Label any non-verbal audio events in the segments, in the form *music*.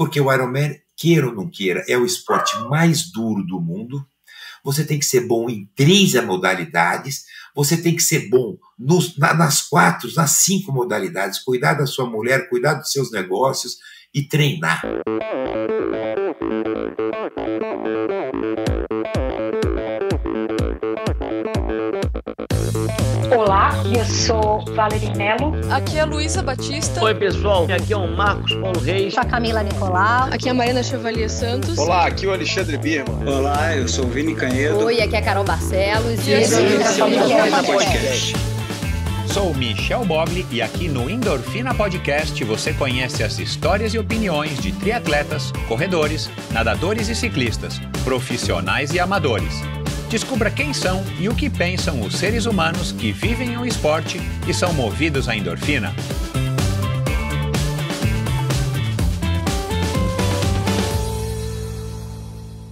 Porque o Ironman, queira ou não queira, é o esporte mais duro do mundo. Você tem que ser bom em três modalidades, você tem que ser bom nos, na, nas quatro, nas cinco modalidades, cuidar da sua mulher, cuidar dos seus negócios e treinar. Olá, eu sou Valerie Mello. Aqui é a Luísa Batista. Oi, pessoal. Aqui é o Marcos Paulo Reis. Aqui é a Camila Nicolau. Aqui é a Marina Chevalier Santos. Olá, aqui é o Alexandre Birman. Olá, eu sou o Vini Canhedo. Oi, aqui é a Carol Barcelos. E esse é o Podcast. É sou Michel Bogli e aqui no Endorfina Podcast você conhece as histórias e opiniões de triatletas, corredores, nadadores e ciclistas, profissionais e amadores. Descubra quem são e o que pensam os seres humanos que vivem o esporte e são movidos à endorfina.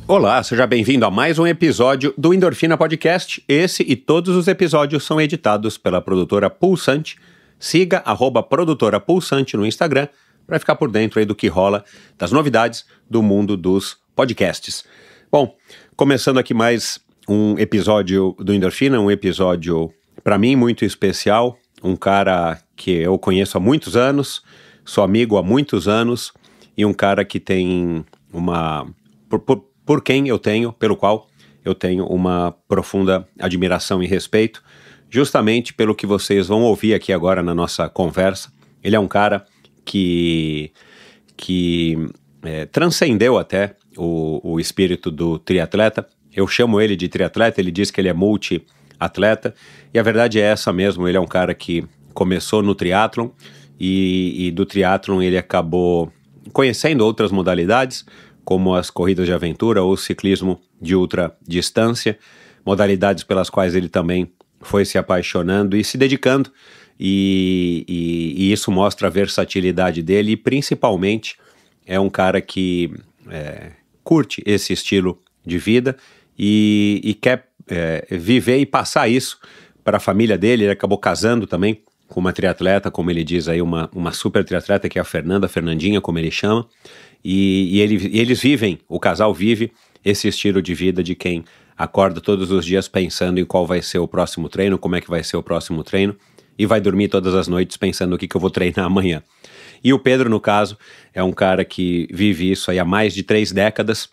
Olá, seja bem-vindo a mais um episódio do Endorfina Podcast. Esse e todos os episódios são editados pela produtora Pulsante. Siga arroba produtora Pulsante no Instagram para ficar por dentro aí do que rola, das novidades do mundo dos podcasts. Bom, começando aqui mais um episódio do Endorfina, um episódio para mim muito especial, um cara que eu conheço há muitos anos, sou amigo há muitos anos e um cara que tem uma por, por, por quem eu tenho, pelo qual eu tenho uma profunda admiração e respeito, justamente pelo que vocês vão ouvir aqui agora na nossa conversa. Ele é um cara que que é, transcendeu até o, o espírito do triatleta eu chamo ele de triatleta, ele diz que ele é multiatleta, e a verdade é essa mesmo, ele é um cara que começou no triatlon e, e do triatlon ele acabou conhecendo outras modalidades, como as corridas de aventura ou ciclismo de ultra distância, modalidades pelas quais ele também foi se apaixonando e se dedicando, e, e, e isso mostra a versatilidade dele, e principalmente é um cara que é, curte esse estilo de vida e, e quer é, viver e passar isso para a família dele. Ele acabou casando também com uma triatleta, como ele diz aí, uma, uma super triatleta, que é a Fernanda, Fernandinha, como ele chama. E, e, ele, e, eles vivem, o casal vive esse estilo de vida de quem acorda todos os dias pensando em qual vai ser o próximo treino, como é que vai ser o próximo treino, e vai dormir todas as noites pensando o que, que eu vou treinar *laughs* amanhã. E o Pedro, no caso, é um cara que vive isso aí há mais de três décadas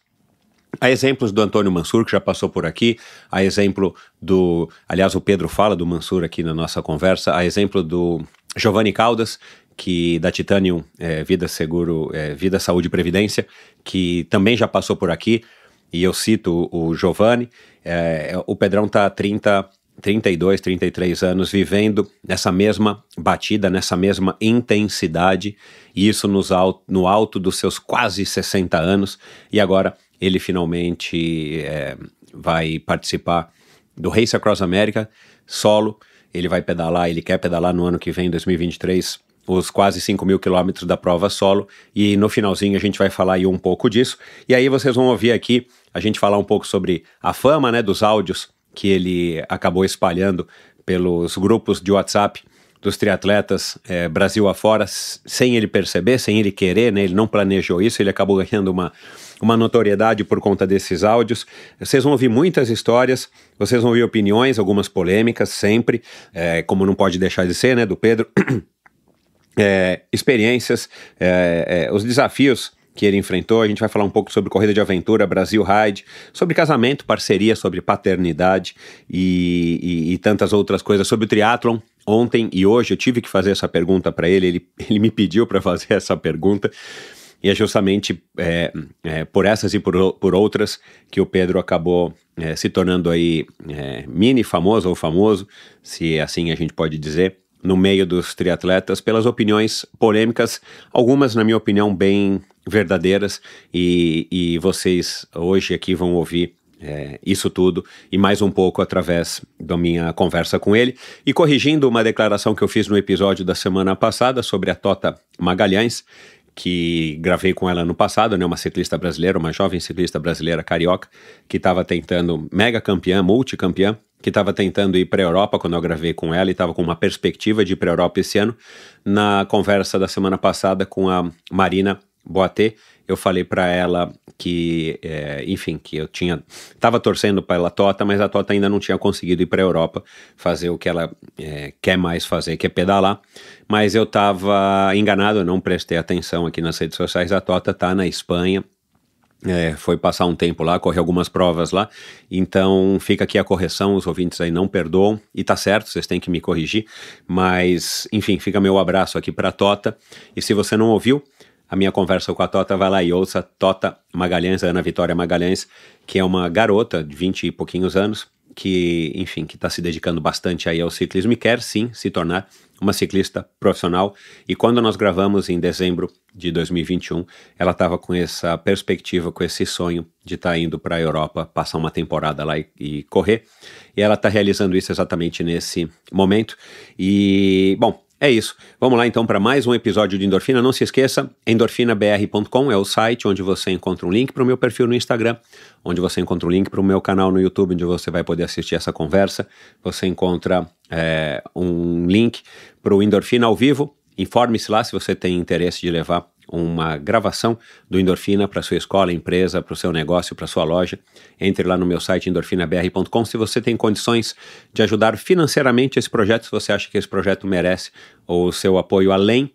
Há exemplos do Antônio Mansur, que já passou por aqui, há exemplo do. Aliás, o Pedro fala do Mansur aqui na nossa conversa, há exemplo do Giovanni Caldas, que da Titanium é, Vida Seguro, é, Vida Saúde e Previdência, que também já passou por aqui, e eu cito o, o Giovanni. É, o Pedrão está há 30, 32, 33 anos vivendo nessa mesma batida, nessa mesma intensidade, e isso nos, no alto dos seus quase 60 anos, e agora ele finalmente é, vai participar do Race Across America solo. Ele vai pedalar, ele quer pedalar no ano que vem, 2023, os quase 5 mil quilômetros da prova solo. E no finalzinho a gente vai falar aí um pouco disso. E aí vocês vão ouvir aqui a gente falar um pouco sobre a fama né, dos áudios que ele acabou espalhando pelos grupos de WhatsApp dos triatletas é, Brasil afora, sem ele perceber, sem ele querer, né? Ele não planejou isso, ele acabou ganhando uma uma notoriedade por conta desses áudios. Vocês vão ouvir muitas histórias, vocês vão ouvir opiniões, algumas polêmicas, sempre, é, como não pode deixar de ser, né, do Pedro. *coughs* é, experiências, é, é, os desafios que ele enfrentou. A gente vai falar um pouco sobre corrida de aventura, Brasil Ride, sobre casamento, parceria, sobre paternidade e, e, e tantas outras coisas, sobre o triatlon. Ontem e hoje eu tive que fazer essa pergunta para ele, ele, *laughs* ele me pediu para fazer essa pergunta. E é justamente é, é, por essas e por, por outras que o Pedro acabou é, se tornando aí é, mini famoso ou famoso, se assim a gente pode dizer, no meio dos triatletas pelas opiniões polêmicas, algumas, na minha opinião, bem verdadeiras, e, e vocês hoje aqui vão ouvir é, isso tudo e mais um pouco através da minha conversa com ele. E corrigindo uma declaração que eu fiz no episódio da semana passada sobre a Tota Magalhães, que gravei com ela no passado, né, uma ciclista brasileira, uma jovem ciclista brasileira carioca, que estava tentando, mega campeã, multicampeã, que estava tentando ir para a Europa quando eu gravei com ela e estava com uma perspectiva de ir para a Europa esse ano, na conversa da semana passada com a Marina Boatê, eu falei para ela que, é, enfim, que eu tinha, estava torcendo pela Tota, mas a Tota ainda não tinha conseguido ir para a Europa fazer o que ela é, quer mais fazer, que é pedalar. Mas eu estava enganado, eu não prestei atenção aqui nas redes sociais. A Tota tá na Espanha, é, foi passar um tempo lá, correu algumas provas lá, então fica aqui a correção, os ouvintes aí não perdoam, e tá certo, vocês têm que me corrigir, mas enfim, fica meu abraço aqui para Tota, e se você não ouviu, a minha conversa com a Tota, vai lá e ouça Tota Magalhães, Ana Vitória Magalhães, que é uma garota de 20 e pouquinhos anos, que, enfim, que está se dedicando bastante aí ao ciclismo e quer sim se tornar uma ciclista profissional. E quando nós gravamos em dezembro de 2021, ela estava com essa perspectiva, com esse sonho de estar tá indo para a Europa, passar uma temporada lá e, e correr. E ela está realizando isso exatamente nesse momento. E, bom, é isso. Vamos lá então para mais um episódio de Endorfina. Não se esqueça, endorfinabr.com é o site onde você encontra um link para o meu perfil no Instagram, onde você encontra um link para o meu canal no YouTube, onde você vai poder assistir essa conversa. Você encontra é, um link para o Endorfina ao vivo. Informe-se lá se você tem interesse de levar uma gravação do Endorfina para sua escola, empresa, para o seu negócio, para sua loja. Entre lá no meu site endorfinabr.com se você tem condições de ajudar financeiramente esse projeto, se você acha que esse projeto merece o seu apoio além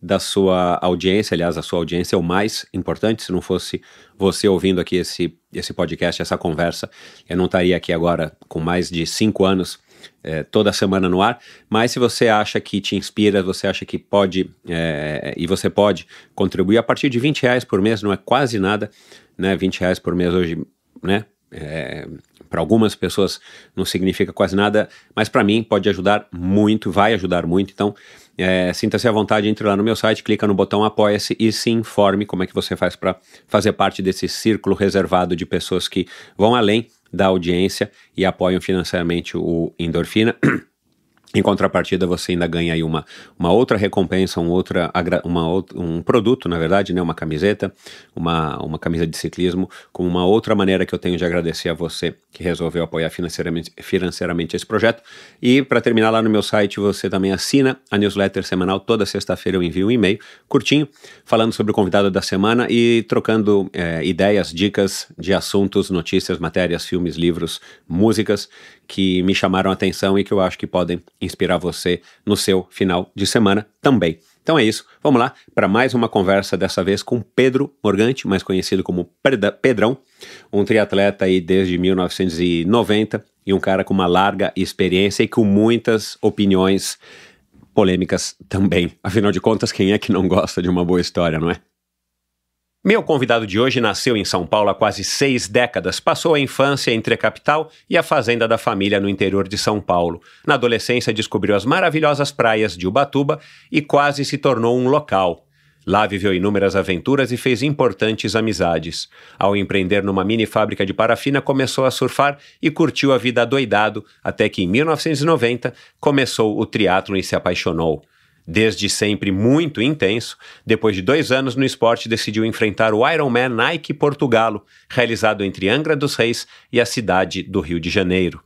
da sua audiência, aliás, a sua audiência é o mais importante. Se não fosse você ouvindo aqui esse, esse podcast, essa conversa, eu não estaria aqui agora com mais de cinco anos é, toda semana no ar. Mas se você acha que te inspira, você acha que pode é, e você pode contribuir a partir de 20 reais por mês, não é quase nada, né? 20 reais por mês hoje, né? É, para algumas pessoas não significa quase nada, mas para mim pode ajudar muito, vai ajudar muito. Então, é, sinta-se à vontade, entre lá no meu site, clica no botão Apoia-se e se informe como é que você faz para fazer parte desse círculo reservado de pessoas que vão além da audiência e apoiam financeiramente o Endorfina. *clears throat* Em contrapartida, você ainda ganha aí uma, uma outra recompensa, um, outra, uma, um produto, na verdade, né? uma camiseta, uma, uma camisa de ciclismo, como uma outra maneira que eu tenho de agradecer a você que resolveu apoiar financeiramente, financeiramente esse projeto. E para terminar, lá no meu site você também assina a newsletter semanal. Toda sexta-feira eu envio um e-mail curtinho, falando sobre o convidado da semana e trocando é, ideias, dicas de assuntos, notícias, matérias, filmes, livros, músicas que me chamaram a atenção e que eu acho que podem inspirar você no seu final de semana também. Então é isso, vamos lá para mais uma conversa, dessa vez com Pedro Morgante, mais conhecido como Pedrão, um triatleta aí desde 1990 e um cara com uma larga experiência e com muitas opiniões polêmicas também. Afinal de contas, quem é que não gosta de uma boa história, não é? Meu convidado de hoje nasceu em São Paulo há quase seis décadas, passou a infância entre a capital e a fazenda da família no interior de São Paulo. Na adolescência, descobriu as maravilhosas praias de Ubatuba e quase se tornou um local. Lá viveu inúmeras aventuras e fez importantes amizades. Ao empreender numa mini fábrica de parafina, começou a surfar e curtiu a vida adoidado, até que em 1990 começou o triatlo e se apaixonou desde sempre muito intenso, depois de dois anos no esporte decidiu enfrentar o Ironman Nike Portugalo, realizado entre Angra dos Reis e a cidade do Rio de Janeiro.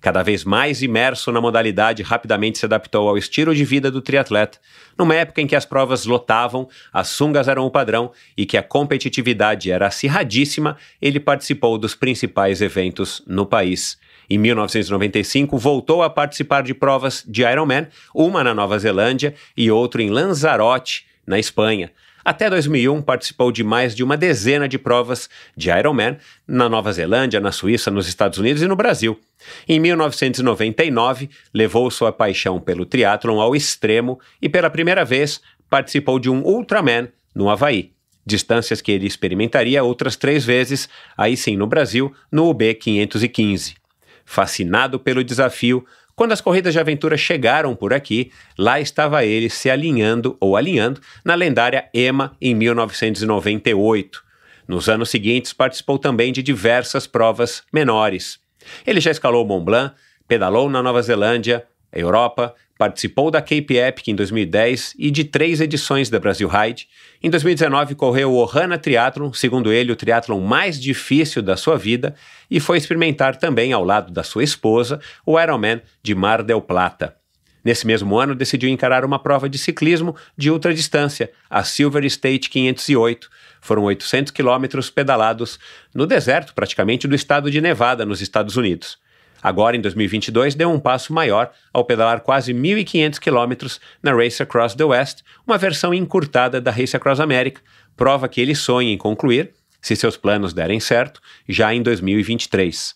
Cada vez mais imerso na modalidade, rapidamente se adaptou ao estilo de vida do triatleta, numa época em que as provas lotavam, as sungas eram o padrão e que a competitividade era acirradíssima, ele participou dos principais eventos no país. Em 1995, voltou a participar de provas de Ironman, uma na Nova Zelândia e outra em Lanzarote, na Espanha. Até 2001, participou de mais de uma dezena de provas de Ironman na Nova Zelândia, na Suíça, nos Estados Unidos e no Brasil. Em 1999, levou sua paixão pelo triatlon ao extremo e, pela primeira vez, participou de um Ultraman no Havaí. Distâncias que ele experimentaria outras três vezes, aí sim no Brasil, no UB 515. Fascinado pelo desafio, quando as corridas de aventura chegaram por aqui, lá estava ele se alinhando ou alinhando na lendária EMA em 1998. Nos anos seguintes, participou também de diversas provas menores. Ele já escalou Mont Blanc, pedalou na Nova Zelândia, a Europa, participou da Cape Epic em 2010 e de três edições da Brasil Ride. Em 2019 correu o Ohana Triathlon, segundo ele o triatlon mais difícil da sua vida, e foi experimentar também ao lado da sua esposa o Ironman de Mar del Plata. Nesse mesmo ano decidiu encarar uma prova de ciclismo de ultradistância, a Silver State 508. Foram 800 quilômetros pedalados no deserto praticamente do estado de Nevada, nos Estados Unidos. Agora, em 2022, deu um passo maior ao pedalar quase 1.500 quilômetros na Race Across the West, uma versão encurtada da Race Across America, prova que ele sonha em concluir, se seus planos derem certo, já em 2023.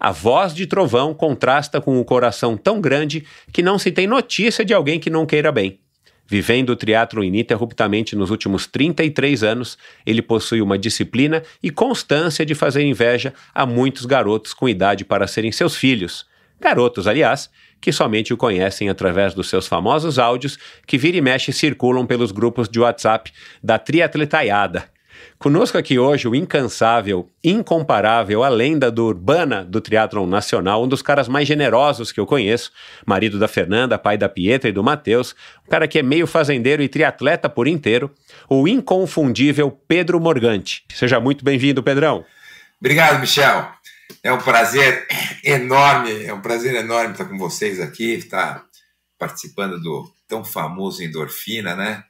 A voz de trovão contrasta com o um coração tão grande que não se tem notícia de alguém que não queira bem. Vivendo o triatlo ininterruptamente nos últimos 33 anos, ele possui uma disciplina e constância de fazer inveja a muitos garotos com idade para serem seus filhos. Garotos, aliás, que somente o conhecem através dos seus famosos áudios que vira e mexe circulam pelos grupos de WhatsApp da triatletaiada Conosco aqui hoje o incansável, incomparável, a lenda do Urbana do Triatlon Nacional, um dos caras mais generosos que eu conheço, marido da Fernanda, pai da Pietra e do Matheus, um cara que é meio fazendeiro e triatleta por inteiro, o inconfundível Pedro Morgante. Seja muito bem-vindo, Pedrão. Obrigado, Michel. É um prazer enorme, é um prazer enorme estar com vocês aqui, estar participando do tão famoso Endorfina, né?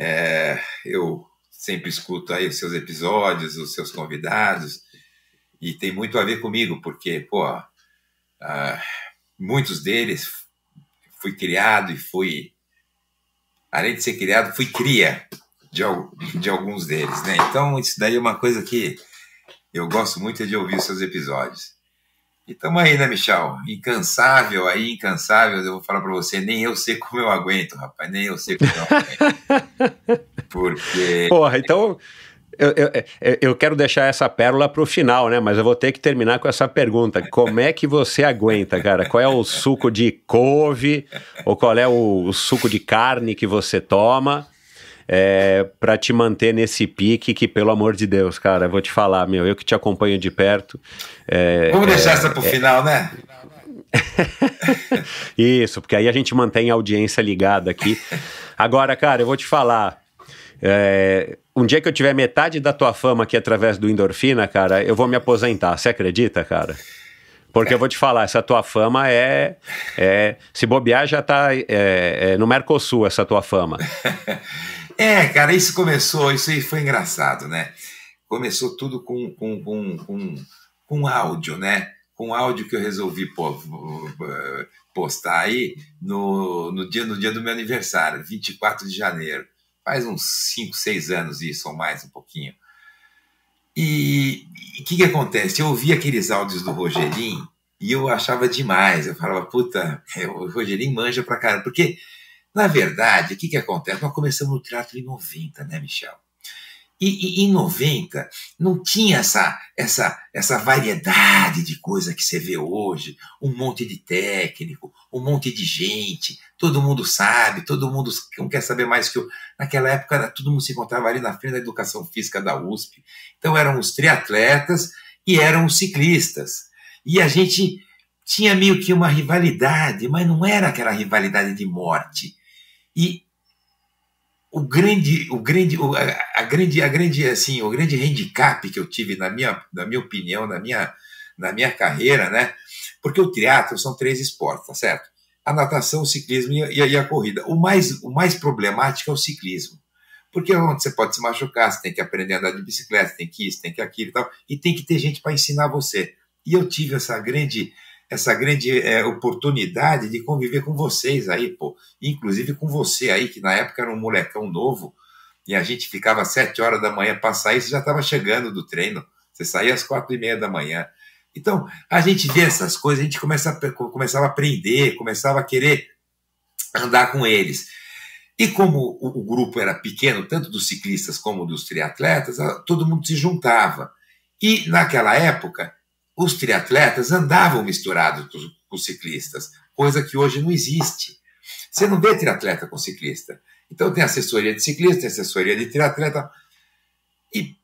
É, eu sempre escuto aí os seus episódios, os seus convidados, e tem muito a ver comigo, porque, pô, ah, muitos deles fui criado e fui, além de ser criado, fui cria de, de alguns deles, né? Então, isso daí é uma coisa que eu gosto muito é de ouvir os seus episódios. E estamos aí, né, Michel? Incansável aí, incansável. Eu vou falar para você, nem eu sei como eu aguento, rapaz. Nem eu sei como eu aguento. *laughs* Porque... Porra, então... Eu, eu, é, eu, quero deixar essa pérola para o final, né? Mas eu vou ter que terminar com essa pergunta. Como é que você aguenta, cara? Qual é o suco de couve? Ou qual é o, o suco de carne que você toma? é, para te manter nesse pique que, pelo amor de Deus, cara, vou te falar, meu, eu que te acompanho de perto. É, Vamos é, deixar essa pro é. final, né? *laughs* Isso, porque aí a gente mantém a audiência ligada aqui. Agora, cara, eu vou te falar. É, um dia que eu tiver metade da tua fama aqui através do endorfina, cara, eu vou me aposentar. Você acredita, cara? Porque eu vou te falar, essa tua fama é. é se bobear, já tá é, é no Mercosul essa tua fama. *laughs* É, cara, isso começou, isso aí foi engraçado, né? Começou tudo com, com, com, com, com áudio, né? Com áudio que eu resolvi postar aí no, no, dia, no dia do meu aniversário, 24 de janeiro. Faz uns 5, 6 anos isso, ou mais um pouquinho. E o que, que acontece? Eu ouvi aqueles áudios do Rogelinho e eu achava demais. Eu falava, puta, é, o Rogelinho manja pra caramba. Porque na verdade, o que, que acontece? Nós começamos no teatro em 90, né, Michel? E, e, em 90 não tinha essa, essa, essa variedade de coisa que você vê hoje, um monte de técnico, um monte de gente, todo mundo sabe, todo mundo não quer saber mais que eu. Naquela época todo mundo se encontrava ali na frente da educação física da USP. Então eram os triatletas e eram os ciclistas. E a gente tinha meio que uma rivalidade, mas não era aquela rivalidade de morte e o grande, o grande, a, a grande, a grande, assim, o grande handicap que eu tive na minha, na minha opinião, na minha, na minha carreira, né? Porque o teatro são três esportes, tá certo? A natação, o ciclismo e a, e a corrida. O mais, o mais problemático é o ciclismo porque onde você pode se machucar, você tem que aprender a andar de bicicleta, tem que isso, tem que aquilo e tal, e tem que ter gente para ensinar você. E eu tive essa grande essa grande é, oportunidade de conviver com vocês aí, pô. Inclusive com você aí, que na época era um molecão novo, e a gente ficava às sete horas da manhã para sair, você já estava chegando do treino. Você saía às quatro e meia da manhã. Então, a gente vê essas coisas, a gente começa, começava a aprender, começava a querer andar com eles. E como o, o grupo era pequeno, tanto dos ciclistas como dos triatletas, todo mundo se juntava. E naquela época, os triatletas andavam misturados com ciclistas, coisa que hoje não existe. Você não vê triatleta com ciclista. Então tem assessoria de ciclista, tem assessoria de triatleta. E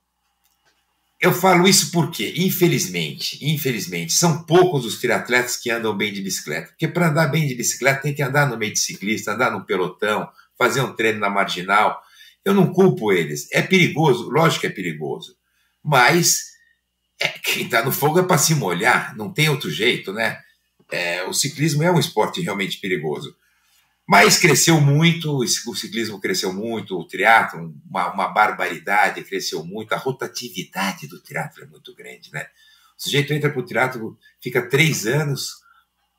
eu falo isso porque, infelizmente, infelizmente, são poucos os triatletas que andam bem de bicicleta. Porque para andar bem de bicicleta tem que andar no meio de ciclista, andar no pelotão, fazer um treino na marginal. Eu não culpo eles. É perigoso, lógico que é perigoso. Mas é, quem está no fogo é para se molhar, não tem outro jeito, né? É, o ciclismo é um esporte realmente perigoso. Mas cresceu muito, o ciclismo cresceu muito, o triatlo, uma, uma barbaridade, cresceu muito, a rotatividade do triatlo é muito grande, né? O sujeito entra para o triatlo, fica três anos,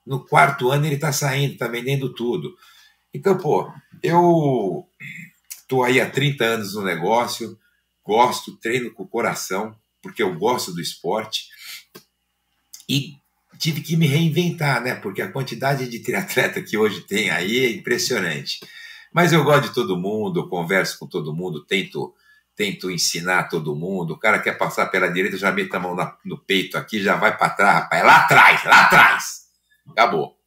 no quarto ano ele está saindo, está vendendo tudo. Então, pô, eu estou aí há 30 anos no negócio, gosto, treino com o coração, porque eu gosto do esporte. E tive que me reinventar, né? Porque a quantidade de triatleta que hoje tem aí é impressionante. Mas eu gosto de todo mundo, converso com todo mundo, tento tento ensinar todo mundo. O cara quer passar pela direita, já mete a mão na, no peito aqui, já vai para trás, rapaz. É lá atrás, lá atrás. Acabou.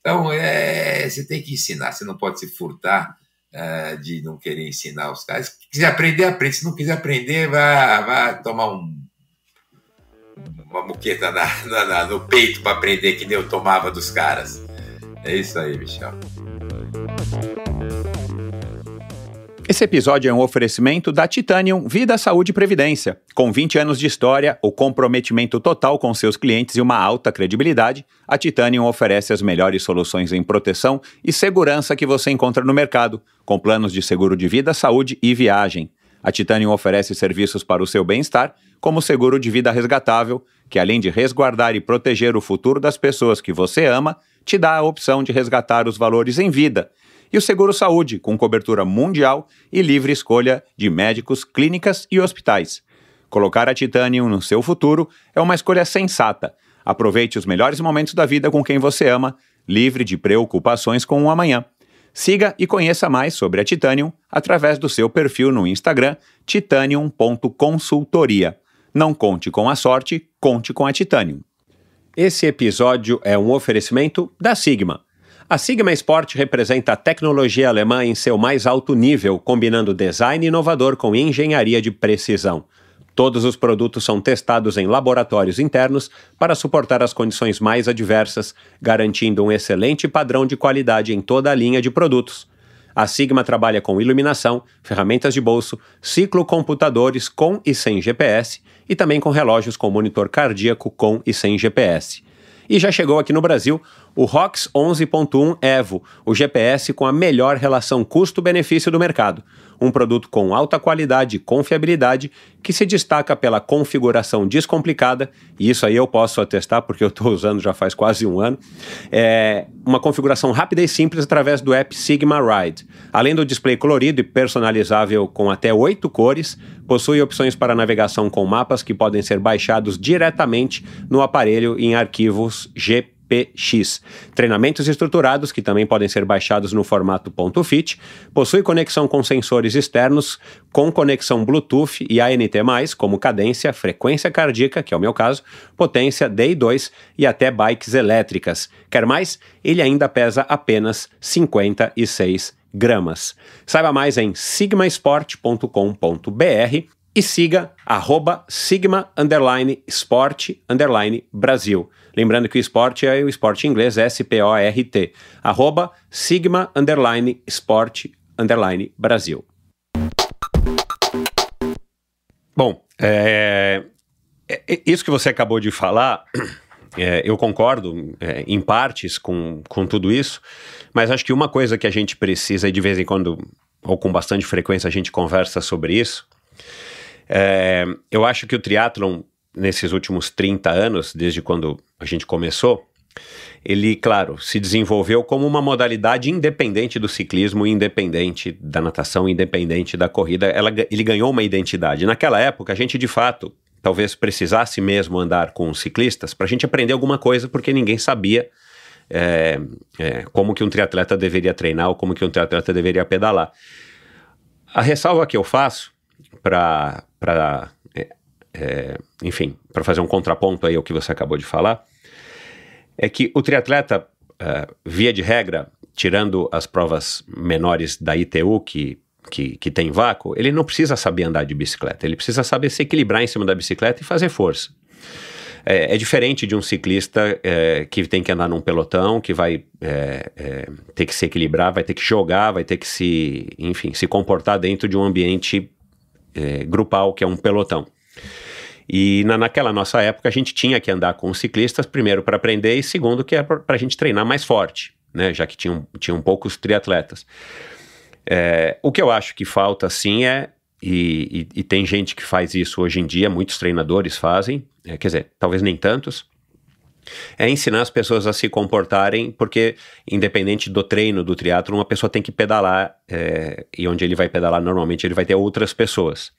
Então, é, você tem que ensinar, você não pode se furtar é, de não querer ensinar os caras. Se quiser aprender, aprende. Se não quiser aprender, vá, vá tomar um uma muqueta na, na, na, no peito para aprender que nem eu tomava dos caras. É isso aí, Michel. Esse episódio é um oferecimento da Titanium Vida, Saúde e Previdência. Com 20 anos de história, o comprometimento total com seus clientes e uma alta credibilidade, a Titanium oferece as melhores soluções em proteção e segurança que você encontra no mercado, com planos de seguro de vida, saúde e viagem. A Titanium oferece serviços para o seu bem-estar, como seguro de vida resgatável, que além de resguardar e proteger o futuro das pessoas que você ama, te dá a opção de resgatar os valores em vida. E o Seguro Saúde, com cobertura mundial e livre escolha de médicos, clínicas e hospitais. Colocar a Titanium no seu futuro é uma escolha sensata. Aproveite os melhores momentos da vida com quem você ama, livre de preocupações com o amanhã. Siga e conheça mais sobre a Titanium através do seu perfil no Instagram titanium.consultoria. Não conte com a sorte, conte com a Titanium. Esse episódio é um oferecimento da Sigma. A Sigma Sport representa a tecnologia alemã em seu mais alto nível, combinando design inovador com engenharia de precisão. Todos os produtos são testados em laboratórios internos para suportar as condições mais adversas, garantindo um excelente padrão de qualidade em toda a linha de produtos. A Sigma trabalha com iluminação, ferramentas de bolso, ciclocomputadores com e sem GPS e também com relógios com monitor cardíaco com e sem GPS. E já chegou aqui no Brasil o ROX 11.1 EVO, o GPS com a melhor relação custo-benefício do mercado um produto com alta qualidade e confiabilidade que se destaca pela configuração descomplicada, e isso aí eu posso atestar porque eu estou usando já faz quase um ano, é uma configuração rápida e simples através do app Sigma Ride. Além do display colorido e personalizável com até oito cores, possui opções para navegação com mapas que podem ser baixados diretamente no aparelho em arquivos GP. PX. Treinamentos estruturados, que também podem ser baixados no formato .fit, possui conexão com sensores externos, com conexão Bluetooth e ANT+, como cadência, frequência cardíaca, que é o meu caso, potência DI2 e até bikes elétricas. Quer mais? Ele ainda pesa apenas 56 gramas. Saiba mais em sigmasport.com.br e siga arroba sigma underline sport underline Brasil. Lembrando que o esporte é o esporte inglês, S-P-O-R-T. Arroba sigma, underline, esporte, underline, Brasil. Bom, é, é, é, isso que você acabou de falar... É, eu concordo é, em partes com, com tudo isso, mas acho que uma coisa que a gente precisa, e de vez em quando, ou com bastante frequência, a gente conversa sobre isso. É, eu acho que o triatlon nesses últimos 30 anos, desde quando a gente começou, ele, claro, se desenvolveu como uma modalidade independente do ciclismo, independente da natação, independente da corrida. Ela, ele ganhou uma identidade. Naquela época, a gente de fato talvez precisasse mesmo andar com ciclistas para a gente aprender alguma coisa, porque ninguém sabia é, é, como que um triatleta deveria treinar ou como que um triatleta deveria pedalar. A ressalva que eu faço para é, enfim, para fazer um contraponto aí ao que você acabou de falar, é que o triatleta, é, via de regra, tirando as provas menores da ITU, que, que, que tem vácuo, ele não precisa saber andar de bicicleta, ele precisa saber se equilibrar em cima da bicicleta e fazer força. É, é, diferente de um ciclista é, que tem que andar num pelotão, que vai é, é ter que se equilibrar, vai ter que jogar, vai ter que se, enfim, se comportar dentro de um ambiente é, grupal que é um pelotão. E na, naquela nossa época a gente tinha que andar com os ciclistas, primeiro para aprender e segundo que era é para a gente treinar mais forte, né? Já que tinham, tinham poucos triatletas. É, o que eu acho que falta sim é e, e, e, tem gente que faz isso hoje em dia, muitos treinadores fazem, é, quer dizer, talvez nem tantos, é ensinar as pessoas a se comportarem, porque independente do treino, do triatlo, uma pessoa tem que pedalar, é, e onde ele vai pedalar normalmente ele vai ter outras pessoas.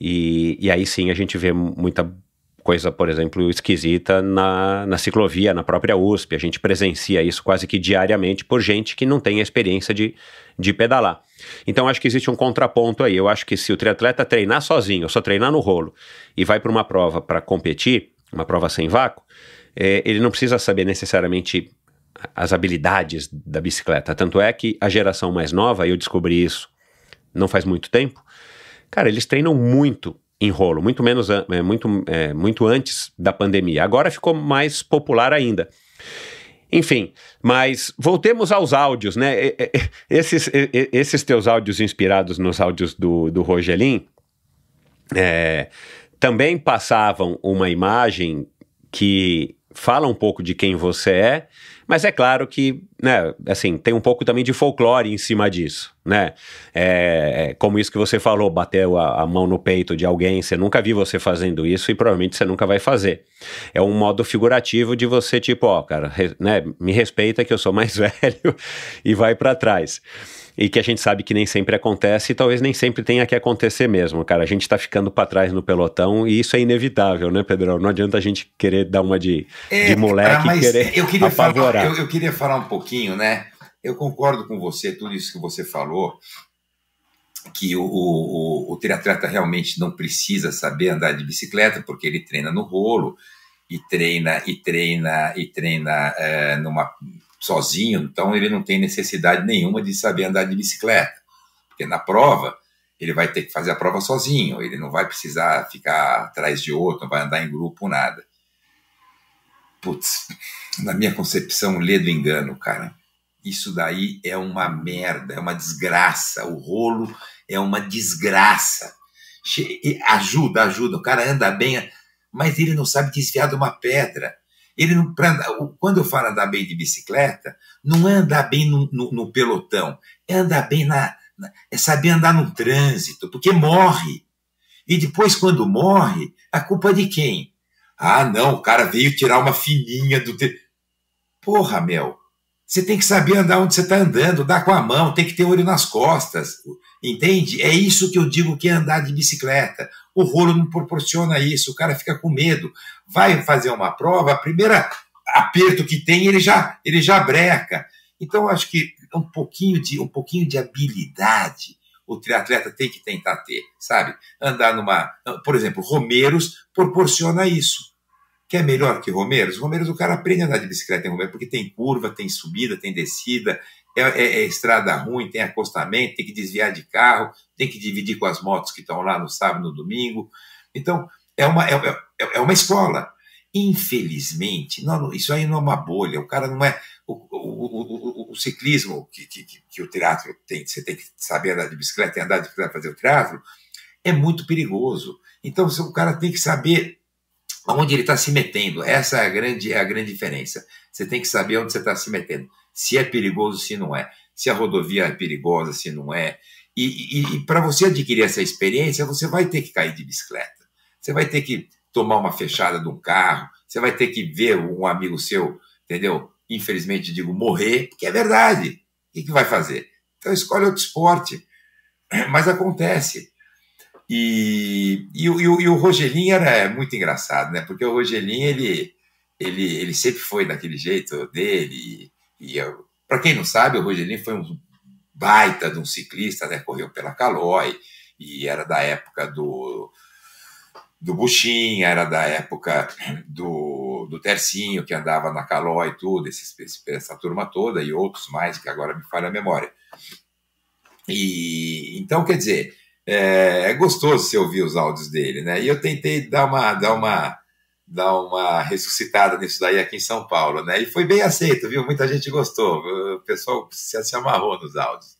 E, e aí sim a gente vê muita coisa, por exemplo, esquisita na, na ciclovia, na própria USP. A gente presencia isso quase que diariamente por gente que não tem a experiência de, de pedalar. Então acho que existe um contraponto aí. Eu acho que se o triatleta treinar sozinho, só treinar no rolo, e vai para uma prova para competir, uma prova sem vácuo, é, ele não precisa saber necessariamente as habilidades da bicicleta. Tanto é que a geração mais nova, eu descobri isso não faz muito tempo, Cara, eles treinam muito em rolo, muito menos, é, muito, é, muito antes da pandemia. Agora ficou mais popular ainda. Enfim, mas voltemos aos áudios, né? Esses, esses teus áudios inspirados nos áudios do, do Rogelin é, também passavam uma imagem que fala um pouco de quem você é mas é claro que, né, assim, tem um pouco também de folclore em cima disso, né? É, é como isso que você falou, bateu a, a mão no peito de alguém, você nunca viu você fazendo isso e provavelmente você nunca vai fazer. É um modo figurativo de você, tipo, ó, cara, re, né, me respeita que eu sou mais *laughs* velho e vai para trás e que a gente sabe que nem sempre acontece e talvez nem sempre tenha que acontecer mesmo, cara. A gente tá ficando para trás no pelotão e isso é inevitável, né, Pedro Não adianta a gente querer dar uma de, é, de moleque e querer eu queria apavorar. Falar, eu, eu queria falar um pouquinho, né? Eu concordo com você, tudo isso que você falou, que o, o, o, triatleta realmente não precisa saber andar de bicicleta, porque ele treina no rolo e treina e treina e treina é, numa sozinho, então ele não tem necessidade nenhuma de saber andar de bicicleta, porque na prova ele vai ter que fazer a prova sozinho, ele não vai precisar ficar atrás de outro, não vai andar em grupo, nada. Putz, *laughs* na minha concepção, ledo do engano, cara. Isso daí é uma merda, é uma desgraça. O rolo é uma desgraça. Che ajuda, ajuda. O cara anda bem, mas ele não sabe desviar de uma pedra. Ele não, pra, quando eu falo andar bem de bicicleta, não é andar bem no, no, no pelotão, é andar bem na, na, é saber andar no trânsito, porque morre. E depois, quando morre, a culpa é de quem? Ah, não, o cara veio tirar uma fininha do. Te... Porra, Mel, você tem que saber andar onde você está andando, dar com a mão, tem que ter olho nas costas, entende? É isso que eu digo que é andar de bicicleta. O rolo não proporciona isso, o cara fica com medo. Vai fazer uma prova, a primeira aperto que tem, ele já, ele já breca. Então, acho que um pouquinho de, um pouquinho de habilidade o triatleta tem que tentar ter, sabe? Andar numa. Por exemplo, Romeiros proporciona isso que é melhor que Romeiros? Romeiros, o cara aprende a andar de bicicleta em Romeiros, porque tem curva, tem subida, tem descida, é, é, é, estrada ruim, tem acostamento, tem que desviar de carro, tem que dividir com as motos que estão lá no sábado, no domingo. Então, é uma, é, é, é, é uma escola. Infelizmente, não, isso aí não é uma bolha, o cara não é. O, o, o, o ciclismo que, que, que, o teatro tem, você tem que saber andar de bicicleta, tem andar de bicicleta fazer o teatro, é muito perigoso. Então, o cara tem que saber Onde ele está se metendo. Essa é a grande, é a grande diferença. Você tem que saber onde você está se metendo. Se é perigoso, se não é. Se a rodovia é perigosa, se não é. E, e, e para você adquirir essa experiência, você vai ter que cair de bicicleta. Você vai ter que tomar uma fechada de um carro. Você vai ter que ver um amigo seu, entendeu? Infelizmente, digo morrer, porque é verdade. O que, que vai fazer? Então, escolhe outro esporte. Mas acontece. E, e, e, o, e o Rogelinho era muito engraçado, né? Porque o Rogelinho, ele, ele, ele sempre foi daquele jeito dele. E, e para quem não sabe, o Rogelinho foi um baita de um ciclista, né? Correu pela Calói e era da época do do Buxim, era da época do, do Tercinho, que andava na Calói e tudo, esse, essa turma toda, e outros mais, que agora me falha a memória. E, então, quer dizer, é, é gostoso você ouvir os áudios dele, né? E eu tentei dar uma, dar uma, dar uma ressuscitada nisso daí aqui em São Paulo, né? E foi bem aceito, viu? Muita gente gostou, o pessoal se, se amarrou nos áudios.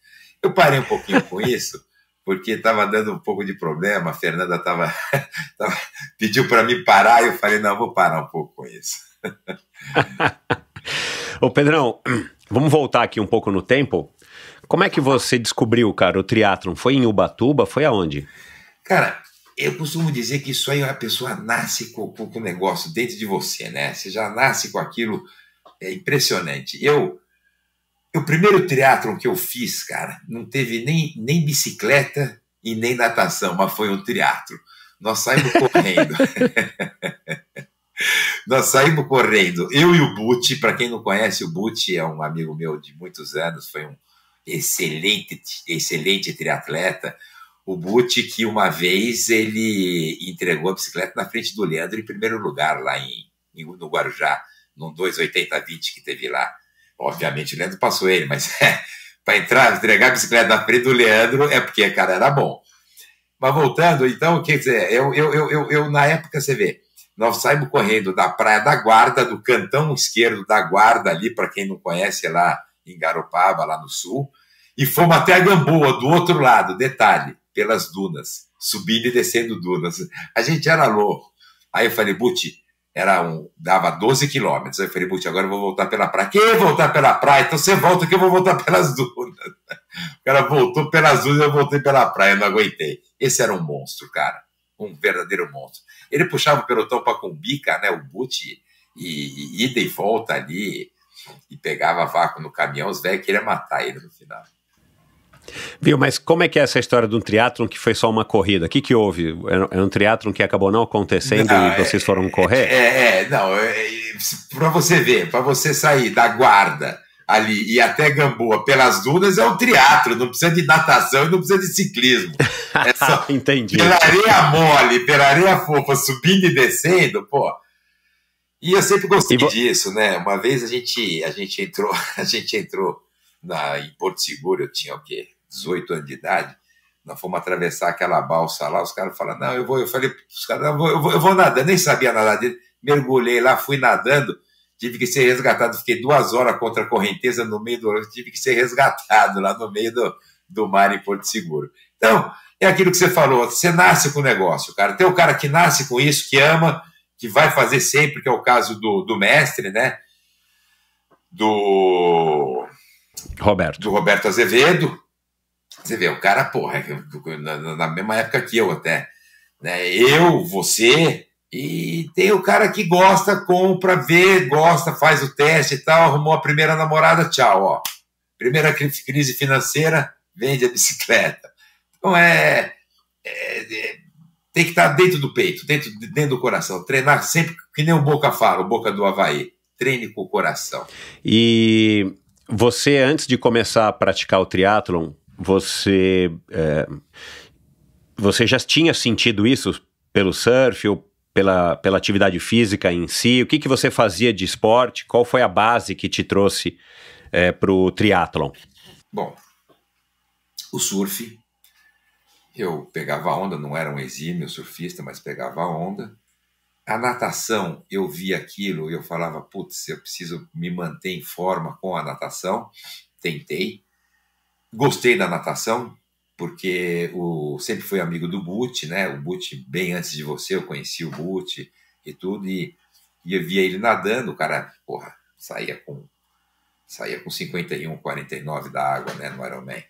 Eu parei um pouquinho com isso, porque estava dando um pouco de problema, a Fernanda tava, *laughs* tava pediu para mim parar, e eu falei, não, vou parar um pouco com isso. *laughs* Ô Pedrão, vamos voltar aqui um pouco no tempo, como é que você descobriu, cara, o triatlon? Foi em Ubatuba? Foi aonde? Cara, eu costumo dizer que isso aí a pessoa nasce com, com, o negócio dentro de você, né? Você já nasce com aquilo, é impressionante. Eu, o primeiro triatlon que eu fiz, cara, não teve nem, nem bicicleta e nem natação, mas foi um triatlon. Nós saímos correndo. *laughs* Nós saímos correndo. Eu e o Buti, para quem não conhece, o Buti é um amigo meu de muitos anos, foi um excelente, excelente triatleta, o Buti que uma vez ele entregou a bicicleta na frente do Leandro em primeiro lugar, lá em, no Guarujá, num 2,80-20 que teve lá. Obviamente o Leandro passou ele, mas *laughs* para entrar, entregar a bicicleta na frente do Leandro é porque, cara, era bom. Mas voltando, então, quer dizer, eu, eu, eu, eu, na época, você vê, nós saímos correndo da Praia da Guarda, do cantão esquerdo da Guarda, ali, para quem não conhece é lá, em Garopaba, lá no sul, e fomos até a Gamboa, do outro lado, detalhe, pelas dunas, subindo e descendo dunas. A gente era louco. Aí eu falei, Buti, era um, dava 12 quilômetros. Aí eu falei, Buti, agora eu vou voltar pela praia. Quer voltar pela praia? Então você volta que eu vou voltar *laughs* pelas dunas. O cara voltou pelas dunas, eu voltei pela praia, eu não aguentei. Esse era um monstro, cara. Um verdadeiro monstro. Ele puxava o pelotão para Cumbica, né? O Buti, e, e ida e volta ali e pegava vácuo no caminhão, os velhos queriam matar ele no final. Viu, mas como é que é essa história de um triatlon que foi só uma corrida? O que, que houve? É, é um triatlon que acabou não acontecendo não, e vocês é, foram correr? É, é, é não, é, para você ver, para você sair da guarda ali e até Gamboa pelas dunas é um triatlo, não precisa de natação e não precisa de ciclismo. *laughs* É só Entendi. Pela areia mole, pela areia fofa, subindo e descendo, pô, e eu sempre gostei e... disso, né? Uma vez a gente, a gente entrou, *laughs* a gente entrou na, em Porto Seguro, eu tinha o quê? 18 anos de idade. Nós fomos atravessar aquela balsa lá, os caras falaram, não, eu vou, eu falei, os caras, eu vou, eu vou, eu vou nadar, nem sabia nadar dele. Mergulhei lá, fui nadando, tive que ser resgatado, fiquei duas horas contra a correnteza no meio do tive que ser resgatado lá no meio do, do mar em Porto Seguro. Então, é aquilo que você falou, você nasce com o negócio, cara. Tem o cara que nasce com isso, que ama, que vai fazer sempre, que é o caso do, do mestre, né? Do. Roberto. Do Roberto Azevedo. Você vê, o cara, porra, é na, na mesma época que eu até. Né? Eu, você, e tem o cara que gosta, compra, vê, gosta, faz o teste e tal, arrumou a primeira namorada, tchau, ó. Primeira crise financeira, vende a bicicleta. Então é, é, é tem que estar dentro do peito, dentro, dentro do coração. Treinar sempre, que nem o Boca fala, o Boca do Havaí. Treine com o coração. E você, antes de começar a praticar o triatlon, você, é, você já tinha sentido isso pelo surf ou pela, pela atividade física em si? O que, que você fazia de esporte? Qual foi a base que te trouxe é, para o triatlon? Bom, o surf, eu pegava onda, não era um exímio surfista, mas pegava onda. A natação, eu via aquilo e eu falava, putz, eu preciso me manter em forma com a natação. Tentei. Gostei da natação, porque o, sempre fui amigo do Butti, né? O Butti, bem antes de você, eu conheci o Butti e tudo, e, e eu via ele nadando, o cara, porra, saía com saía com 51, 49 da água, né, no Ironman.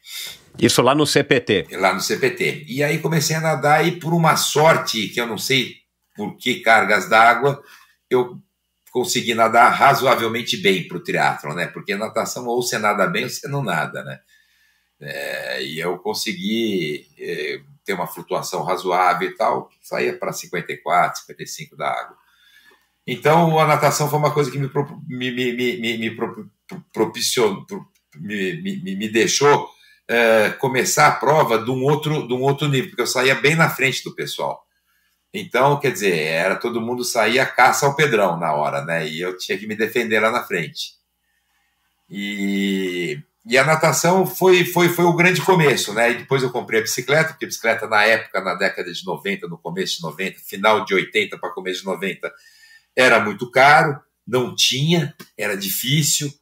Isso lá no CPT. Lá no CPT. E aí comecei a nadar e por uma sorte, que eu não sei por que cargas d'água, eu consegui nadar razoavelmente bem para o triatlon, né? Porque natação ou você nada bem ou você não nada, né? É, e eu consegui é, ter uma flutuação razoável e tal, saía para 54, 55 da água. Então, a natação foi uma coisa que me, me, me, me propiciou, me, deixou é, começar a prova de um, outro, de um outro nível, porque eu saía bem na frente do pessoal. Então, quer dizer, era todo mundo saía caça ao Pedrão na hora, né? E eu tinha que me defender lá na frente. E, e a natação foi, foi, foi o grande começo, né? E depois eu comprei a bicicleta, porque a bicicleta na época, na década de 90, no começo de 90, final de 80 para começo de 90, era muito caro, não tinha, era difícil.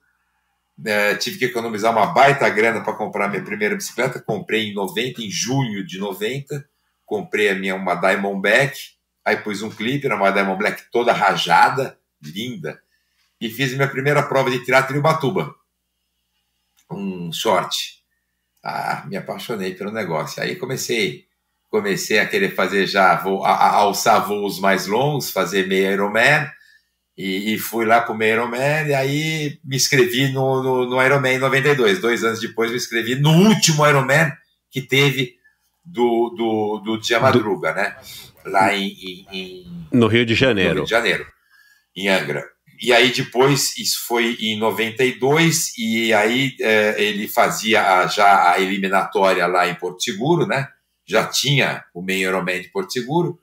É, tive que economizar uma baita grana para comprar minha primeira bicicleta. Comprei em 90, em junho de 90. Comprei a minha uma Diamondback. Aí pus um clipe na uma Diamondback toda rajada, linda. E fiz minha primeira prova de triatlo em Ubatuba. Um short. Ah, me apaixonei pelo negócio. Aí comecei comecei a querer fazer já, vou, a, a alçar voos mais longos, fazer meio Ironman, e, e, fui lá com o meio Ironman, e aí me inscrevi no, no, no Ironman 92, dois anos depois me inscrevi no último Ironman que teve do, do, do Dia Madruga, né? Lá em, em, em No Rio de Janeiro. Rio de Janeiro, em Angra. E aí depois, isso foi em 92, e aí é, ele fazia já a eliminatória lá em Porto Seguro, né? já tinha o meio Ironman de Porto Seguro.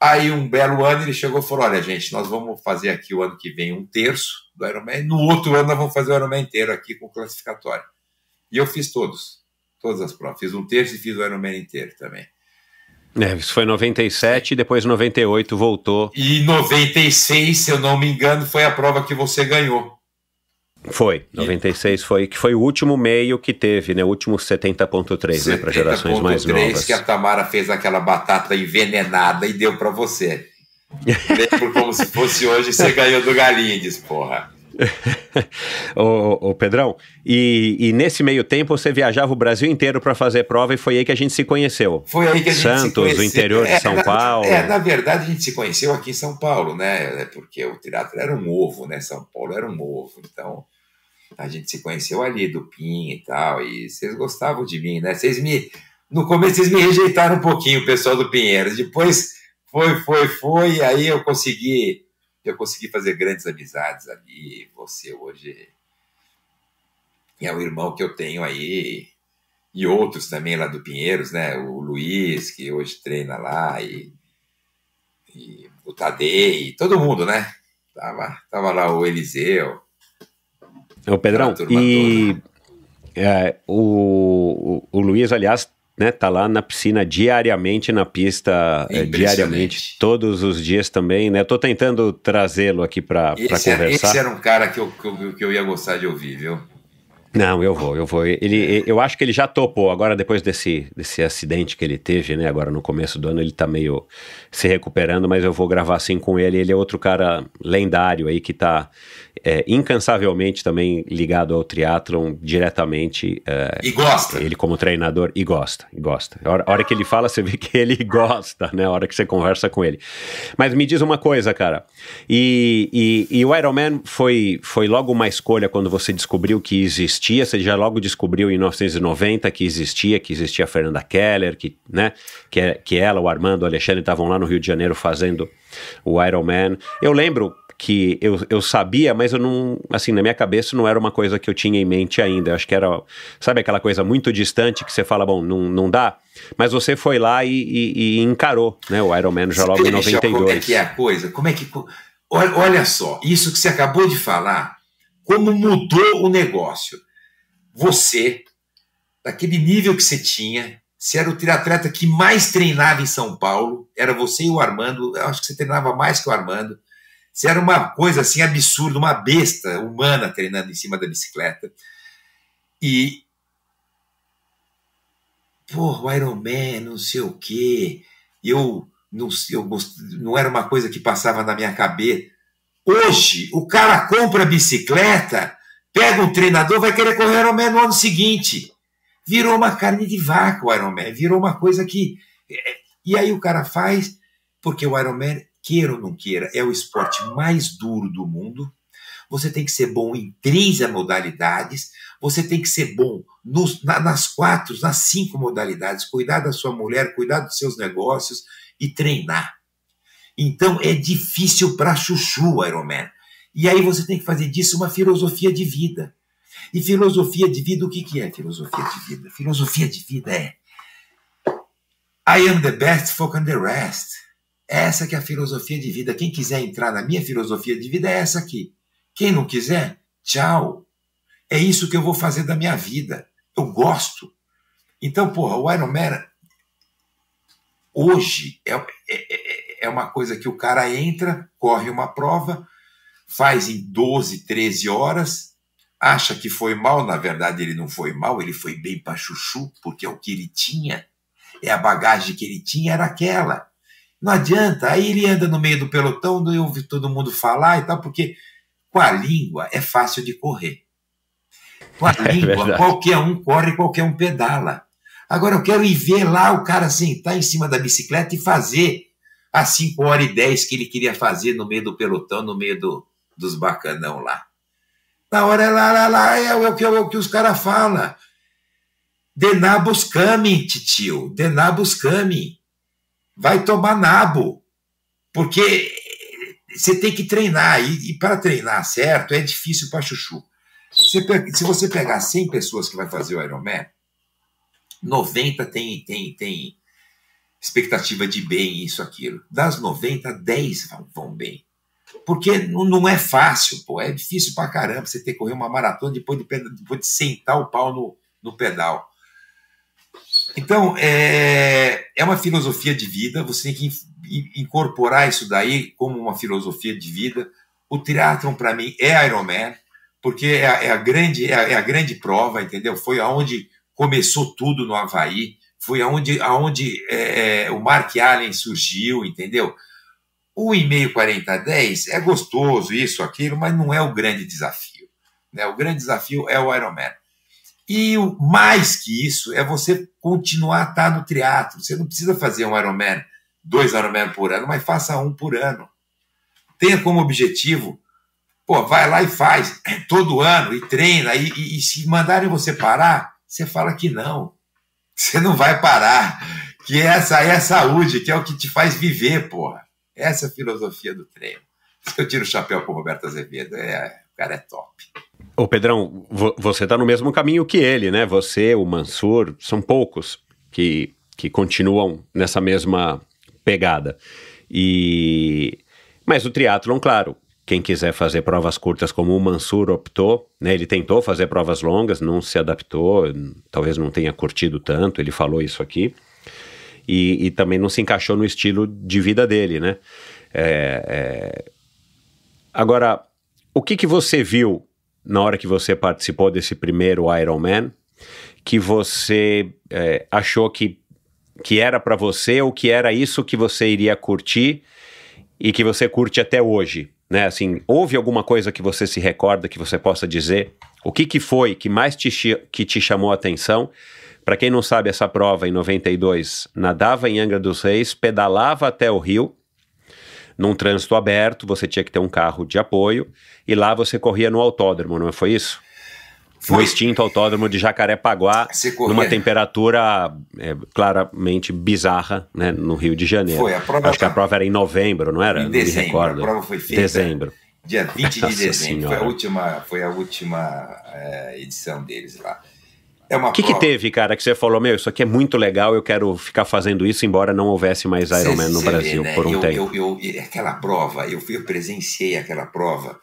Aí, um belo ano, ele chegou e falou: Olha, gente, nós vamos fazer aqui o ano que vem um terço do Ironman, no outro ano nós vamos fazer o Ironman inteiro aqui com classificatório. E eu fiz todos, todas as provas. Fiz um terço e fiz o Ironman inteiro também. É, isso foi 97 e depois 98 voltou. E 96, se eu não me engano, foi a prova que você ganhou. Foi, 96 foi, que foi o último meio que teve, né? O último 70.3, né? Para gerações mais 3, novas. que a Tamara fez aquela batata envenenada e deu para você. Lembro como se fosse hoje você ganhou do Galindes, porra. *laughs* ô, ô, Pedrão, e, e, nesse meio tempo você viajava o Brasil inteiro para fazer prova e foi aí que a gente se conheceu. Foi aí que a gente Santos, se conheceu. o interior é, de São na, Paulo. É, na verdade a gente se conheceu aqui em São Paulo, né? É porque o teatro era um ovo, né? São Paulo era um ovo, então a gente se conheceu ali do PIN e tal, e vocês gostavam de mim, né? Vocês me. No começo vocês me rejeitaram um pouquinho, o pessoal do Pinheiros. Depois foi, foi, foi, aí eu consegui. Eu consegui fazer grandes amizades ali. Você hoje é o irmão que eu tenho aí, e outros também lá do Pinheiros, né? O Luiz, que hoje treina lá, e, e o Tadei, todo mundo, né? Tava, tava lá o Eliseu. É o Pedrão, e né? é, o, o, o Luiz, aliás, né, tá lá na piscina diariamente, na pista é, diariamente, todos os dias também, né? Tô tentando trazê-lo aqui para é, conversar. esse era um cara que eu, que eu, que, eu, ia gostar de ouvir, viu? Não, eu vou, eu vou. Ele, eu acho que ele já topou. Agora, depois desse, desse acidente que ele teve, né? Agora no começo do ano, ele tá meio se recuperando, mas eu vou gravar assim com ele. Ele é outro cara lendário aí que tá é, incansavelmente também ligado ao triatlon diretamente. É, e gosta. Ele como treinador, e gosta, e gosta. A hora, a hora, que ele fala, você vê que ele *laughs* gosta, né? A hora que você conversa com ele. Mas me diz uma coisa, cara. E, e, e o Ironman foi, foi logo uma escolha quando você descobriu que existia, você já logo descobriu em 1990 que existia, que existia a Fernanda Keller, que, né, que, é, que ela, o Armando, o Alexandre estavam lá no Rio de Janeiro fazendo o Ironman. Eu lembro que eu, eu sabia, mas eu não, assim, na minha cabeça não era uma coisa que eu tinha em mente ainda. Eu acho que era, sabe aquela coisa muito distante que você fala, bom, não, não dá? Mas você foi lá e, e, e encarou, né, o Iron Man já logo em 92. Como é que é a coisa? Como é que... Olha, olha só, isso que você acabou de falar, como mudou o negócio. Você, daquele nível que você tinha, você era o triatleta que mais treinava em São Paulo, era você e o Armando, eu acho que você treinava mais que o Armando, isso era uma coisa assim absurda, uma besta humana treinando em cima da bicicleta. E. Pô, o Iron Man, não sei o quê. Eu não, eu não era uma coisa que passava na minha cabeça. Hoje, o cara compra bicicleta, pega um treinador, vai querer correr Iron Man no ano seguinte. Virou uma carne de vaca o Iron Man, virou uma coisa que. É, e aí o cara faz, porque o Iron Man queira ou não queira, é o esporte mais duro do mundo. Você tem que ser bom em três modalidades, você tem que ser bom nos, na, nas quatro, nas cinco modalidades, cuidar da sua mulher, cuidar dos seus negócios e treinar. Então é difícil para chuchu, Ironman. E aí você tem que fazer disso uma filosofia de vida. E filosofia de vida, o que, que é filosofia de vida? Filosofia de vida é I am the best, for on the rest. Essa que é a filosofia de vida. Quem quiser entrar na minha filosofia de vida é essa aqui. Quem não quiser, tchau. É isso que eu vou fazer da minha vida. Eu gosto. Então, porra, o Iron Man hoje é, é, é, é uma coisa que o cara entra, corre uma prova, faz em 12, 13 horas, acha que foi mal, na verdade ele não foi mal, ele foi bem para chuchu, porque é o que ele tinha, é a bagagem que ele tinha era aquela. Não adianta. Aí ele anda no meio do pelotão, não ouve todo mundo falar e tal, porque com a língua é fácil de correr. Com a *laughs* é língua, verdade. qualquer um corre, qualquer um pedala. Agora eu quero ir ver lá o cara sentar assim, tá em cima da bicicleta e fazer as 5 horas e 10 que ele queria fazer no meio do pelotão, no meio do, dos bacanão lá. Na hora é lá, lá, lá, é, é, o, que, é o que os caras falam. Denabus camin, titio. Denabus camin vai tomar nabo, porque você tem que treinar, e, e para treinar certo é difícil para chuchu. se você pegar 100 pessoas que vai fazer o Ironman, 90 tem, tem, tem expectativa de bem, isso, aquilo. Das 90, 10 vão, vão bem. Porque não, não é fácil, pô. É difícil pra caramba você ter que correr uma maratona depois de, depois de sentar o pau no, no pedal. Então, é, é uma filosofia de vida, você tem que incorporar isso daí como uma filosofia de vida. O triatlon, para mim, é Ironman, porque é a, é a grande, é a, é a, grande prova, entendeu? Foi aonde começou tudo no Havaí, foi aonde, aonde é, é o Mark Allen surgiu, entendeu? O e-mail 4010 é gostoso, isso, aquilo, mas não é o grande desafio. Né? O grande desafio é o Ironman. E o mais que isso é você continuar a estar no teatro. Você não precisa fazer um Ironman, dois Ironman por ano, mas faça um por ano. Tenha como objetivo, pô, vai lá e faz é todo ano e treina. E, e, e se mandarem você parar, você fala que não. Você não vai parar. Que é essa é a saúde, que é o que te faz viver, porra. Essa é a filosofia do treino. eu tiro o chapéu o Roberto Azevedo. É, o cara é top. Ô Pedrão, vo você está no mesmo caminho que ele, né? Você, o Mansur, são poucos que, que continuam nessa mesma pegada. E mas o triatlon, claro, quem quiser fazer provas curtas como o Mansur optou, né? Ele tentou fazer provas longas, não se adaptou, talvez não tenha curtido tanto, ele falou isso aqui. E, e também não se encaixou no estilo de vida dele, né? É, é... Agora, o que, que você viu na hora que você participou desse primeiro Ironman, que você é, achou que, que era para você ou que era isso que você iria curtir e que você curte até hoje, né? Assim, houve alguma coisa que você se recorda que você possa dizer? O que, que foi que mais te, que te chamou a atenção? Para quem não sabe, essa prova em 92 nadava em Angra dos Reis, pedalava até o Rio num trânsito aberto, você tinha que ter um carro de apoio e lá você corria no autódromo, não foi isso? Foi. No extinto autódromo de Jacarepaguá, numa temperatura é, claramente bizarra, né, no Rio de Janeiro. Foi, a prova Acho que a prova era em novembro, não era? Em dezembro, me recordo. a prova foi feita. Dezembro. Dia 20 de *laughs* dezembro, foi a última, foi a última é, edição deles lá. É o que, que, teve, cara, que você falou, meu, isso aqui é muito legal, eu quero ficar fazendo isso, embora não houvesse mais Man no Brasil vê, né? por um eu, tempo. Eu, eu, aquela prova, eu, eu presenciei aquela prova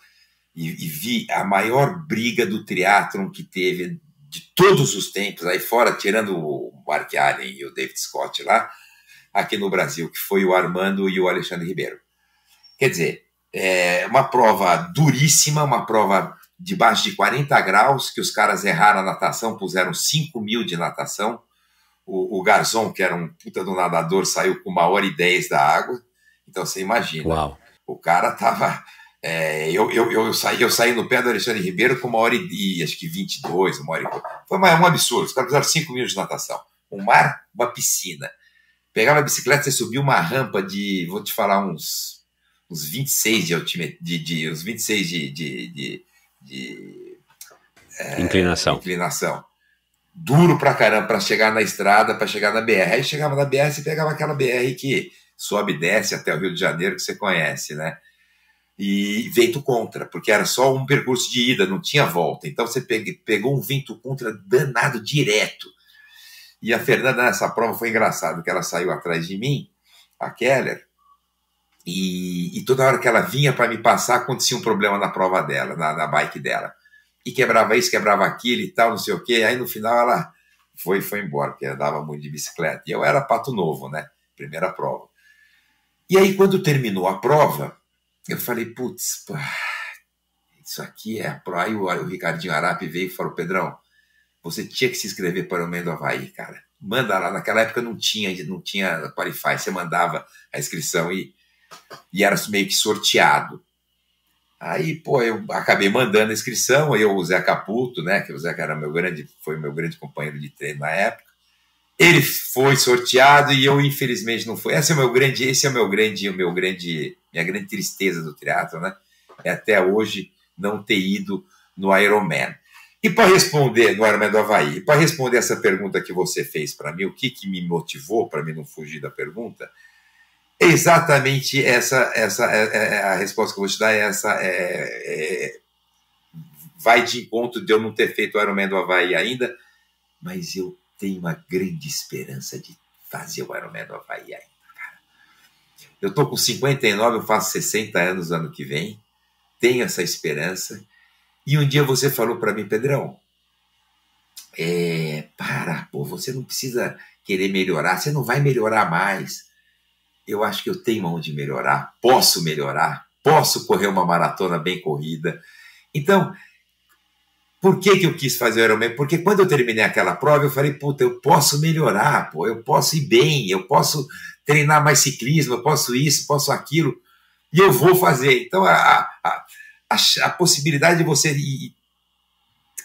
e, e vi a maior briga do triatlon que teve de todos os tempos, aí fora, tirando o Mark Allen e o David Scott lá, aqui no Brasil, que foi o Armando e o Alexandre Ribeiro. Quer dizer, é uma prova duríssima, uma prova debaixo de 40 graus, que os caras erraram a natação, puseram 5 mil de natação. O, o Garzon, que era um puta do nadador, saiu com uma hora e dez da água. Então você imagina. Uau. O cara tava. É, eu, eu, eu, saí, eu saí no pé do Alexandre Ribeiro com uma hora e acho que 22, uma hora e Foi uma, é um absurdo. Os caras puseram 5 mil de natação. Um mar, uma piscina. Pegava a bicicleta e subia uma rampa de, vou te falar, uns, uns 26 de altimetria, de, de, uns 26 de, de, de de é, inclinação. inclinação. Duro pra caramba para chegar na estrada, para chegar na BR. Aí chegava na BR, você pegava aquela BR que sobe e desce até o Rio de Janeiro, que você conhece, né? E vento contra, porque era só um percurso de ida, não tinha volta. Então você pegou um vento contra danado direto. E a Fernanda, nessa prova, foi engraçado, que ela saiu atrás de mim, a Keller, e, e toda hora que ela vinha para me passar, acontecia um problema na prova dela, na, na bike dela. E quebrava isso, quebrava aquilo e tal, não sei o quê. Aí no final ela foi foi embora, porque andava muito de bicicleta. E eu era pato novo, né? Primeira prova. E aí, quando terminou a prova, eu falei, putz, isso aqui é a prova. Aí o, o Ricardinho Arape veio e falou, Pedrão, você tinha que se inscrever para o meio do Havaí, cara. Manda lá. Naquela época não tinha, não tinha Qualify, você mandava a inscrição e e era meio que sorteado. Aí, pô, eu acabei mandando a inscrição, eu, o Zé Caputo, né, que o Zé era meu grande, foi meu grande companheiro de treino na época, ele foi sorteado e eu infelizmente não fui. Esse é o meu grande, esse é o meu grande, o meu grande, minha grande tristeza do teatro, né? É até hoje não ter ido no Ironman. E para responder no Ironman do Havaí, para responder essa pergunta que você fez para mim, o que, que me motivou para mim não fugir da pergunta? Exatamente essa, essa é, é, é, a resposta que eu vou te dar é essa. É, é, vai de encontro de eu não ter feito o Ironman do Havaí ainda, mas eu tenho uma grande esperança de fazer o Ironman do Havaí ainda, Eu tô com 59, eu faço 60 anos ano que vem, tenho essa esperança. E um dia você falou para mim, Pedrão, é, para, pô, você não precisa querer melhorar, você não vai melhorar mais eu acho que eu tenho onde melhorar, posso melhorar, posso correr uma maratona bem corrida. Então, por que, que eu quis fazer o Ironman? Porque quando eu terminei aquela prova, eu falei, puta, eu posso melhorar, pô, eu posso ir bem, eu posso treinar mais ciclismo, eu posso isso, posso aquilo, e eu vou fazer. Então, a, a, a, a possibilidade de você ir,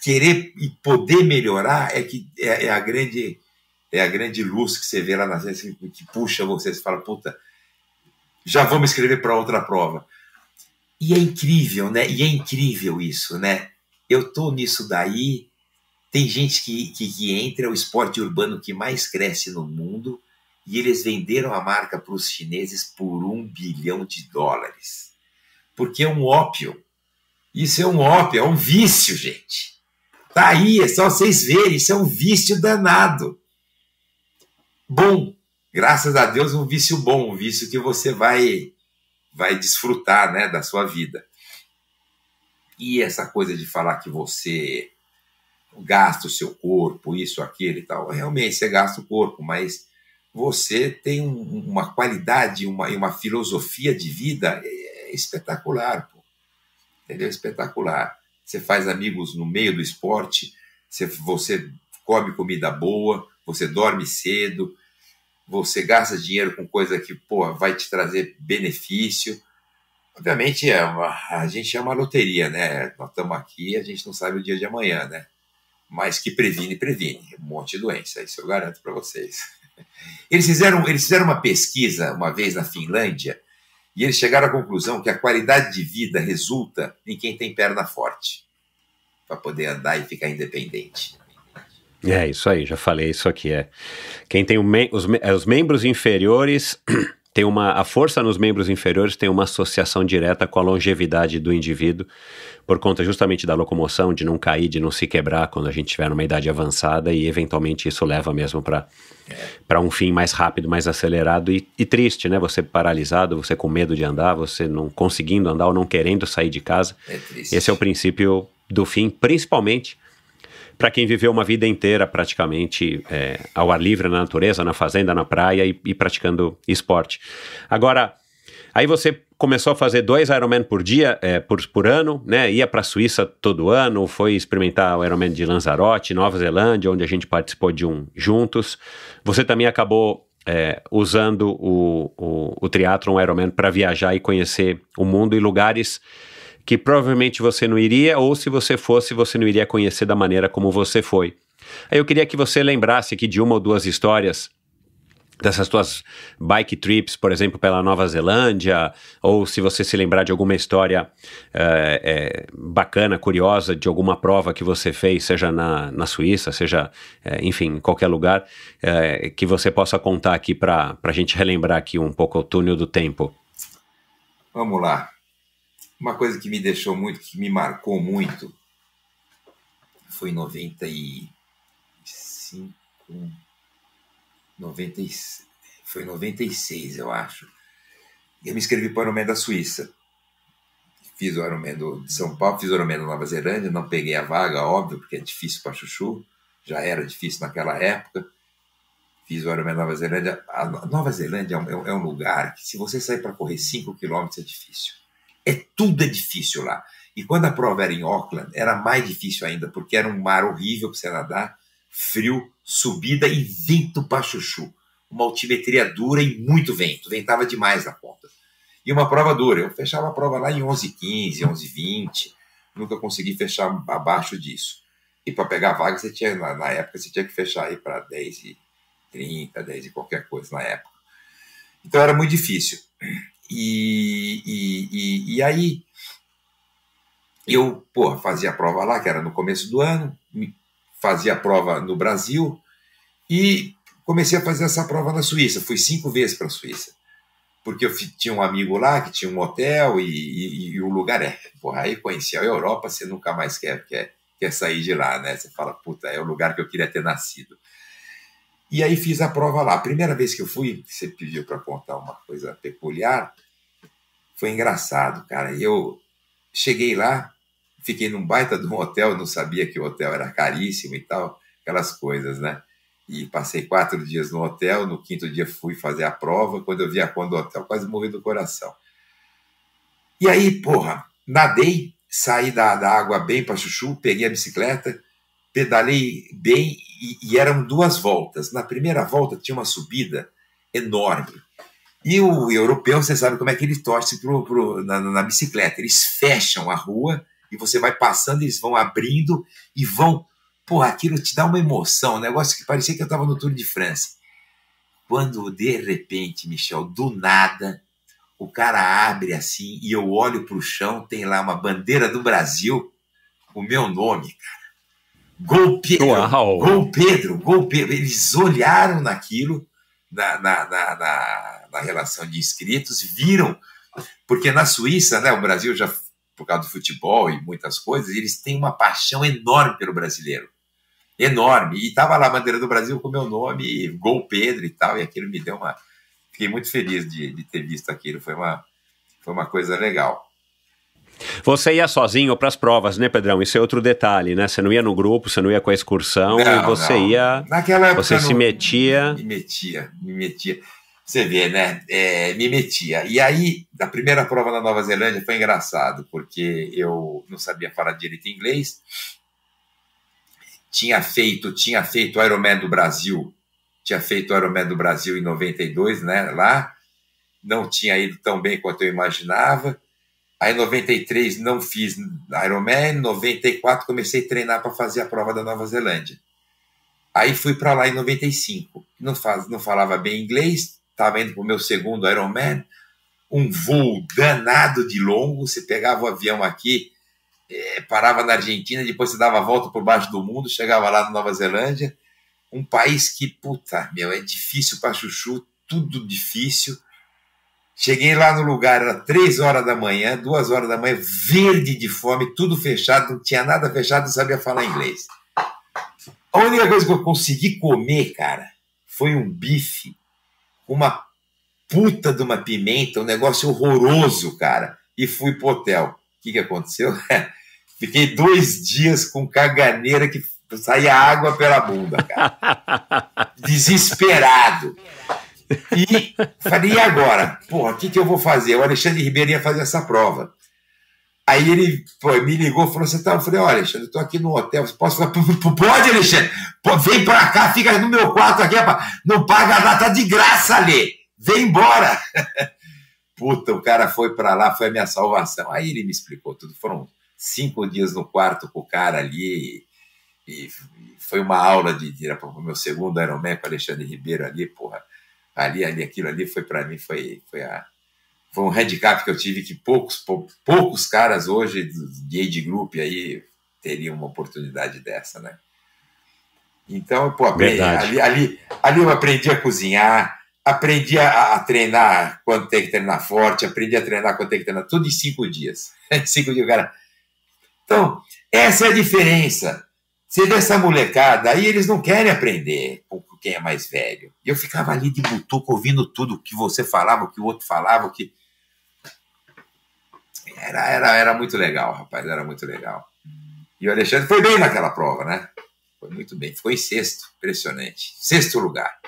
querer e poder melhorar é que é, é a grande é a grande luz que você vê lá na frente, assim, que puxa você, você fala, puta, já vou me inscrever para outra prova. E é incrível, né? E é incrível isso, né? Eu tô nisso daí. Tem gente que, que, que entra, é o esporte urbano que mais cresce no mundo, e eles venderam a marca para os chineses por um bilhão de dólares. Porque é um ópio. Isso é um ópio, é um vício, gente. Tá aí, é só vocês verem, isso é um vício danado bom. Graças a Deus, um vício bom, um vício que você vai vai desfrutar, né, da sua vida. E essa coisa de falar que você gasta o seu corpo, isso, aquilo e tal, realmente você gasta o corpo, mas você tem um, uma qualidade uma, uma filosofia de vida é, é espetacular, pô. entendeu? Espetacular. Você faz amigos no meio do esporte, você, você come comida boa, você dorme cedo, você gasta dinheiro com coisa que pô, vai te trazer benefício. Obviamente, é uma, a gente é uma loteria, né? Nós estamos aqui a gente não sabe o dia de amanhã, né? Mas que previne, previne. Um monte de doença, isso eu garanto para vocês. *laughs* Eles fizeram, eles fizeram uma pesquisa uma vez na Finlândia e eles chegaram à conclusão que a qualidade de vida resulta em quem tem perna forte para poder andar e ficar independente. É, isso aí, já falei isso aqui. É. Quem tem me os, me os membros inferiores. *clears throat* tem uma a força nos membros inferiores tem uma associação direta com a longevidade do indivíduo por conta justamente da locomoção, de não cair, de não se quebrar quando a gente tiver numa idade avançada e eventualmente isso leva mesmo para para um fim mais rápido, mais acelerado e, e, triste, né? Você paralisado, você com medo de andar, você não conseguindo andar ou não querendo sair de casa. É Esse é o princípio do fim, principalmente para quem viveu uma vida inteira praticamente é, ao ar livre, na natureza, na fazenda, na praia e, e praticando esporte. Agora, aí você começou a fazer dois Ironman por dia, é, por, por ano, né? Ia para a Suíça todo ano, foi experimentar o Ironman de Lanzarote, Nova Zelândia, onde a gente participou de um juntos. Você também acabou é, usando o, o, o Triathlon Ironman para viajar e conhecer o mundo e lugares que provavelmente você não iria, ou se você fosse, você não iria conhecer da maneira como você foi. Aí eu queria que você lembrasse aqui de uma ou duas histórias dessas tuas bike trips, por exemplo, pela Nova Zelândia, ou se você se lembrar de alguma história é, é, bacana, curiosa, de alguma prova que você fez, seja na, na Suíça, seja, é, enfim, em qualquer lugar, que você possa contar aqui para a gente relembrar aqui um pouco o túnel do tempo. Vamos lá. Uma coisa que me deixou muito, que me marcou muito, foi em 95, 96, foi 96, eu acho. Eu me inscrevi para o Ironman da Suíça. Fiz o Ironman de São Paulo, fiz o Ironman da Nova Zelândia, não peguei a vaga, óbvio, porque é difícil para chuchu, já era difícil naquela época fiz o da Nova Zelândia. A Nova Zelândia é um, é um, é lugar que, se você sair para correr 5 km, é difícil. É tudo é difícil lá. E quando a prova era em Auckland, era mais difícil ainda, porque era um mar horrível para você nadar, frio, subida e vento para chuchu. Uma altimetria dura e muito vento, ventava demais na ponta. E uma prova dura, eu fechava a prova lá em 11h15, 11h20, nunca consegui fechar abaixo disso. E para pegar vaga, você tinha, na, na, época, você tinha que fechar aí para 10h30, 10 e qualquer coisa na época. Então era muito difícil. E, e, e, e aí eu porra, fazia a prova lá, que era no começo do ano, fazia a prova no Brasil e comecei a fazer essa prova na Suíça. Fui cinco vezes para a Suíça, porque eu tinha um amigo lá que tinha um hotel e, e, e o lugar é. Porra, aí conheci a Europa, você nunca mais quer, quer, quer sair de lá, né? Você fala, puta, é o lugar que eu queria ter nascido. E aí fiz a prova lá. A primeira vez que eu fui, você pediu para contar uma coisa peculiar, foi engraçado, cara. Eu cheguei lá, fiquei num baita de um hotel, não sabia que o hotel era caríssimo e tal, aquelas coisas, né? E passei quatro dias no hotel, no quinto dia fui fazer a prova, quando eu vi a conta do hotel, quase morri do coração. E aí, porra, nadei, saí da, da água bem para chuchu, peguei a bicicleta, pedalei bem e, e, eram duas voltas. Na primeira volta tinha uma subida enorme. E o europeu, você sabe como é que ele torce pro, pro, na, na bicicleta. Eles fecham a rua e você vai passando, eles vão abrindo e vão. Porra, aquilo te dá uma emoção, um negócio que parecia que eu estava no Tour de França. Quando de repente, Michel, do nada, o cara abre assim e eu olho para o chão, tem lá uma bandeira do Brasil, o meu nome, cara Gol Pedro, Uau. gol Pedro, gol Pedro. Eles olharam naquilo, na, na, na, na, na relação de inscritos, viram, porque na Suíça, né, o Brasil já, por causa do futebol e muitas coisas, eles têm uma paixão enorme pelo brasileiro. Enorme. E estava lá a bandeira do Brasil com meu nome, gol Pedro e tal, e aquilo me deu uma. Fiquei muito feliz de, de ter visto aquilo, foi uma, foi uma coisa legal. Você ia sozinho para as provas, né, Pedrão? Isso é outro detalhe, né? Você não ia no grupo, você não ia com a excursão, não, você não. ia. Naquela época. Você se metia. Me metia, me metia. Você vê, né? É, me metia. E aí, a primeira prova na Nova Zelândia foi engraçado, porque eu não sabia falar direito inglês. Tinha feito, tinha feito o Ironman do Brasil. Tinha feito o Ironman do Brasil em 92, né? Lá. Não tinha ido tão bem quanto eu imaginava Aí, em 93, não fiz Ironman. Em 94, comecei a treinar para fazer a prova da Nova Zelândia. Aí fui para lá em 95. Não, faz, não falava bem inglês, estava indo para o meu segundo Ironman. Um voo danado de longo. Você pegava o avião aqui, é, parava na Argentina, depois você dava a volta por baixo do mundo, chegava lá na Nova Zelândia. Um país que, puta, meu, é difícil para chuchu, tudo difícil Cheguei lá no lugar, era três horas da manhã, duas horas da manhã, verde de fome, tudo fechado, não tinha nada fechado, não sabia falar inglês. A única coisa que eu consegui comer, cara, foi um bife uma puta de uma pimenta, um negócio horroroso, cara. E fui pro hotel. O que, que aconteceu? *laughs* Fiquei dois dias com caganeira que saía água pela bunda, cara. *laughs* Desesperado. E falei, e agora? Porra, o que, que eu vou fazer? O Alexandre Ribeiro ia fazer essa prova. Aí ele foi, me ligou, falou: Você tá? Eu falei: Olha, Alexandre, eu tô aqui no hotel. Você posso falar? Pode, Alexandre? Vem pra cá, fica no meu quarto aqui, rapaz. Não paga nada, tá de graça ali. Vem embora. *laughs* Puta, o cara foi pra lá, foi a minha salvação. Aí ele me explicou tudo. Foram cinco dias no quarto com o cara ali. E, e foi uma aula de, era pro meu segundo Ironman com o Alexandre Ribeiro ali, porra ali, ali, aquilo ali foi para mim, foi, foi, a, foi um handicap que eu tive que poucos, poucos caras hoje de age group aí teriam uma oportunidade dessa, né? Então, pô, aprendi, ali, ali, ali eu aprendi a cozinhar, aprendi a, a, treinar quando tem que treinar forte, aprendi a treinar quando tem que treinar, tudo em cinco dias. *laughs* cinco dias, cara. Então, essa é a diferença. Se dessa molecada, aí eles não querem aprender quem é mais velho. E eu ficava ali de butuco ouvindo tudo que você falava, o que o outro falava, que. Era, era, era muito legal, rapaz, era muito legal. E o Alexandre foi bem naquela prova, né? Foi muito bem, ficou em sexto, impressionante. Sexto lugar.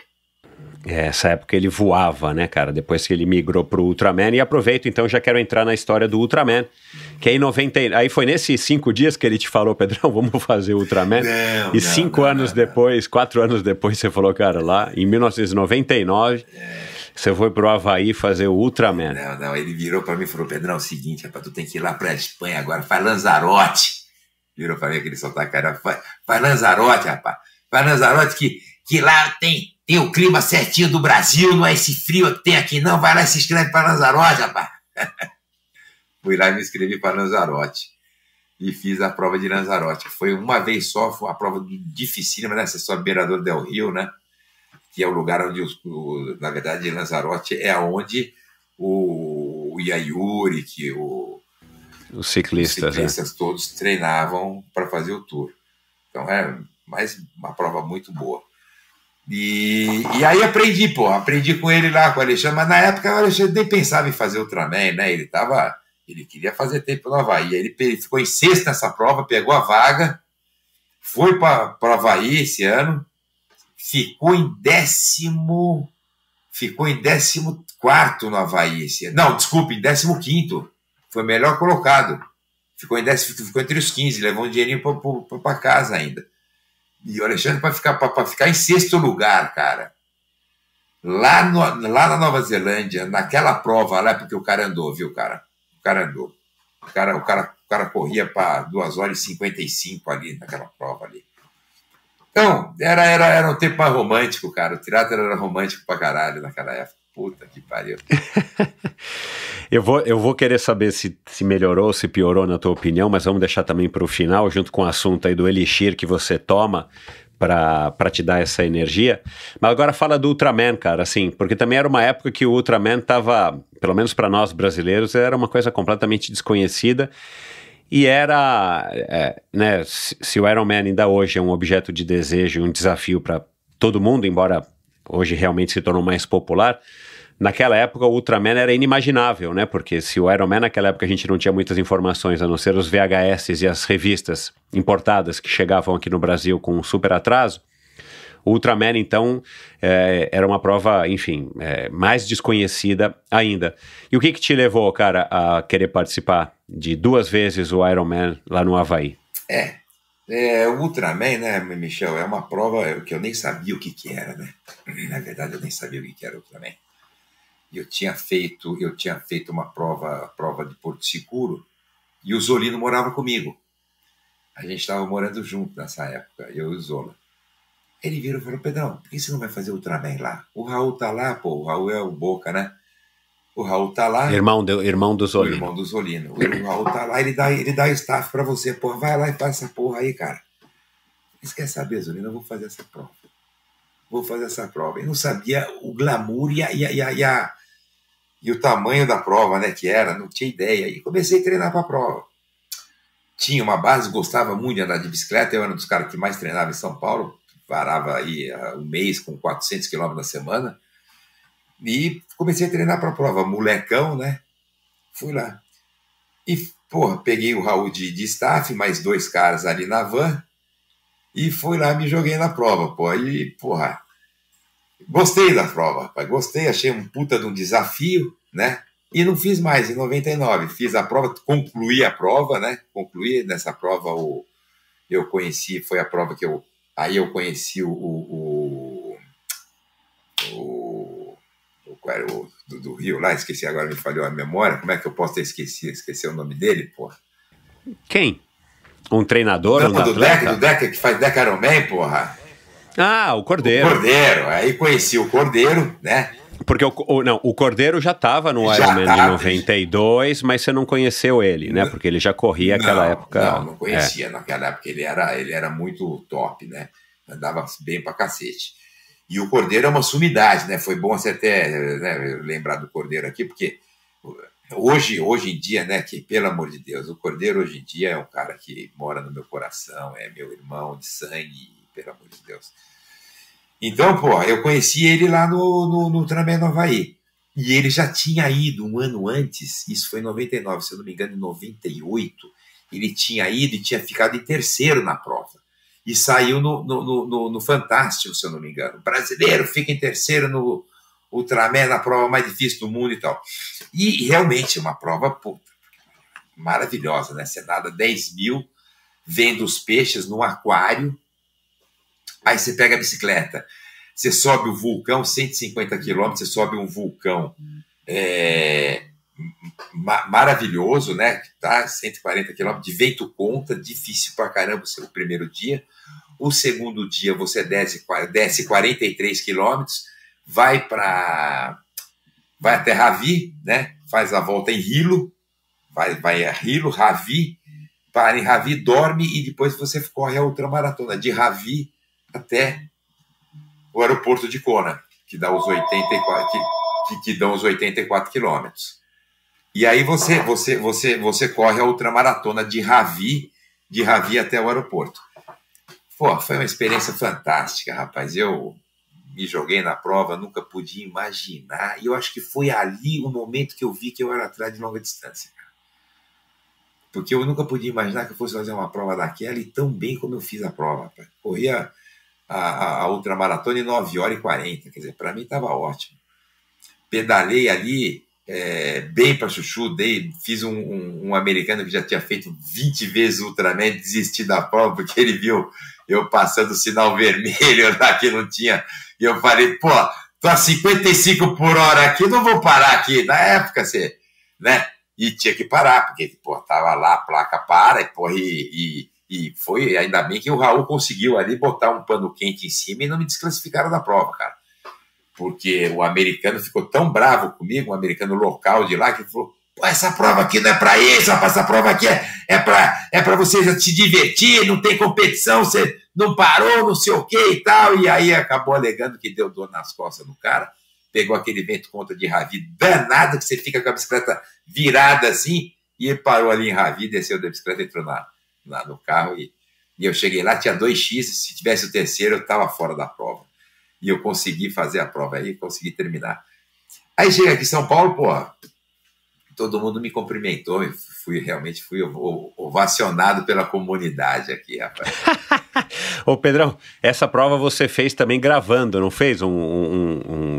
Essa época ele voava, né, cara? Depois que ele migrou pro Ultraman. E aproveito, então, já quero entrar na história do Ultraman. Que é aí, 90... aí foi nesses cinco dias que ele te falou, Pedrão, *laughs* vamos fazer o Ultraman. Não, e não, cinco não, anos depois, quatro anos depois, você falou, cara, lá em 1999, é. você foi pro Havaí fazer o Ultraman. Não, não, ele virou para mim e falou, Pedrão, é o seguinte, rapaz, tu tem que ir lá pra Espanha agora, faz Lanzarote. Virou pra mim aquele sotaque, cara, faz Lanzarote, rapaz. Faz Lanzarote que, que lá tem o clima certinho do Brasil, não é esse frio que tem aqui, não. Vai lá e se inscreve para Lanzarote, rapaz. *laughs* Fui lá e me inscrevi para Lanzarote. E fiz a prova de Lanzarote. Foi uma vez só, foi uma prova dificílima, né? Você só beirador del Rio, né? Que é o lugar onde, os, o, na verdade, Lanzarote é onde o, o Yayuri, que o, os ciclistas, os ciclistas né? todos treinavam para fazer o tour. Então é mais uma prova muito boa. E, e aí aprendi, pô, aprendi com ele lá, com o Alexandre, mas na época o Alexandre nem pensava em fazer Ultraman, né? Ele tava, ele queria fazer tempo no Havaí. Ele, ficou em sexto nessa prova, pegou a vaga, foi para o Havaí esse ano, ficou em décimo. Ficou em décimo quarto no Havaí esse ano. Não, desculpe, em décimo quinto. Foi melhor colocado. Ficou, em décimo, ficou entre os 15, levou um dinheirinho para casa ainda. E o Alexandre para ficar, ficar em sexto lugar, cara. Lá, no, lá na Nova Zelândia, naquela prova lá, porque o cara andou, viu, cara? O cara andou. O cara, o cara, o cara corria para 2 horas e 55 ali, naquela prova ali. Então, era, era, era um tempo mais romântico, cara. O Tirata era romântico pra caralho naquela época. Puta que pariu. *laughs* eu, vou, eu vou querer saber se, se melhorou, se piorou na tua opinião, mas vamos deixar também para o final, junto com o assunto aí do elixir que você toma para te dar essa energia. Mas agora fala do Ultraman, cara, assim, porque também era uma época que o Ultraman tava, pelo menos para nós brasileiros, era uma coisa completamente desconhecida. E era, é, né, se, se o Iron Man ainda hoje é um objeto de desejo, um desafio para todo mundo, embora hoje realmente se tornou mais popular, naquela época o Ultraman era inimaginável, né? Porque se o Iron Man naquela época a gente não tinha muitas informações, a não ser os VHS e as revistas importadas que chegavam aqui no Brasil com um super atraso. O Ultraman, então, é, era uma prova, enfim, é, mais desconhecida ainda. E o que, que te levou, cara, a querer participar de duas vezes o Iron Man lá no Havaí? É, é, o Ultraman, né, Michel, é uma prova que eu nem sabia o que, que era, né? *clears throat* Na verdade, eu nem sabia o que, que era o Ultraman. Eu tinha feito, eu tinha feito uma prova, prova de Porto Seguro, e o Zolino morava comigo. A gente estava morando junto nessa época, eu e o Zola. Ele virou e falou: Pedrão, por que você não vai fazer Ultraman lá? O Raul tá lá, pô, o Raul é o Boca, né? O Raul tá lá. Irmão do, irmão do Zolino. Irmão do Zolino. O Raul tá lá, ele dá, ele dá staff para você. Pô, vai lá e faz essa porra aí, cara. Você quer saber, Zolino? Eu vou fazer essa prova. Vou fazer essa prova. Eu não sabia o glamour e, a, e, a, e, a, e o tamanho da prova, né? Que era, não tinha ideia. E comecei a treinar a prova. Tinha uma base, gostava muito de andar de bicicleta. Eu era um dos caras que mais treinava em São Paulo. varava aí ah, um mês com 400 quilômetros na semana e comecei a treinar para a prova, molecão, né? Fui lá. E, porra, peguei o Raul de, de staff, mais dois caras ali na van, e fui lá, me joguei na prova, pô. E, porra, gostei da prova, rapaz, gostei, achei um puta de um desafio, né? E não fiz mais em 99, fiz a prova, concluí a prova, né? Concluí nessa prova o eu conheci, foi a prova que eu aí eu conheci o, o qual era o do, do, Rio lá, esqueci agora, me falhou a memória. Como é que eu posso ter esquecido, esquecer o nome dele, porra? Quem? Um treinador? Não, um do Deca, do Deca que faz Deca porra. Ah, o Cordeiro. O Cordeiro, aí conheci o Cordeiro, né? Porque o, o, não, o Cordeiro já estava no já Ironman tava, de 92, mas você não conheceu ele, né? Porque ele já corria naquela aquela época. Não, não é. conhecia é. naquela época. Ele era, ele era muito top, né? Andava bem pra cacete. E o Cordeiro é uma sumidade, né? Foi bom você até né, lembrar do Cordeiro aqui, porque hoje, hoje em dia, né, que pelo amor de Deus, o Cordeiro hoje em dia é um cara que mora no meu coração, é meu irmão de sangue, pelo amor de Deus. Então, pô, eu conheci ele lá no, no, no no Havaí. E ele já tinha ido um ano antes, isso foi em 99, se eu não me engano, em 98, ele tinha ido e tinha ficado em terceiro na prova e saiu no, no, no, no, Fantástico, se eu não me engano. O brasileiro fica em terceiro no Ultraman, na prova mais difícil do mundo e tal. E realmente é uma prova puta, maravilhosa, né? Você nada 10 mil, vendo os peixes no aquário, aí você pega a bicicleta, você sobe o vulcão, 150 quilômetros, você sobe um vulcão. É maravilhoso, né? Tá 140 quilômetros, de vento conta, difícil pra caramba o seu primeiro dia. O segundo dia você desce, desce 43 quilômetros, vai para vai até Ravi, né? Faz a volta em Rilo, vai, vai a Rilo, Ravi, para em Ravi, dorme e depois você corre a ultramaratona de Ravi até o aeroporto de Kona, que dá os 84 que, que, que dão os 84 quilômetros. E aí você você você você corre a ultramaratona de Ravi, de Ravi até o aeroporto. Pô, foi uma experiência fantástica, rapaz. Eu me joguei na prova, nunca podia imaginar. E eu acho que foi ali o momento que eu vi que eu era atrás de longa distância. Porque eu nunca podia imaginar que eu fosse fazer uma prova daquela e tão bem como eu fiz a prova. Corri a, a, a ultramaratona em 9 horas e 40. Quer dizer, para mim estava ótimo. Pedalei ali é, para Chuchu, dei, fiz um, um, um, americano que já tinha feito 20 vezes Ultraman desistir da prova, porque ele viu eu passando o sinal vermelho *laughs* lá que não tinha. E eu falei, pô, tô a 55 por hora aqui, não vou parar aqui. Na época, você, né? E tinha que parar, porque, pô, tava lá, a placa para, e, porra, e, e, e foi, ainda bem que o Raul conseguiu ali botar um pano quente em cima e não me desclassificaram da prova, cara porque o americano ficou tão bravo comigo, um americano local de lá, que falou: Pô, essa prova aqui não é para isso, rapaz, essa prova aqui é, é para é pra você se divertir, não tem competição, você não parou, não sei o que e tal. E aí acabou alegando que deu dor nas costas no cara, pegou aquele vento contra de Ravi danado, que você fica com a bicicleta virada assim, e parou ali em Ravi, desceu da bicicleta, entrou na, na no carro e, e eu cheguei lá, tinha dois X, se tivesse o terceiro eu estava fora da prova e eu consegui fazer a prova aí, consegui terminar. Aí chega aqui em São Paulo, pô, todo mundo me cumprimentou, fui realmente fui ovacionado pela comunidade aqui, rapaz. *laughs* Ô Pedrão, essa prova você fez também gravando, não fez? Um, um,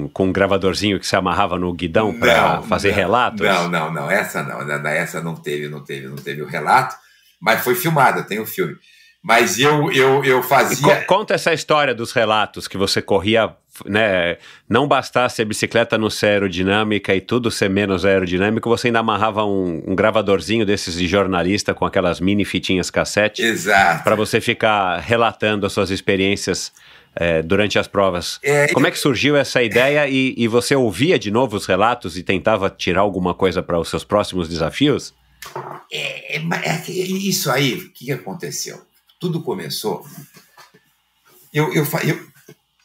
um com um gravadorzinho que se amarrava no guidão para fazer não, relatos? Não, não, não, essa não, essa não teve, não teve, não teve o relato, mas foi filmado, tem o filme. Mas eu, eu, eu fazia. Co conta essa história dos relatos que você corria, né? Não bastasse a bicicleta não ser aerodinâmica e tudo ser menos aerodinâmico, você ainda amarrava um, um gravadorzinho desses de jornalista com aquelas mini fitinhas cassete. Exato. Para você ficar relatando as suas experiências é, durante as provas. É, Como é que surgiu essa ideia e, e, você ouvia de novo os relatos e tentava tirar alguma coisa para os seus próximos desafios? É, é, é isso aí, o que aconteceu? tudo começou. Eu, eu, eu,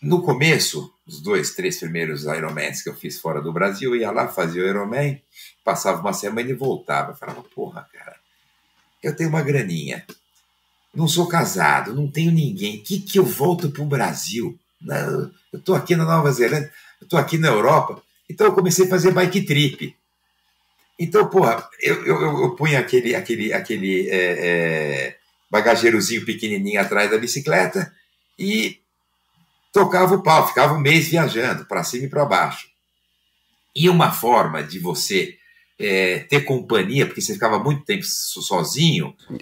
no começo, os dois, três primeiros Ironmans que eu fiz fora do Brasil, eu ia lá, fazia o Ironman, passava uma semana e voltava. Eu falava, porra, cara, eu tenho uma graninha, não sou casado, não tenho ninguém, que que eu volto para o Brasil? eu estou aqui na Nova Zelândia, eu estou aqui na Europa. Então eu comecei a fazer bike trip. Então, porra, eu, eu, eu punha aquele, aquele, aquele é, é, bagageirozinho pequenininho atrás da bicicleta e tocava o pau, ficava um mês viajando para cima e para baixo. E uma forma de você é, ter companhia, porque você ficava muito tempo sozinho, *laughs*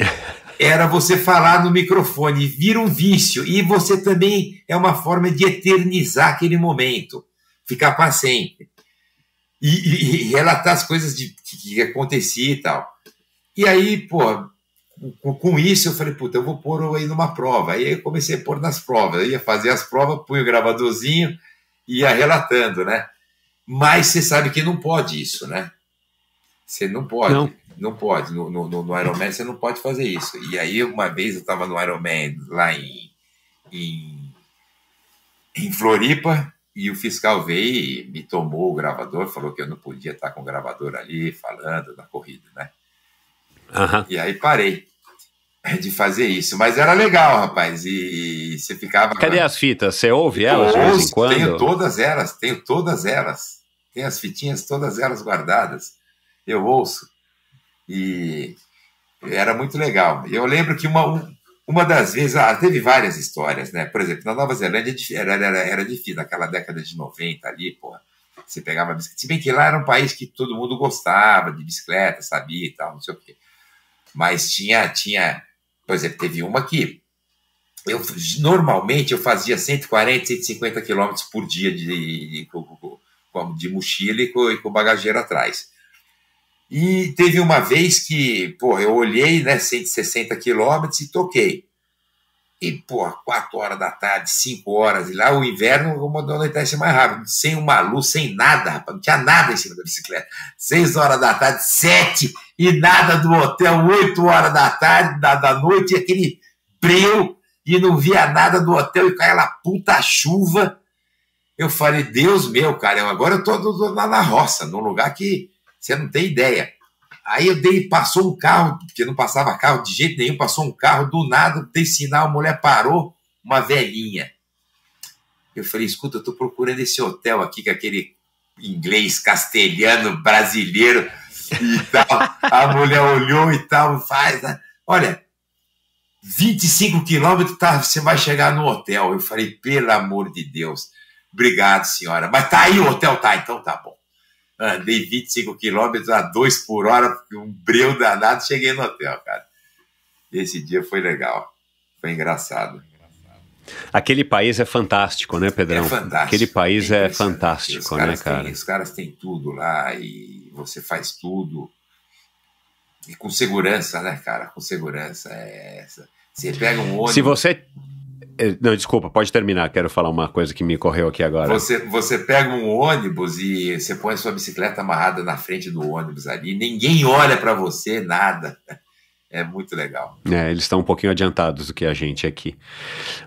era você falar no microfone, vira um vício, e você também é uma forma de eternizar aquele momento, ficar para sempre. E, e, e, relatar as coisas de, que, que acontecia e tal. E aí, pô, com isso eu falei, puta, eu vou pôr aí numa prova. Aí eu comecei a pôr nas provas, eu ia fazer as provas, punha o gravadorzinho e ia relatando, né? Mas você sabe que não pode isso, né? Você não pode, não, não pode. No, no, no Ironman você não pode fazer isso. E aí uma vez eu estava no Ironman lá em, em, em Floripa e o fiscal veio e me tomou o gravador, falou que eu não podia estar com o gravador ali falando na corrida, né? Uhum. E aí parei de fazer isso. Mas era legal, rapaz. E, você ficava. Cadê as fitas? Você ouve elas de vez em quando? Tenho todas elas, tenho todas elas. Tenho as fitinhas, todas elas guardadas. Eu ouço. E era muito legal. Eu lembro que uma, uma das vezes, ah, teve várias histórias, né? Por exemplo, na Nova Zelândia é era, era, era difícil, naquela década de 90 ali, porra. Você pegava bicicleta. Se bem que lá era um país que todo mundo gostava de bicicleta, sabia e tal, não sei o quê. Mas tinha, tinha, por exemplo, teve uma que eu normalmente eu fazia 140, 150 quilômetros por dia de, de, de, de mochila e com, e com bagageiro atrás. E teve uma vez que, pô, eu olhei, né, 160 quilômetros e toquei. E, pô, 4 horas da tarde, 5 horas, e lá o inverno, o mandou anoitecer mais rápido, sem uma luz, sem nada, rapaz, não tinha nada em cima da bicicleta. 6 horas da tarde, 7, e nada do hotel, 8 horas da tarde, da, da noite, e aquele breu, e não via nada do hotel, e aquela puta chuva. Eu falei, Deus meu, cara, agora eu tô, lá na roça, num lugar que você não tem ideia. Aí eu dei, passou um carro, porque não passava carro de jeito nenhum, passou um carro do nada, tem sinal, a mulher parou, uma velhinha. Eu falei, escuta, eu tô procurando esse hotel aqui que é aquele inglês, castelhano, brasileiro e então, tal. A mulher olhou e tal, faz. Né? Olha, 25 quilômetros, tá, você vai chegar no hotel. Eu falei, pelo amor de Deus, obrigado, senhora. Mas tá aí o hotel, tá, então tá bom. Andei 25 quilômetros a 2 por hora, um breu danado, cheguei no hotel, cara. Esse dia foi legal, foi engraçado. Aquele país é fantástico, né, Pedrão? É fantástico. Aquele país é, é fantástico, né, cara? Têm, os caras têm tudo lá e você faz tudo. E com segurança, né, cara? Com segurança. É essa. Você pega um ônibus. Se você. É, não, desculpa, pode terminar. Quero falar uma coisa que me correu aqui agora. Você, você pega um ônibus e você põe a sua bicicleta amarrada na frente do ônibus ali, ninguém olha para você, nada é muito legal. É, eles estão um pouquinho adiantados do que a gente aqui.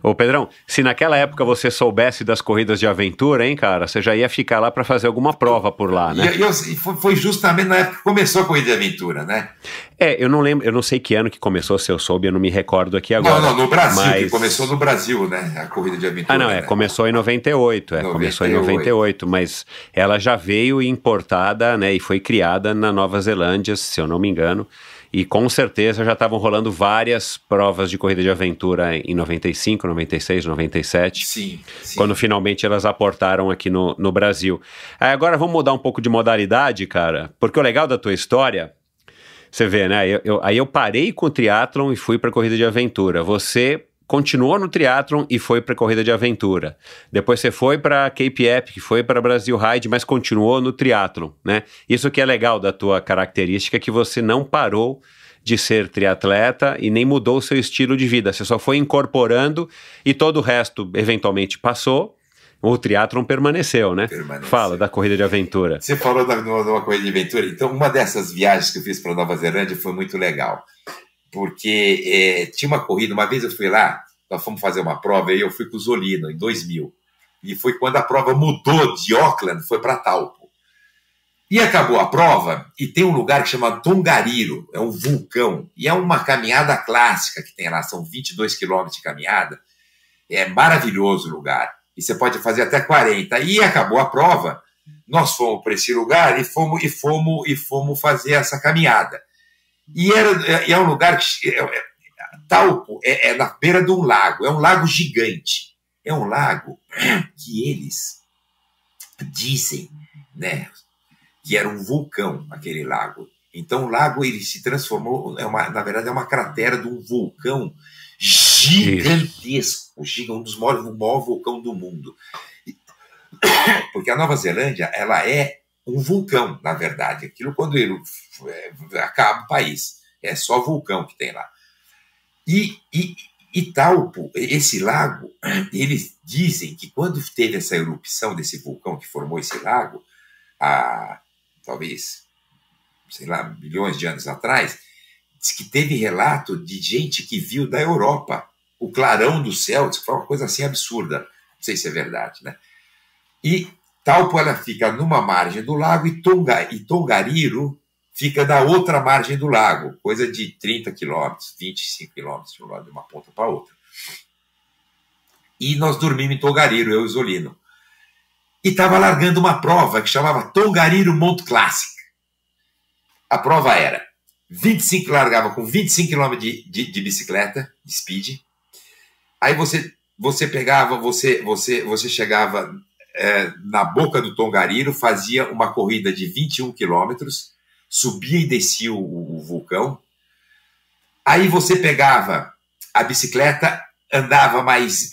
Ô, Pedrão, se naquela época você soubesse das corridas de aventura, hein, cara, você já ia ficar lá para fazer alguma prova por lá, né? E, foi justamente na época que começou a corrida de aventura, né? É, eu não lembro, eu não sei que ano que começou, se eu soube, eu não me recordo aqui agora. Não, não, no Brasil, mas... que começou no Brasil, né? A corrida de aventura. Ah, não, é, né? começou em 98, é, 98. começou em 98, mas ela já veio importada, né, e foi criada na Nova Zelândia, se eu não me engano. E com certeza já estavam rolando várias provas de corrida de aventura em 95, 96, 97. Sim. sim. Quando finalmente elas aportaram aqui no, no Brasil. Aí agora vamos mudar um pouco de modalidade, cara, porque o legal da tua história. Você vê, né? Eu, eu, aí eu parei com o triatlon e fui para corrida de aventura. Você continuou no triatlon e foi para corrida de aventura. Depois você foi para Cape Epic, foi para Brasil Ride, mas continuou no triatlon, né? Isso que é legal da tua característica que você não parou de ser triatleta e nem mudou o seu estilo de vida. Você só foi incorporando e todo o resto eventualmente passou, o triatlon permaneceu, né? Permaneceu. Fala da corrida de aventura. Você falou da, de uma corrida de aventura, então uma dessas viagens que eu fiz para Nova Zelândia foi muito legal porque é, tinha uma corrida, uma vez eu fui lá, nós fomos fazer uma prova, e eu fui com o Zolino, em 2000. E foi quando a prova mudou de Auckland, foi para Taupo. E acabou a prova, e tem um lugar que chama Tongariro, é um vulcão, e é uma caminhada clássica que tem lá, são 22 quilômetros de caminhada. É maravilhoso o lugar, e você pode fazer até 40. E acabou a prova, nós fomos para esse lugar e fomos, e fomos, e fomos fazer essa caminhada. E era, é, é um lugar que. É, é, Talco é, é na beira de um lago, é um lago gigante. É um lago que eles dizem né, que era um vulcão, aquele lago. Então o lago ele se transformou, é uma, na verdade é uma cratera de um vulcão gigantesco, Isso. um dos maiores, o maior vulcão do mundo. *coughs* Porque a Nova Zelândia ela é um vulcão, na verdade. Aquilo quando ele é, acaba o país. É só vulcão que tem lá. E, e talpo esse lago, *clears throat* eles dizem que quando teve essa erupção desse vulcão que formou esse lago, há talvez, sei lá, milhões de anos atrás, diz que teve relato de gente que viu da Europa o clarão do céu, diz que foi uma coisa assim absurda. Não sei se é verdade, né? E Taupo ela fica numa margem do lago e, Tonga, e Tongariro fica da outra margem do lago, coisa de 30 quilômetros, 25 quilômetros de de uma ponta para outra. E nós dormimos em Tongariro, eu e o Zolino. E estava largando uma prova que chamava Tongariro Monte Classic. A prova era 25 largava com 25 km de, de, de bicicleta, de speed. Aí você você pegava, você você você chegava é, na boca do Tongariro, fazia uma corrida de 21 quilômetros, subia e descia o, o vulcão. Aí você pegava a bicicleta, andava mais,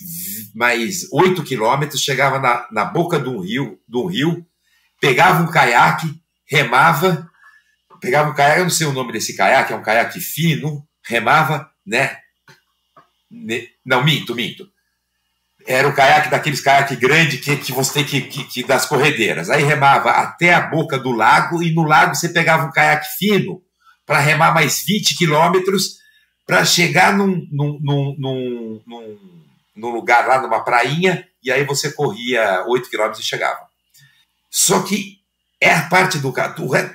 mais 8 quilômetros, chegava na, na boca de um, rio, de um rio, pegava um caiaque, remava, pegava um caiaque, eu não sei o nome desse caiaque, é um caiaque fino, remava, né? Não, minto, minto era o caiaque daqueles caiaque grande que, que você tem que, que, que, das corredeiras. Aí remava até a boca do lago e no lago você pegava um caiaque fino para remar mais 20 quilômetros para chegar num, num, num, num, num lugar lá, numa prainha, e aí você corria 8 quilômetros e chegava. Só que é a parte do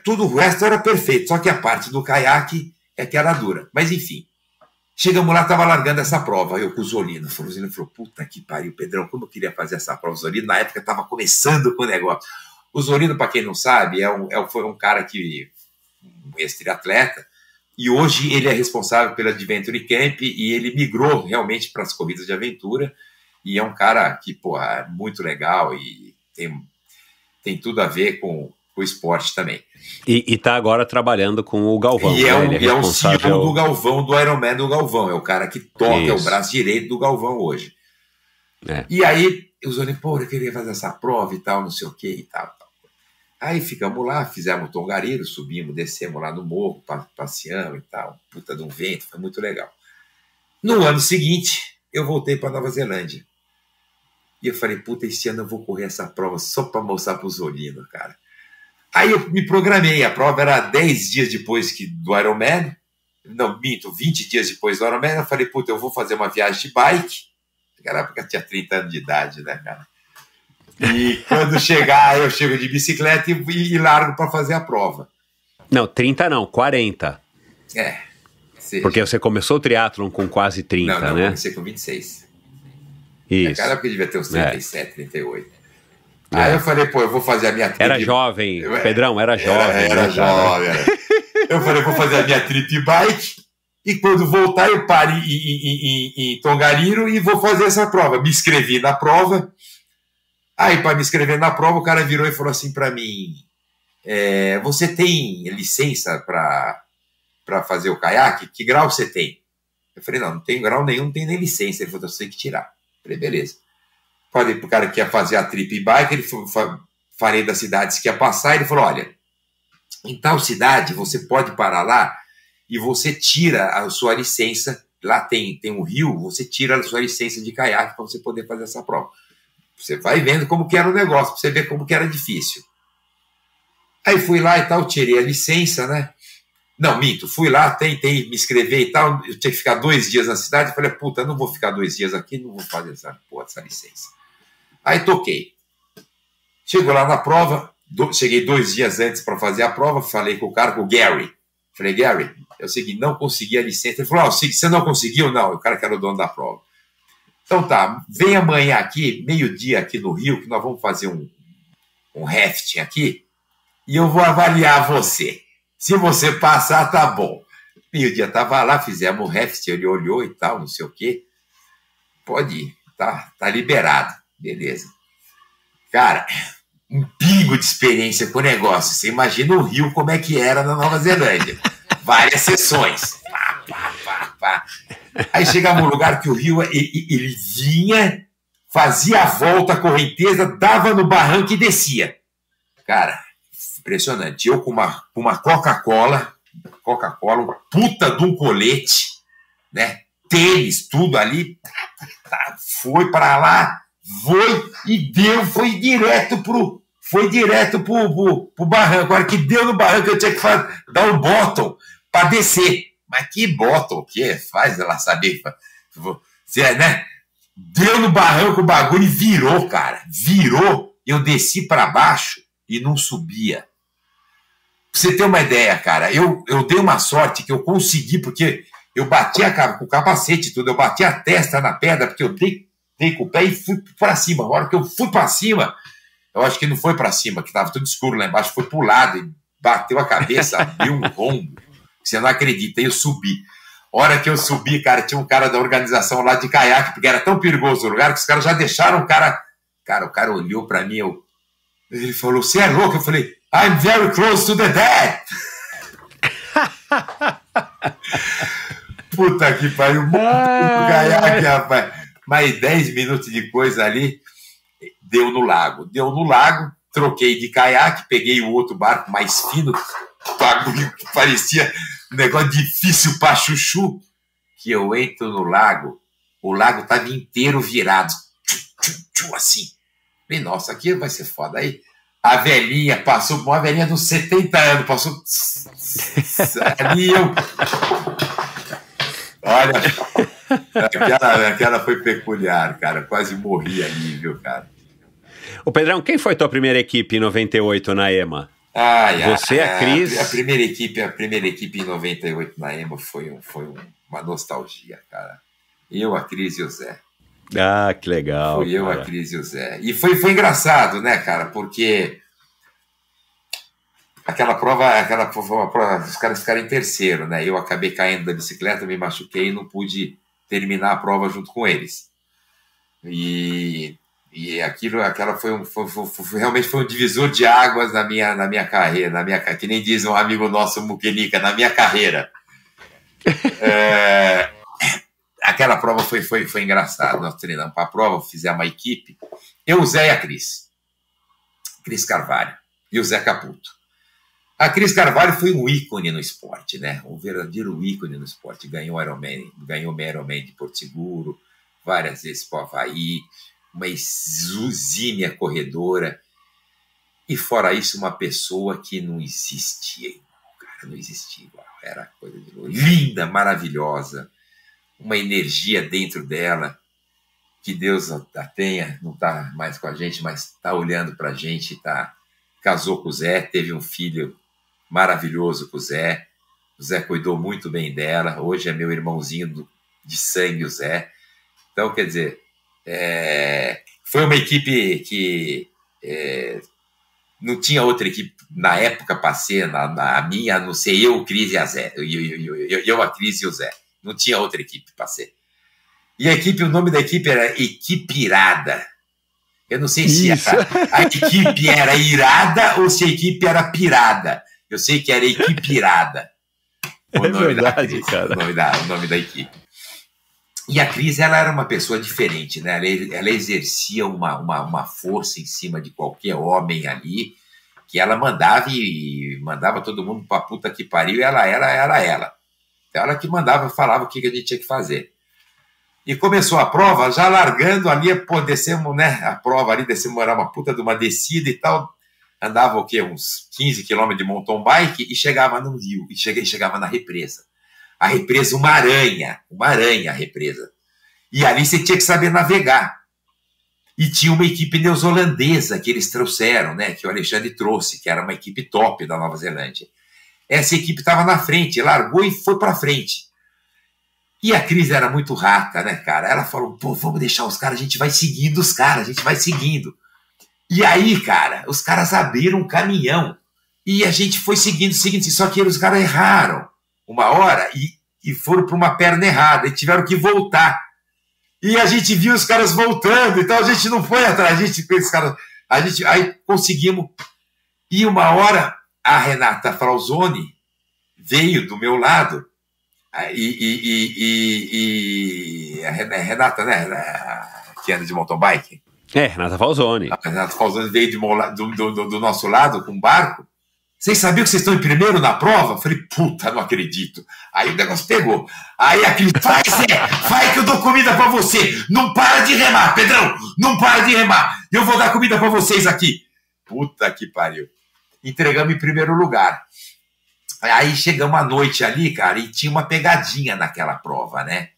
tudo o resto era perfeito, só que a parte do caiaque é que era dura. Mas enfim, Chegamos lá, estava largando essa prova, eu com o Zolino. O Zolino falou, puta que pariu, Pedrão, como eu queria fazer essa prova. O Zolino, na época, estava começando com o negócio. O Zolino, para quem não sabe, é um, é, foi um cara que, um ex-triatleta, e hoje ele é responsável pela Adventure Camp e ele migrou realmente para as corridas de aventura. E é um cara que, porra é muito legal e tem, tem tudo a ver com o esporte também. E, está agora trabalhando com o Galvão. E é, né? um, Ele é, é um CEO do Galvão, do Ironman do Galvão. É o cara que toca, Isso. é o braço direito do Galvão hoje. É. E aí, os olhei, pô, eu queria fazer essa prova e tal, não sei o que e tal, Aí ficamos lá, fizemos o tongareiro, subimos, descemos lá no morro, passeamos e tal. Puta de um vento, foi muito legal. No ano seguinte, eu voltei para Nova Zelândia. E eu falei, puta, esse ano eu vou correr essa prova só para mostrar para os Zolino, cara. Aí eu me programei, a prova era 10 dias depois que do Ironman, não, minto, 20 dias depois do Ironman, eu falei, puta, eu vou fazer uma viagem de bike, naquela época eu tinha 30 anos de idade, né, cara? E quando *laughs* chegar, eu chego de bicicleta e, e largo para fazer a prova. Não, 30 não, 40. É. Seja. Porque você começou o triatlon com quase 30, não, não, né? Não, comecei com 26. Isso. Naquela época eu devia ter uns 37, é. 38. É. Aí eu falei, pô, eu vou fazer a minha trip. Era jovem, eu, é, Pedrão, era jovem. Era, era, era jovem. Era. eu falei, vou fazer a minha trip bike e quando voltar eu paro em, em, em, em Tongariro e vou fazer essa prova. Me inscrevi na prova. Aí, para me inscrever na prova, o cara virou e falou assim para mim: é, Você tem licença para fazer o caiaque? Que grau você tem? Eu falei: Não, não tenho grau nenhum, não tenho nem licença. Ele falou: então Você tem que tirar. Eu falei: Beleza. Falei para o cara que ia fazer a trip bike, ele foi, falei das cidades que ia passar, ele falou: olha, em tal cidade você pode parar lá e você tira a sua licença. Lá tem, tem um rio, você tira a sua licença de caiaque para você poder fazer essa prova. Você vai vendo como que era o negócio, para você ver como que era difícil. Aí fui lá e tal, tirei a licença, né? Não, minto, fui lá, tentei me inscrever e tal. Eu tinha que ficar dois dias na cidade. Falei, puta, não vou ficar dois dias aqui, não vou fazer essa, porra, essa licença. Aí toquei. Chego lá na prova, do, cheguei dois dias antes para fazer a prova, falei com o cara, com o Gary. Falei, Gary, eu é sei que não consegui a licença. Ele falou, oh, você não conseguiu? Não, o cara que era o dono da prova. Então tá, vem amanhã aqui, meio-dia aqui no Rio, que nós vamos fazer um, um rafting aqui, e eu vou avaliar você. Se você passar, tá bom. Meio-dia estava lá, fizemos o rafting, ele olhou e tal, não sei o quê. Pode ir, tá, tá liberado. Beleza. Cara, um pingo de experiência com o negócio. Você imagina o Rio como é que era na Nova Zelândia. Várias sessões. Pá, pá, pá, pá. Aí chegava um lugar que o Rio ele, ele vinha, fazia a volta, a correnteza, dava no barranco e descia. Cara, impressionante. Eu com uma, com uma Coca-Cola, Coca-Cola, uma puta de um colete, né? Tênis, tudo ali. Tá, tá, tá foi para lá, foi e deu, foi direto pro, foi direto pro, pro, pro barranco. Agora que deu no barranco, eu tinha que fazer, dar um bottom para descer. Mas que bottom que é? Faz ela saber. Você, é, né? Deu no barranco o bagulho e virou, cara. Virou. Eu desci para baixo e não subia. Pra você ter uma ideia, cara, eu, eu dei uma sorte que eu consegui, porque eu bati a, com o capacete e tudo, eu bati a testa na pedra, porque eu dei dei com o pé e fui para cima. Hora que eu fui para cima, eu acho que não foi para cima, que estava tudo escuro lá embaixo, foi pro lado e bateu a cabeça, *laughs* abriu um rombo. Você não acredita, eu subi. Hora que eu subi, cara, tinha um cara da organização lá de caiaque, porque era tão perigoso o lugar que os caras já deixaram o cara. Cara, o cara olhou para mim, eu... ele falou: Você é louco? Eu falei: I'm very close to the dead. *laughs* Puta que pariu, o caiaque, rapaz mais 10 minutos de coisa ali, deu no lago. Deu no lago, troquei de caiaque, peguei o outro barco mais fino, que *laughs* parecia um negócio difícil para chuchu, que eu entro no lago, o lago estava inteiro virado, tchum, tchum, assim. Falei, nossa, aqui vai ser foda. Aí a velhinha passou, uma velhinha dos 70 anos, passou *laughs* ali eu... Olha, aquela, aquela foi peculiar, cara. Quase morri ali, viu, cara? Ô, Pedrão, quem foi tua primeira equipe em 98 na EMA? Ai, Você, a, a é, Cris. A, primeira equipe, a primeira equipe em 98 na EMA foi, um, foi um, uma nostalgia, cara. Eu, a Cris e o Zé. Ah, que legal. Foi eu, a Cris e o Zé. E foi, foi engraçado, né, cara? Porque aquela prova, aquela prova, prova os caras ficaram em terceiro, né? Eu acabei caindo da bicicleta, me machuquei e não pude terminar a prova junto com eles. E, e aquilo, aquela foi, um, foi, foi, foi, realmente foi um divisor de águas na minha, na minha carreira, na minha que nem diz um amigo nosso Mukenica, na minha carreira. *laughs* é, aquela prova foi, foi, foi engraçada. Nós treinamos para a prova, fizemos uma equipe. Eu, o Zé e a Cris. Cris Carvalho e o Zé Caputo. A Cris Carvalho foi um ícone no esporte, né? Um verdadeiro ícone no esporte. Ganhou Ironman, ganhou Ironman de Porto Seguro, várias vezes para o Havaí, uma exusímia corredora. E fora isso, uma pessoa que não existia cara, não existia igual. Era coisa de louco. Linda, maravilhosa, uma energia dentro dela. Que Deus a tenha, não está mais com a gente, mas está olhando para a gente, Tá casou com o Zé, teve um filho maravilhoso com o Zé. O Zé cuidou muito bem dela. Hoje é meu irmãozinho de sangue, o Zé. Então, quer dizer, é... foi uma equipe que é... não tinha outra equipe na época passei, na, na a minha, a não ser eu, o Cris e a Zé. Eu, eu, eu, eu, a Cris e o Zé. Não tinha outra equipe passei. E a equipe, o nome da equipe era Equipe Irada. Eu não sei se a, a equipe era irada ou se a equipe era pirada. Eu sei que era Equipe Irada. É o é nome verdade, da cara. O nome da, o nome da equipe. E a Cris, ela era uma pessoa diferente, né? Ela, ela exercia uma, uma, uma, força em cima de qualquer homem ali, que ela mandava e, mandava todo mundo pra puta que pariu, e ela era, era ela. Então ela que mandava, falava o que, que a gente tinha que fazer. E começou a prova, já largando ali, pô, descemos, né? A prova ali, descemos, era uma puta de uma descida e tal andava o quê? Uns 15 quilômetros de mountain bike e chegava num rio, e chegava na represa. A represa, uma aranha, uma aranha a represa. E ali você tinha que saber navegar. E tinha uma equipe neozelandesa que eles trouxeram, né, que o Alexandre trouxe, que era uma equipe top da Nova Zelândia. Essa equipe estava na frente, largou e foi para frente. E a Cris era muito rata, né, cara? Ela falou: pô, vamos deixar os caras, a gente vai seguindo os caras, a gente vai seguindo. E aí, cara, os caras abriram um caminhão e a gente foi seguindo, seguindo, só que os caras erraram uma hora e, e foram para uma perna errada e tiveram que voltar. E a gente viu os caras voltando, então a gente não foi atrás, a gente fez os caras. A gente, aí conseguimos. E uma hora a Renata Frauzoni veio do meu lado e, e, e, e, a Renata, né, que anda de mountain bike, é, Renata Falzoni. A Renata Falzoni veio mola, do, do, do, nosso lado com um barco. Vocês sabiam que vocês estão em primeiro na prova? falei, puta, não acredito. Aí o negócio pegou. Aí aquele, vai, é, vai que eu dou comida para você. Não para de remar, Pedrão, não para de remar. Eu vou dar comida para vocês aqui. Puta que pariu. Entregamos em primeiro lugar. Aí chegamos à noite ali, cara, e tinha uma pegadinha naquela prova, né?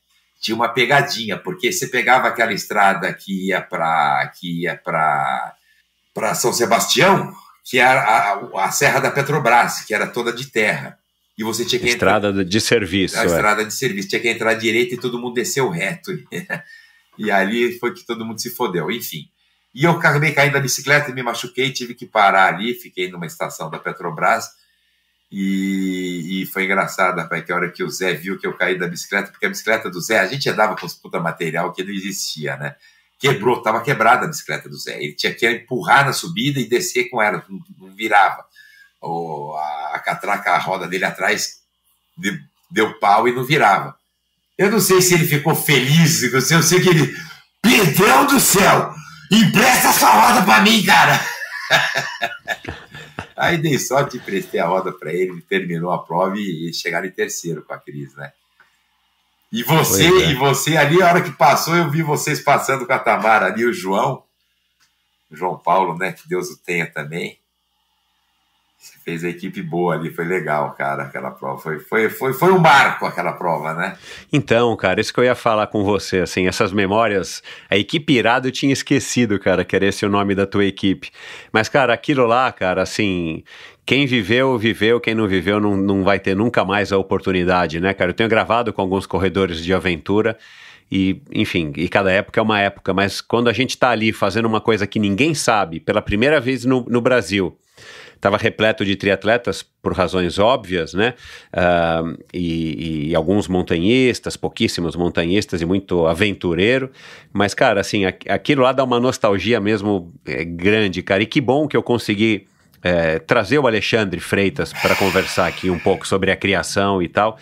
tinha uma pegadinha, porque você pegava aquela estrada que ia para que ia para para São Sebastião, que era a, a, Serra da Petrobras, que era toda de terra. E você tinha que estrada entrar, de serviço. A é. estrada de serviço, tinha que entrar direito e todo mundo desceu reto. *laughs* e ali foi que todo mundo se fodeu, enfim. E eu acabei caindo da bicicleta e me machuquei, tive que parar ali, fiquei numa estação da Petrobras e, e, foi engraçado, rapaz, que a hora que o Zé viu que eu caí da bicicleta, porque a bicicleta do Zé, a gente andava com os puta material que não existia, né? Quebrou, estava quebrada a bicicleta do Zé. Ele tinha que empurrar na subida e descer com ela, não, virava. O a, a catraca, a roda dele atrás de, deu pau e não virava. Eu não sei se ele ficou feliz, eu sei, eu sei que ele. Pedrão do céu! Empresta essa roda pra mim, cara! *laughs* Aí dei sorte e prestei a roda para ele, ele terminou a prova e, chegaram em terceiro com a Cris, né? E você, é. e você ali, a hora que passou, eu vi vocês passando com a Tamara ali, o João, João Paulo, né? Que Deus o tenha também. Você fez a equipe boa ali, foi legal, cara, aquela prova. Foi, foi, foi, foi um barco aquela prova, né? Então, cara, isso que eu ia falar com você, assim, essas memórias, a equipe irada eu tinha esquecido, cara, que era esse o nome da tua equipe. Mas, cara, aquilo lá, cara, assim, quem viveu, viveu, quem não viveu, não, não vai ter nunca mais a oportunidade, né, cara? Eu tenho gravado com alguns corredores de aventura. E, enfim, e cada época é uma época, mas quando a gente está ali fazendo uma coisa que ninguém sabe, pela primeira vez no, no Brasil, estava repleto de triatletas por razões óbvias, né? Uh, e, e, alguns montanhistas, pouquíssimos montanhistas e muito aventureiro. Mas, cara, assim, aquilo lá dá uma nostalgia mesmo é, grande, cara. E que bom que eu consegui. É, trazer o Alexandre Freitas para conversar aqui um pouco sobre a criação e tal,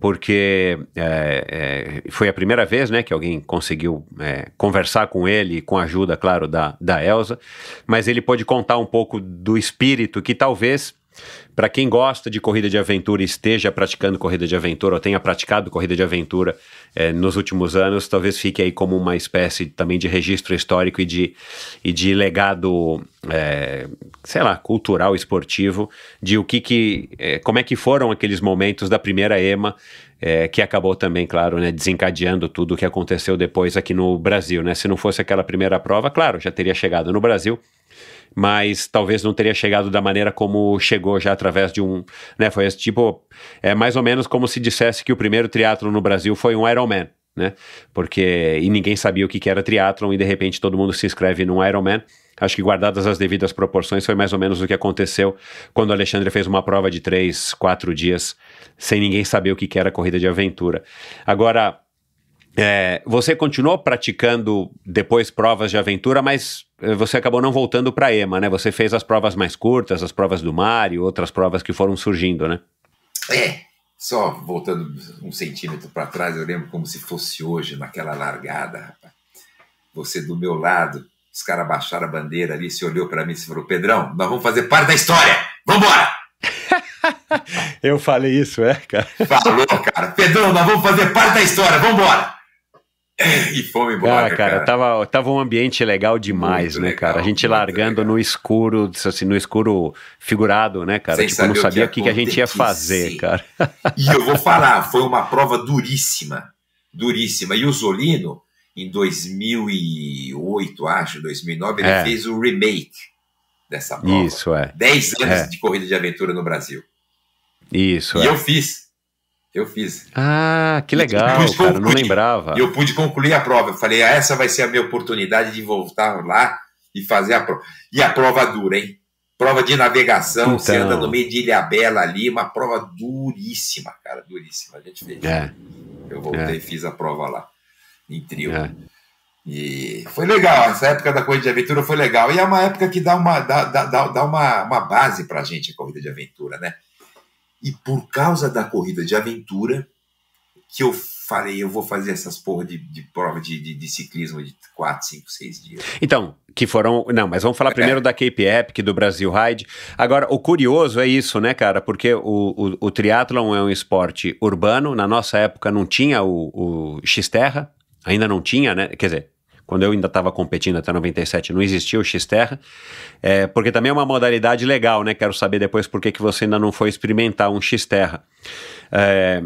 porque é, é, foi a primeira vez né, que alguém conseguiu é, conversar com ele, com a ajuda, claro, da, da Elsa, mas ele pôde contar um pouco do espírito que talvez para quem gosta de corrida de aventura e esteja praticando corrida de aventura ou tenha praticado corrida de aventura é, nos últimos anos, talvez fique aí como uma espécie também de registro histórico e de, e de legado, é, sei lá, cultural, esportivo, de o que que, é, como é que foram aqueles momentos da primeira EMA, que acabou também, claro, né, desencadeando tudo o que aconteceu depois aqui no Brasil, né? Se não fosse aquela primeira prova, claro, já teria chegado no Brasil, mas talvez não teria chegado da maneira como chegou já através de um, né, foi esse tipo, é mais ou menos como se dissesse que o primeiro triatlo no Brasil foi um Ironman, né? Porque e ninguém sabia o que, que era triatlon e de repente todo mundo se inscreve num Ironman. Acho que guardadas as devidas proporções foi mais ou menos o que aconteceu quando o Alexandre fez uma prova de três, quatro dias sem ninguém saber o que, que era corrida de aventura. Agora é, você continuou praticando depois provas de aventura, mas eh, você acabou não voltando para EMA, né? Você fez as provas mais curtas, as provas do mar e outras provas que foram surgindo, né? É, só voltando um centímetro para trás, eu lembro como se fosse hoje, naquela largada, rapaz. Você do meu lado, os caras baixaram a bandeira ali, se olhou para mim e falou: Pedrão, nós vamos fazer parte da história, vambora! *laughs* eu falei isso, é, cara? Falou, cara. Pedrão, nós vamos fazer parte da história, vambora! *laughs* e fome embora. Ah, cara, cara, Tava, tava um ambiente legal demais, muito né, legal, cara? A gente largando legal. no escuro, assim, no escuro figurado, né, cara? Sem tipo, não sabia o que, que, a gente ia fazer, cara. E eu vou falar, foi uma prova duríssima, duríssima. E o Zolino, em 2008, acho, 2009, ele é. fez o remake dessa prova. Isso, é. Dez anos é. de corrida de aventura no Brasil. Isso, e é. eu fiz. Eu fiz. Ah, que legal, eu cara, não lembrava. E eu pude concluir a prova. Eu falei, ah, essa vai ser a minha oportunidade de voltar lá e fazer a prova. E a prova dura, hein? Prova de navegação, então... você anda então. no meio de Ilha Bela ali, uma prova duríssima, cara, duríssima. A gente fez. É. Eu voltei é. e é. fiz a prova lá, em trio. É. E foi legal, essa época da corrida de aventura foi legal. E é uma época que dá uma, dá, dá, dá uma, uma base pra gente a corrida de aventura, né? E por causa da corrida de aventura, que eu falei, eu vou fazer essas porra de, de prova de, de, de, ciclismo de 4, 5, 6 dias. Então, que foram. Não, mas vamos falar é. primeiro é. da Cape Epic, do Brasil Ride. Agora, o curioso é isso, né, cara? Porque o, o, o triatlon é um esporte urbano. Na nossa época não tinha o, o X-Terra, ainda não tinha, né? Quer dizer, quando eu ainda estava competindo até 97, não existia o Xterra, é, porque também é uma modalidade legal, né? Quero saber depois por que, que você ainda não foi experimentar um Xterra. É,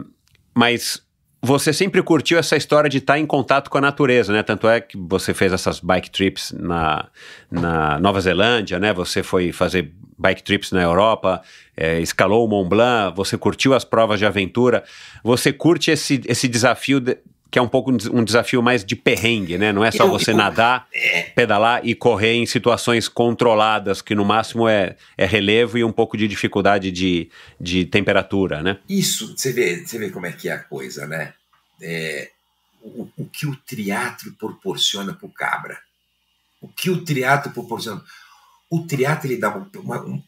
mas você sempre curtiu essa história de estar tá em contato com a natureza, né? Tanto é que você fez essas bike trips na, na Nova Zelândia, né? Você foi fazer bike trips na Europa, é, escalou o Mont Blanc, você curtiu as provas de aventura. Você curte esse, esse desafio de, que é um pouco um desafio mais de perrengue, né? Não é só você nadar, é. pedalar e correr em situações controladas, que no máximo é, é relevo e um pouco de dificuldade de, de temperatura, né? Isso, você vê, você vê como é que é a coisa, né? É, o, o, que o triatlo proporciona para o cabra. O que o triatlo proporciona. O triatlo ele dá uma, uma um,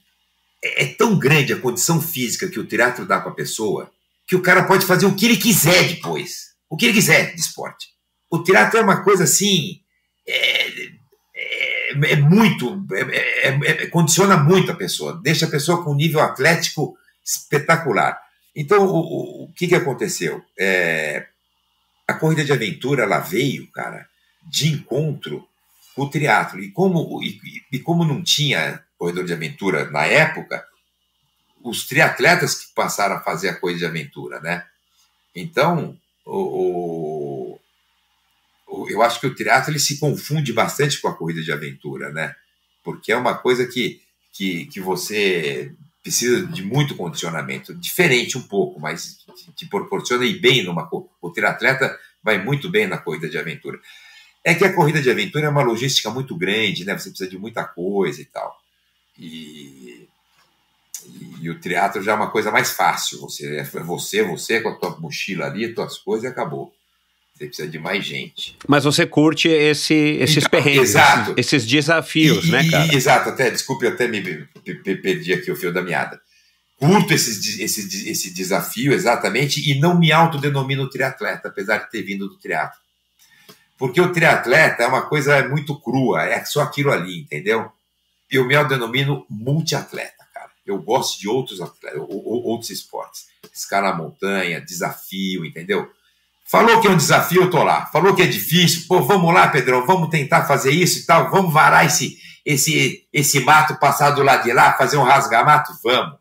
é, é tão grande a condição física que o triatlo dá para a pessoa que o cara pode fazer o que ele quiser depois o que ele quiser de esporte. O triatlo é uma coisa assim, é, é, é muito, é, é, é, é, condiciona muito a pessoa, deixa a pessoa com um nível atlético espetacular. Então, o, o, o que, que aconteceu? a corrida de aventura, ela veio, cara, de encontro com o triatlo. E como, e, e como não tinha corredor de aventura na época, os triatletas que passaram a fazer a corrida de aventura, né? Então, o, o, eu acho que o triatlo ele se confunde bastante com a corrida de aventura, né? Porque é uma coisa que, que, que você precisa de muito condicionamento, diferente um pouco, mas te proporciona ir bem numa o triatleta vai muito bem na corrida de aventura. É que a corrida de aventura é uma logística muito grande, né? Você precisa de muita coisa e tal. E e, o teatro já é uma coisa mais fácil. Você é, é você, você com a tua mochila ali, tuas coisas e acabou. Você precisa de mais gente. Mas você curte esse, esses então, perrengues, esses, esses, desafios, e, né, cara? exato, até, desculpe, até me, me, me, perdi aqui o fio da meada. Curto esse esse, esse desafio, exatamente, e não me autodenomino triatleta, apesar de ter vindo do triatlo Porque o triatleta é uma coisa muito crua, é só aquilo ali, entendeu? Eu me autodenomino multiatleta eu gosto de outros, outros esportes. Escalar montanha, desafio, entendeu? Falou que é um desafio, eu tô lá. Falou que é difícil, pô, vamos lá, Pedrão, vamos tentar fazer isso e tal, vamos varar esse, esse, esse mato, passar do lado de lá, fazer um rasgamato, vamos.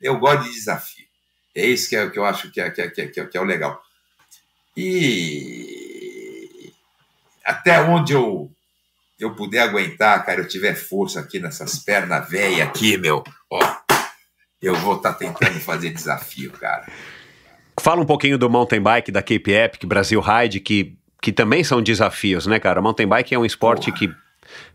Eu gosto de desafio. É isso que, é, que eu acho é, que é, que, é, que, é, que é o legal. E até onde eu, eu puder aguentar, cara, eu tiver força aqui nessas pernas velhas aqui, meu, ó, eu vou estar tá tentando fazer desafio, cara. Fala um pouquinho do mountain bike, da Cape Epic, Brasil Ride, que, que também são desafios, né, cara? Mountain bike é um esporte Porra. que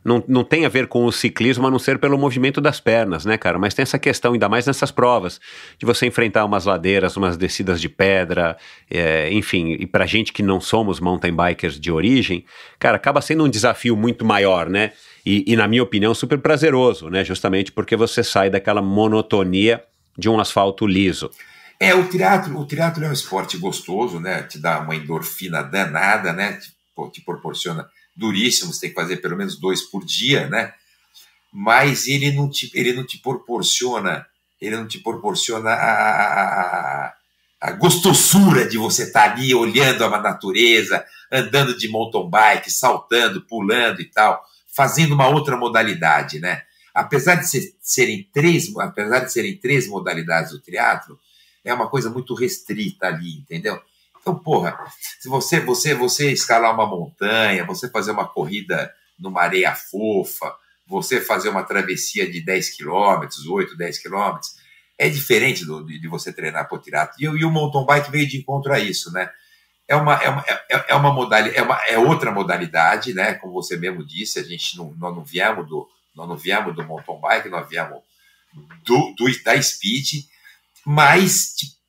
não, não tem a ver com o ciclismo, a não ser pelo movimento das pernas, né, cara? Mas tem essa questão, ainda mais nessas provas, de você enfrentar umas ladeiras, umas descidas de pedra, é, enfim, e pra gente que não somos mountain bikers de origem, cara, acaba sendo um desafio muito maior, né? E, e na minha opinião, super prazeroso, né? Justamente porque você sai daquela monotonia de um asfalto liso. É, o triatlo, o triatlo é um esporte gostoso, né? Te dá uma endorfina danada, né? Te, te proporciona duríssimo, você tem que fazer pelo menos dois por dia, né? Mas ele não te, ele não te proporciona, ele não te proporciona a, a, a gostosura de você estar tá ali olhando a natureza, andando de mountain bike, saltando, pulando e tal, fazendo uma outra modalidade, né? Apesar de ser, serem três, apesar de serem três modalidades do teatro, é uma coisa muito restrita ali, entendeu? Então, porra, se você, você, você escalar uma montanha, você fazer uma corrida numa areia fofa, você fazer uma travessia de 10 quilômetros, 8, 10 quilômetros, é diferente do, de, de, você treinar potirato. E, e o mountain bike veio de encontro a isso, né? É uma, é uma, é, é uma modalidade, é, uma, é outra modalidade, né? Como você mesmo disse, a gente não, nós não viemos do, nós não viemos do mountain bike, nós viemos do, do da speed, mas tipo,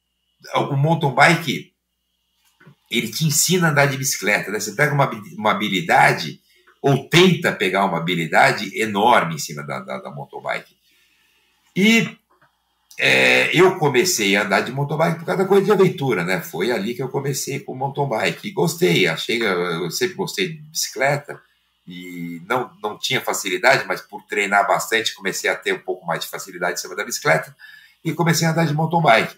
o mountain bike ele te ensina a andar de bicicleta. Né? Você pega uma, uma habilidade ou tenta pegar uma habilidade enorme em cima da, da, da motobike. E é, eu comecei a andar de motobike por causa da coisa de aventura, né? Foi ali que eu comecei com mountain bike. E gostei, achei, eu sempre gostei de bicicleta e não, não tinha facilidade, mas por treinar bastante comecei a ter um pouco mais de facilidade em cima da bicicleta e comecei a andar de mountain bike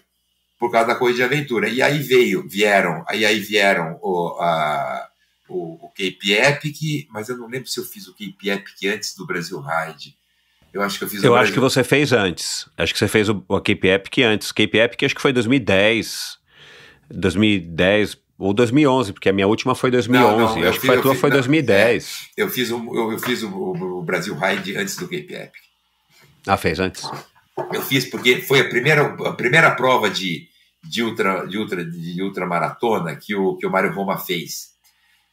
por causa da corrida de aventura. E aí veio, vieram, aí, aí vieram o, a, o, o Cape Epic, mas eu não lembro se eu fiz o Cape Epic antes do Brasil Ride. Eu acho que eu fiz Eu acho Brasil... que você fez antes. Acho que você fez o, o Cape Epic antes. Cape Epic acho que foi 2010. 2010 ou 2011, porque a minha última foi 2011. Não, não, acho fiz, que a tua fiz, foi não, 2010. É, eu fiz, o, eu, eu fiz o, o, Brasil Ride antes do Cape Epic. Ah, fez antes? Eu fiz porque foi a primeira, a primeira prova de de ultra de ultra de ultramaratona que o que o Mário Roma fez.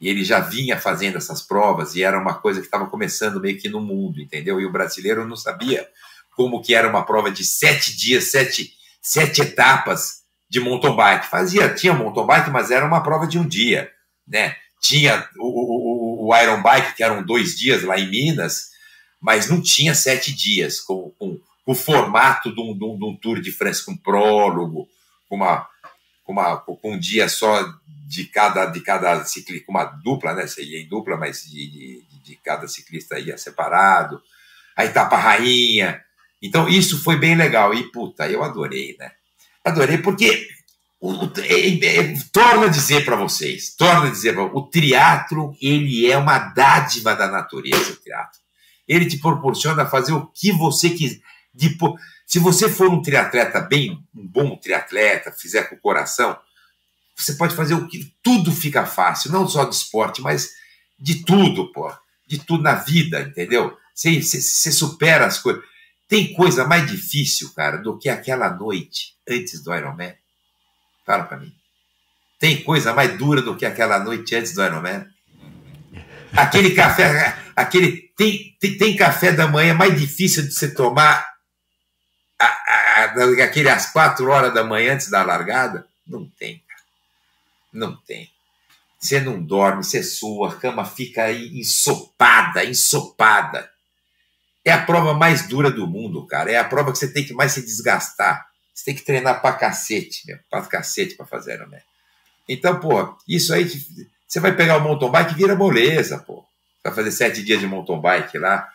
E ele já vinha fazendo essas provas e era uma coisa que estava começando meio que no mundo, entendeu? E o brasileiro não sabia como que era uma prova de sete dias, sete, sete etapas de mountain bike. Fazia, tinha mountain bike, mas era uma prova de um dia, né? Tinha o, o, o Iron Bike, que eram dois dias lá em Minas, mas não tinha sete dias, com, com, com o formato de um, de um, de um Tour de França, com prólogo, com uma com uma com um dia só de cada de cada ciclista, uma dupla, né? Você ia em dupla, mas de, de, de cada ciclista ia separado. A etapa rainha. Então isso foi bem legal e puta, eu adorei, né? Adorei porque é, é, torno a dizer para vocês, torno a dizer, o teatro ele é uma dádiva da natureza, o teatro. Ele te proporciona fazer o que você quiser. Se você for um triatleta bem, um bom triatleta, fizer com o coração, você pode fazer o que tudo fica fácil, não só de esporte, mas de tudo, pô, de tudo na vida, entendeu? Você, você, supera as coisas. Tem coisa mais difícil, cara, do que aquela noite antes do Ironman? Fala para mim. Tem coisa mais dura do que aquela noite antes do Ironman? Aquele café, *laughs* aquele tem, tem, tem café da manhã mais difícil de você tomar a, a, aquele às quatro horas da manhã antes da largada? Não tem, cara. Não tem. Você não dorme, você sua, a cama fica aí ensopada, ensopada. É a prova mais dura do mundo, cara. É a prova que você tem que mais se desgastar. Você tem que treinar pra cacete, meu. Pra cacete pra fazer, né? Então, pô, isso aí. Você vai pegar o mountain bike e vira moleza, pô. Vai fazer sete dias de mountain bike lá.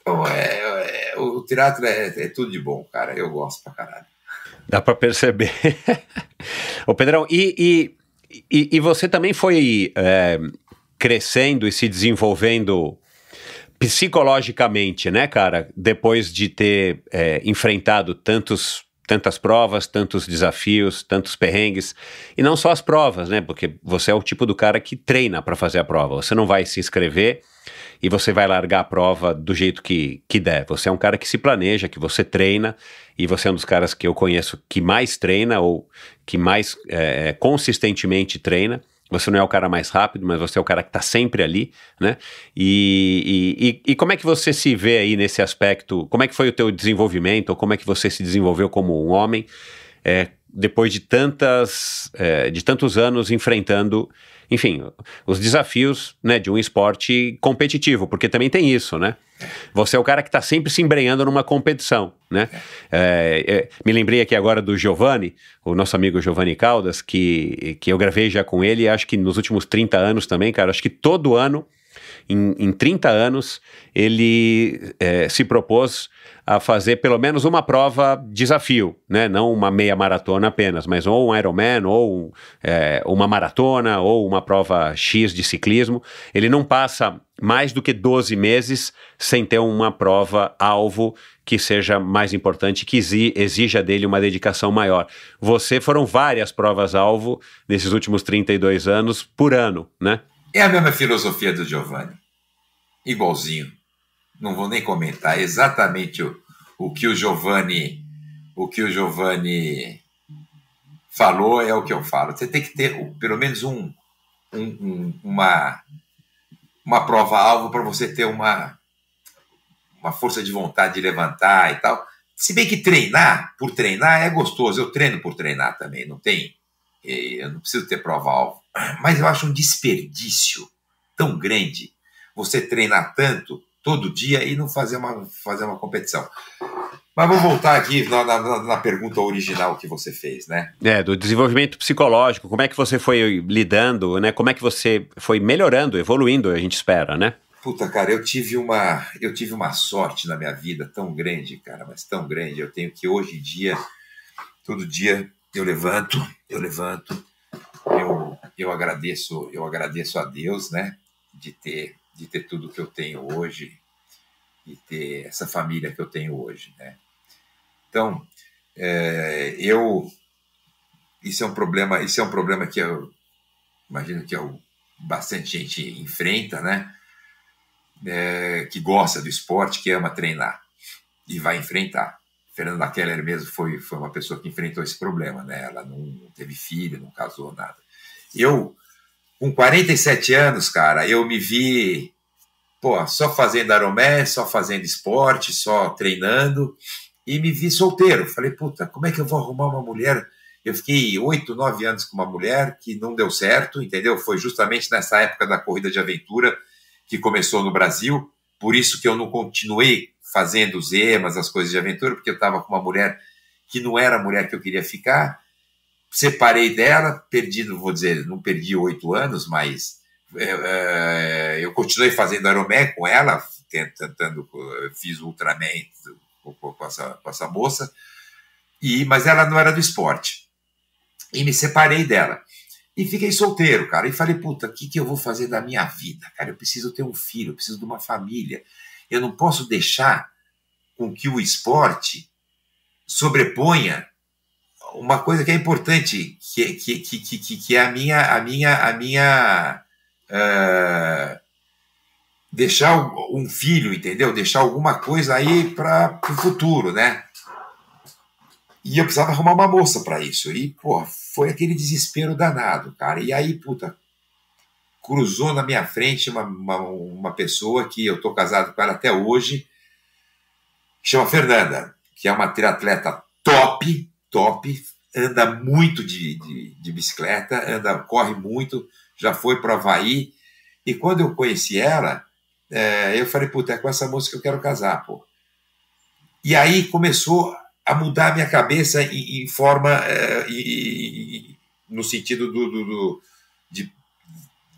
Então, é, o teatro é, é tudo de bom, cara. Eu gosto pra caralho. Dá pra perceber. *laughs* Ô, Pedrão, e, e, e, e, você também foi é, crescendo e se desenvolvendo psicologicamente, né, cara? Depois de ter é, enfrentado tantos tantas provas, tantos desafios, tantos perrengues. E não só as provas, né? Porque você é o tipo do cara que treina para fazer a prova. Você não vai se inscrever e você vai largar a prova do jeito que, que der. Você é um cara que se planeja, que você treina, e você é um dos caras que eu conheço que mais treina ou que mais é, é consistentemente treina. Você não é o cara mais rápido, mas você é o cara que está sempre ali, né? E, e, e, como é que você se vê aí nesse aspecto? Como é que foi o teu desenvolvimento? Ou como é que você se desenvolveu como um homem é, depois de tantas, é, de tantos anos enfrentando enfim, os desafios né, de um esporte competitivo, porque também tem isso, né? Você é o cara que está sempre se embrenhando numa competição, né? É, é, me lembrei aqui agora do Giovanni, o nosso amigo Giovanni Caldas, que, que eu gravei já com ele, acho que nos últimos 30 anos também, cara, acho que todo ano em, em 30 anos, ele é, se propôs a fazer pelo menos uma prova desafio, né? Não uma meia maratona apenas, mas ou um Ironman, ou é, uma maratona, ou uma prova X de ciclismo. Ele não passa mais do que 12 meses sem ter uma prova alvo que seja mais importante, que exija dele uma dedicação maior. Você foram várias provas alvo nesses últimos 32 anos por ano, né? É a mesma filosofia do Giovanni. Igualzinho. Não vou nem comentar exatamente o, o que o Giovanni o que o Giovanni falou é o que eu falo. Você tem que ter pelo menos um, um, um uma uma prova alvo para você ter uma uma força de vontade de levantar e tal. Se bem que treinar por treinar é gostoso. Eu treino por treinar também, não tem é, eu não preciso ter prova-alvo, mas eu acho um desperdício tão grande você treinar tanto todo dia e não fazer uma, fazer uma competição. Mas vamos voltar aqui na, na, na, pergunta original que você fez, né? É, do desenvolvimento psicológico, como é que você foi lidando, né? Como é que você foi melhorando, evoluindo, a gente espera, né? Puta, cara, eu tive uma, eu tive uma sorte na minha vida tão grande, cara, mas tão grande. Eu tenho que hoje em dia, todo dia, eu levanto, eu levanto, eu, eu agradeço, eu agradeço a Deus, né, de ter de ter tudo que eu tenho hoje e ter essa família que eu tenho hoje, né? Então, é, eu isso é um problema, isso é um problema que eu imagino que eu, é bastante gente enfrenta, né? É, que gosta do esporte, que ama treinar e vai enfrentar. Fernanda Keller mesmo foi, foi uma pessoa que enfrentou esse problema, né? Ela não, não teve filho, não casou, nada. Eu, com 47 anos, cara, eu me vi, pô, só fazendo aromé, só fazendo esporte, só treinando, e me vi solteiro. Falei, puta, como é que eu vou arrumar uma mulher? Eu fiquei oito, nove anos com uma mulher que não deu certo, entendeu? Foi justamente nessa época da corrida de aventura que começou no Brasil, por isso que eu não continuei fazendo os emas, as coisas de aventura, porque eu estava com uma mulher que não era a mulher que eu queria ficar. Separei dela, perdi, não vou dizer, não perdi oito anos, mas é, é eu continuei fazendo aeromé com ela, tentando, fiz Ultraman com essa, com essa moça, e, mas ela não era do esporte. E me separei dela. E fiquei solteiro, cara. E falei, puta, o que, que eu vou fazer da minha vida? Cara, eu preciso ter um filho, eu preciso de uma família. Eu não posso deixar com que o esporte sobreponha uma coisa que é importante, que, que, que, que, que é a minha, a minha, a minha uh, deixar um filho, entendeu? Deixar alguma coisa aí para o futuro, né? E eu precisava arrumar uma moça para isso. E, pô, foi aquele desespero danado, cara. E aí, puta, cruzou na minha frente uma, uma, uma pessoa que eu estou casado com ela até hoje, chama Fernanda, que é uma triatleta top, top, anda muito de, de, de bicicleta, anda, corre muito, já foi para o Havaí. E quando eu conheci ela, é, eu falei, puta, é com essa moça que eu quero casar, pô. E aí começou a mudar a minha cabeça em, em forma, é, e, e, no sentido do, do, do de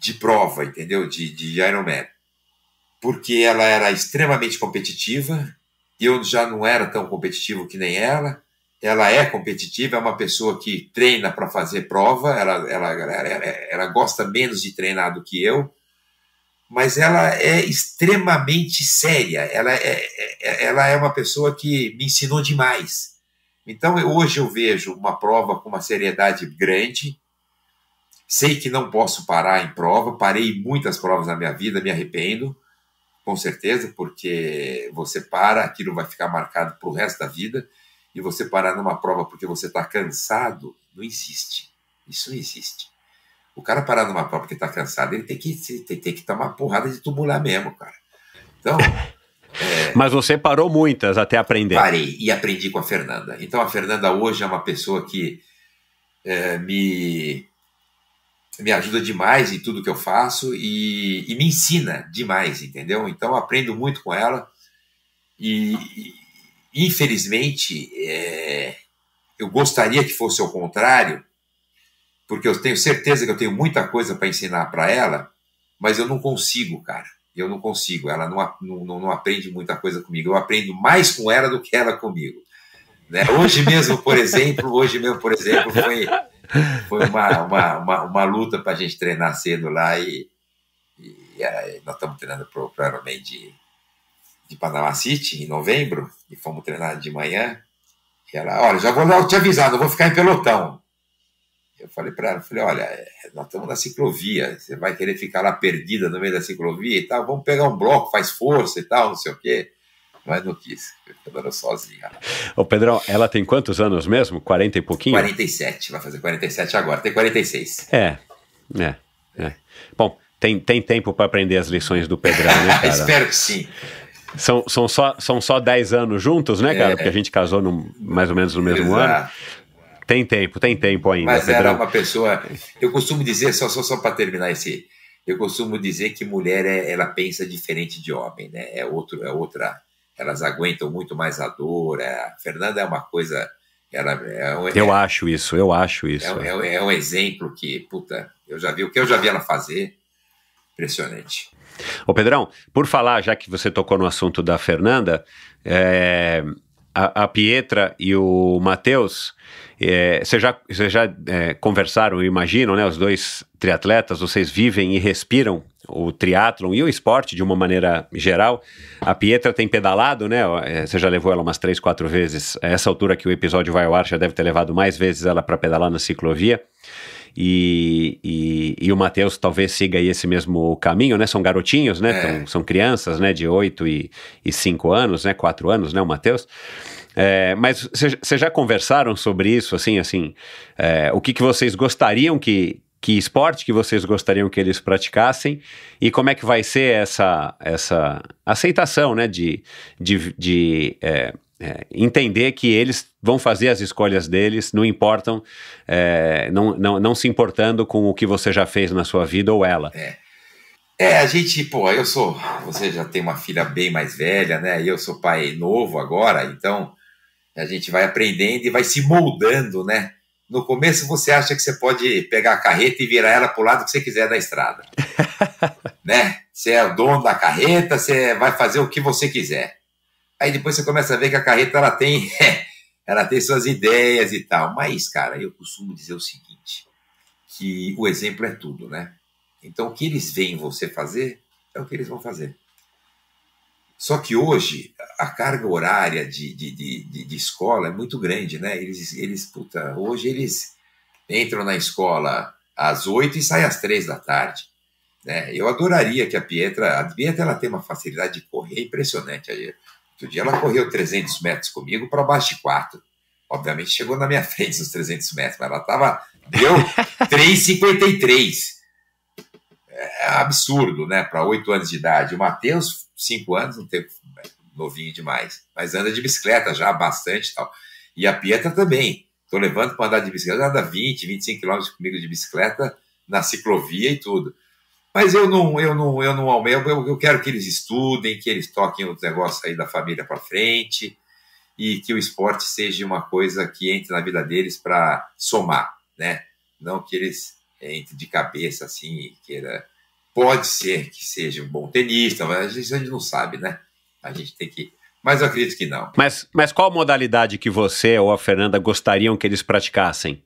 de prova, entendeu? De, de Ironman. Porque ela era extremamente competitiva, eu já não era tão competitivo que nem ela. Ela é competitiva, é uma pessoa que treina para fazer prova, ela, ela, ela, ela, gosta menos de treinar do que eu, mas ela é extremamente séria, ela é, é, é ela é uma pessoa que me ensinou demais. Então, hoje eu vejo uma prova com uma seriedade grande, Sei que não posso parar em prova, parei muitas provas na minha vida, me arrependo, com certeza, porque você para, aquilo vai ficar marcado para o resto da vida, e você parar numa prova porque você está cansado, não existe. Isso não existe. O cara parar numa prova porque está cansado, ele tem que, tem, tem que uma porrada de tubular mesmo, cara. Então. É, *laughs* Mas você parou muitas até aprender. Parei e aprendi com a Fernanda. Então a Fernanda hoje é uma pessoa que é, me me ajuda demais em tudo que eu faço e, e me ensina demais, entendeu? Então aprendo muito com ela e, e infelizmente é, eu gostaria que fosse ao contrário, porque eu tenho certeza que eu tenho muita coisa para ensinar para ela, mas eu não consigo, cara. Eu não consigo. Ela não, não, não aprende muita coisa comigo. Eu aprendo mais com ela do que ela comigo. Né? Hoje mesmo, por exemplo, hoje mesmo, por exemplo, foi foi uma, uma, uma, uma luta para a gente treinar cedo lá e, e, e nós estamos treinando para o Ironman de, de Panama City em novembro e fomos treinar de manhã. E ela, olha, já vou te avisar, não vou ficar em pelotão. Eu falei para ela, falei, olha, é, nós estamos na ciclovia, você vai querer ficar lá perdida no meio da ciclovia e tal, vamos pegar um bloco, faz força e tal, não sei o quê mais não quis, eu era sozinha. Ô Pedrão, ela tem quantos anos mesmo? 40 e pouquinho? 47, vai fazer 47 agora, tem 46. É, é, é. Bom, tem, tem tempo para aprender as lições do Pedrão, né, *laughs* cara? Espero que sim. São, são, só, são só 10 anos juntos, né, cara? É. Porque a gente casou no, mais ou menos no mesmo Exato. ano. Tem tempo, tem tempo ainda. Mas era é uma pessoa. Eu costumo dizer, só, só, só para terminar esse. Eu costumo dizer que mulher é, ela pensa diferente de homem, né? É, outro, é outra elas aguentam muito mais a dor. É, a Fernanda é uma coisa. Ela é um, eu é, acho isso, eu acho é isso. É, é, é, um exemplo que, puta, eu já vi o que eu já vi ela fazer. Impressionante. Ô Pedrão, por falar, já que você tocou no assunto da Fernanda, é, a, a Pietra e o Matheus é, já, já é, conversaram, imagino, né? Os dois triatletas, vocês vivem e respiram o triatlon e o esporte de uma maneira geral. A Pietra tem pedalado, né? Você é, já levou ela umas três, quatro vezes. A essa altura que o episódio vai ao ar, já deve ter levado mais vezes ela para pedalar na ciclovia. E, e, e o Matheus talvez siga esse mesmo caminho, né? São garotinhos, né? É. Tão, são crianças, né? De 8 e, e 5 anos, né? 4 anos, né? O Matheus. É, mas vocês já conversaram sobre isso, assim, assim, é, o que, que vocês gostariam que, que esporte que vocês gostariam que eles praticassem e como é que vai ser essa, essa aceitação, né, de, de, de é, é, entender que eles vão fazer as escolhas deles, não importam, é, não, não, não se importando com o que você já fez na sua vida ou ela. É, é a gente, pô, eu sou, você já tem uma filha bem mais velha, né, e eu sou pai novo agora, então a gente vai aprendendo e vai se moldando, né? No começo você acha que você pode pegar a carreta e virar ela para o lado que você quiser da estrada. *laughs* né? Você é o dono da carreta, você vai fazer o que você quiser. Aí depois você começa a ver que a carreta ela tem, *laughs* ela tem suas ideias e tal. Mas, cara, eu costumo dizer o seguinte, que o exemplo é tudo, né? Então o que eles veem você fazer é o que eles vão fazer. Só que hoje a carga horária de, de, de, de, escola é muito grande, né? Eles, eles, puta, hoje eles entram na escola às oito e saem às três da tarde. Né? Eu adoraria que a Pietra, a Pietra ela tem uma facilidade de correr impressionante. Outro dia ela correu 300 metros comigo para baixo de quatro. Obviamente chegou na minha *laughs* frente os 300 metros, mas ela tava deu 3,53. É, é absurdo, né? Para oito anos de idade. O Matheus cinco anos, um tempo novinho demais, mas anda de bicicleta já bastante e tal. E a Pietra também. Estou levando para andar de bicicleta, anda 20, 25 quilômetros comigo de bicicleta na ciclovia e tudo. Mas eu não, eu não, eu não aumento, eu, eu quero que eles estudem, que eles toquem os negócios aí da família para frente e que o esporte seja uma coisa que entre na vida deles para somar, né? Não que eles entrem de cabeça assim e queira Pode ser que seja um bom tenista, mas a gente, a gente não sabe, né? A gente tem que. Mas eu acredito que não. Mas, mas qual modalidade que você ou a Fernanda gostariam que eles praticassem?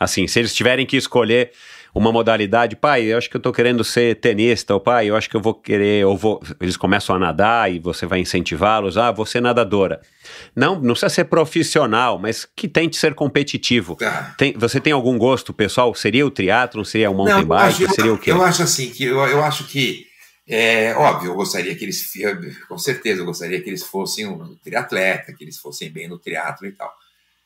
Assim, se eles tiverem que escolher uma modalidade, pai, eu acho que eu tô querendo ser tenista, ou pai, eu acho que eu vou querer, ou vou, eles começam a nadar e você vai incentivá-los, ah, você nadadora. Não, não precisa ser profissional, mas que tente ser competitivo. Tá. Tem, você tem algum gosto pessoal? Seria o triatlon, seria o mountain não, bike, seria o quê? Eu acho assim, que eu, eu acho que é óbvio, eu gostaria que eles, com certeza, eu gostaria que eles fossem um triatleta, que eles fossem bem no triatlo e tal.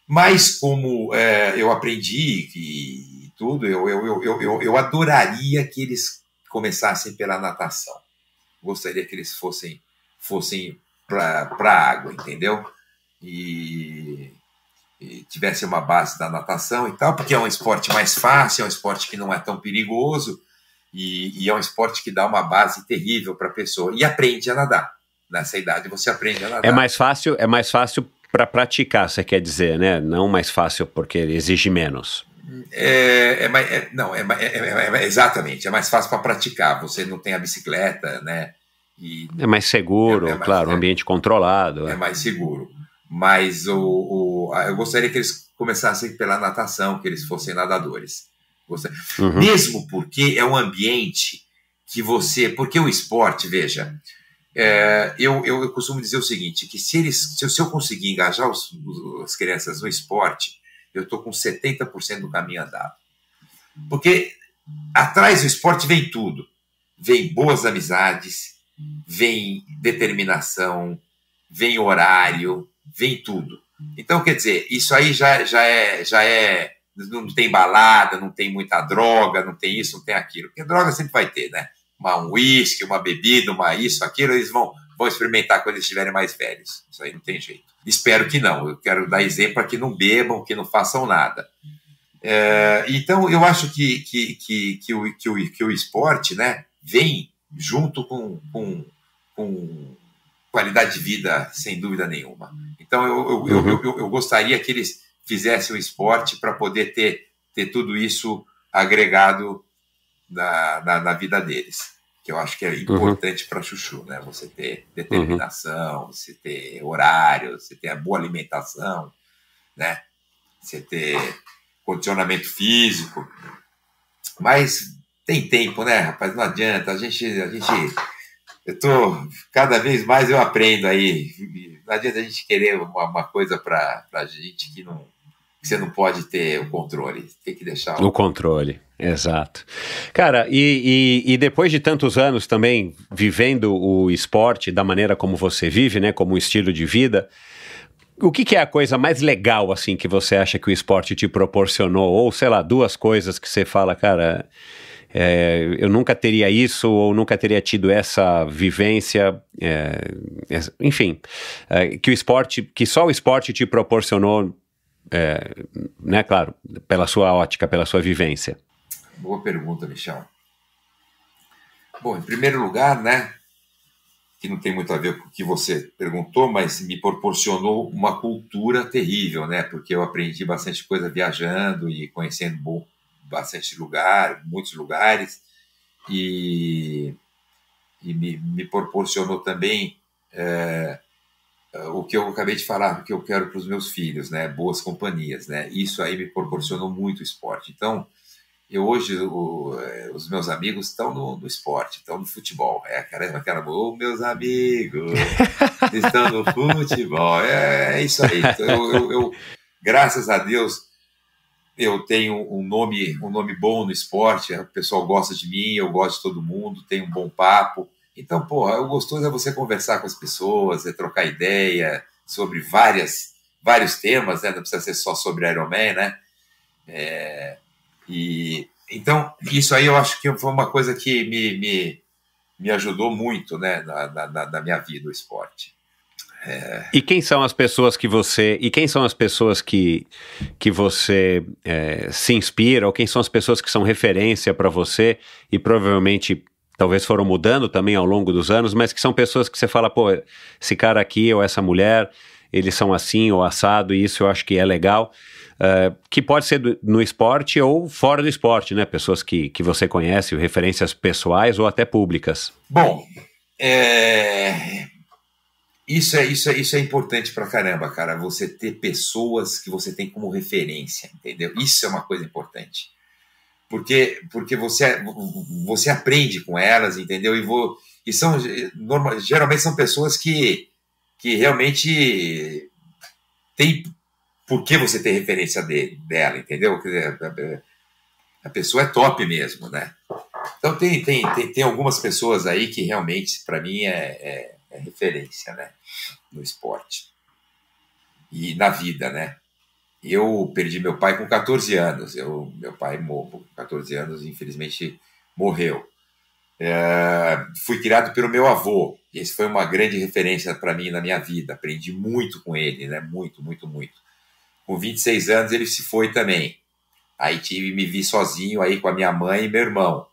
Mas como é, eu aprendi que tudo. Eu, eu, eu, eu, eu adoraria que eles começassem pela natação. Gostaria que eles fossem fossem para a água, entendeu? E, e tivesse uma base da natação e tal, porque é um esporte mais fácil, é um esporte que não é tão perigoso e, e é um esporte que dá uma base terrível para a pessoa e aprende a nadar. Nessa idade você aprende a nadar. É mais fácil, é mais fácil para praticar, você quer dizer, né? Não mais fácil porque exige menos. É é é, é, é, é, não, é, é, exatamente, é mais fácil para praticar. Você não tem a bicicleta, né? E é mais seguro, mais, claro, ambiente controlado. É, mais seguro. Mas o, o, eu gostaria que eles começassem pela natação, que eles fossem nadadores. Uhum. Mesmo porque é um ambiente que você. Porque o esporte, veja, é, eu, eu, eu, costumo dizer o seguinte: que se, eles, se, eu conseguir engajar os, os, as crianças no esporte, eu estou com 70% do caminho andado. Porque atrás do esporte vem tudo. Vem boas amizades, vem determinação, vem horário, vem tudo. Então, quer dizer, isso aí já, já é. Já é não tem balada, não tem muita droga, não tem isso, não tem aquilo. Porque droga sempre vai ter, né? Uma, um uísque, uma bebida, uma isso, aquilo, eles vão, vão experimentar quando eles estiverem mais velhos. Isso aí não tem jeito. Espero que não. Eu quero dar exemplo a que não bebam, que não façam nada. É, então, eu acho que, que, que, que, o, que, o, que o esporte né, vem junto com, com, com qualidade de vida, sem dúvida nenhuma. Então, eu, eu, uhum. eu, eu gostaria que eles fizessem o esporte para poder ter, ter tudo isso agregado na, na, na vida deles que eu acho que é uhum. importante uhum. para chuchu, né? Você ter uhum. determinação, uhum. você ter horário, você ter a boa alimentação, né? Você ter condicionamento físico. Mas tem tempo, né, rapaz? Não adianta. A gente, a gente, eu tô cada vez mais eu aprendo aí. Não adianta a gente querer uma, uma coisa para a gente que não você não pode ter o controle, tem que deixar o, o controle. Exato. Cara, e, e, e, depois de tantos anos também vivendo o esporte da maneira como você vive, né, como um estilo de vida, o que, que, é a coisa mais legal, assim, que você acha que o esporte te proporcionou? Ou, sei lá, duas coisas que você fala, cara, é, eu nunca teria isso, ou nunca teria tido essa vivência, é, é enfim, é, que o esporte, que só o esporte te proporcionou é, né, claro, pela sua ótica, pela sua vivência? Boa pergunta, Michel. Bom, em primeiro lugar, né, que não tem muito a ver com o que você perguntou, mas me proporcionou uma cultura terrível, né? Porque eu aprendi bastante coisa viajando e conhecendo bom, bastante lugar, muitos lugares, e, e me, me, proporcionou também é, ah, o que eu acabei de falar, o que eu quero para os meus filhos, né? Boas companhias, né? Isso aí me proporcionou muito esporte. Então, eu hoje, o, eh, os meus amigos estão no, no, esporte, estão no futebol. É aquela, é aquela ô, meus amigos, *laughs* estão no futebol. É, é isso aí. Então, eu, eu, eu, graças a Deus, eu tenho um nome, um nome bom no esporte. O pessoal gosta de mim, eu gosto de todo mundo, tenho um bom papo então, porra, o é gostoso é você conversar com as pessoas, é trocar ideia sobre várias, vários temas, né? Não precisa ser só sobre Iron Man, né? É, e, então, isso aí eu acho que foi uma coisa que me, me, me ajudou muito né, na, na, na minha vida, o esporte. É... E quem são as pessoas que você e quem são as pessoas que, que você é, se inspira ou quem são as pessoas que são referência para você e provavelmente talvez foram mudando também ao longo dos anos, mas que são pessoas que você fala, pô, esse cara aqui ou essa mulher, eles são assim ou assado, e isso eu acho que é legal. Uh, que pode ser do, no esporte ou fora do esporte, né? Pessoas que, que você conhece, referências pessoais ou até públicas. Bom, é... Isso é, isso é, isso é importante pra caramba, cara. Você ter pessoas que você tem como referência, entendeu? Isso é uma coisa importante porque porque você você aprende com elas, entendeu? E vou e são normal, geralmente são pessoas que que realmente tem por que você ter referência dela, entendeu? A pessoa é top mesmo, né? Então tem, tem, tem, tem algumas pessoas aí que realmente, para mim, é, é, é, referência, né? No esporte. E na vida, né? Eu perdi meu pai com 14 anos. Eu, meu pai, com 14 anos, infelizmente morreu. É, fui criado pelo meu avô. Esse foi uma grande referência para mim na minha vida. Aprendi muito com ele, né? Muito, muito, muito. Com 26 anos ele se foi também. Aí tive me vi sozinho aí com a minha mãe e meu irmão,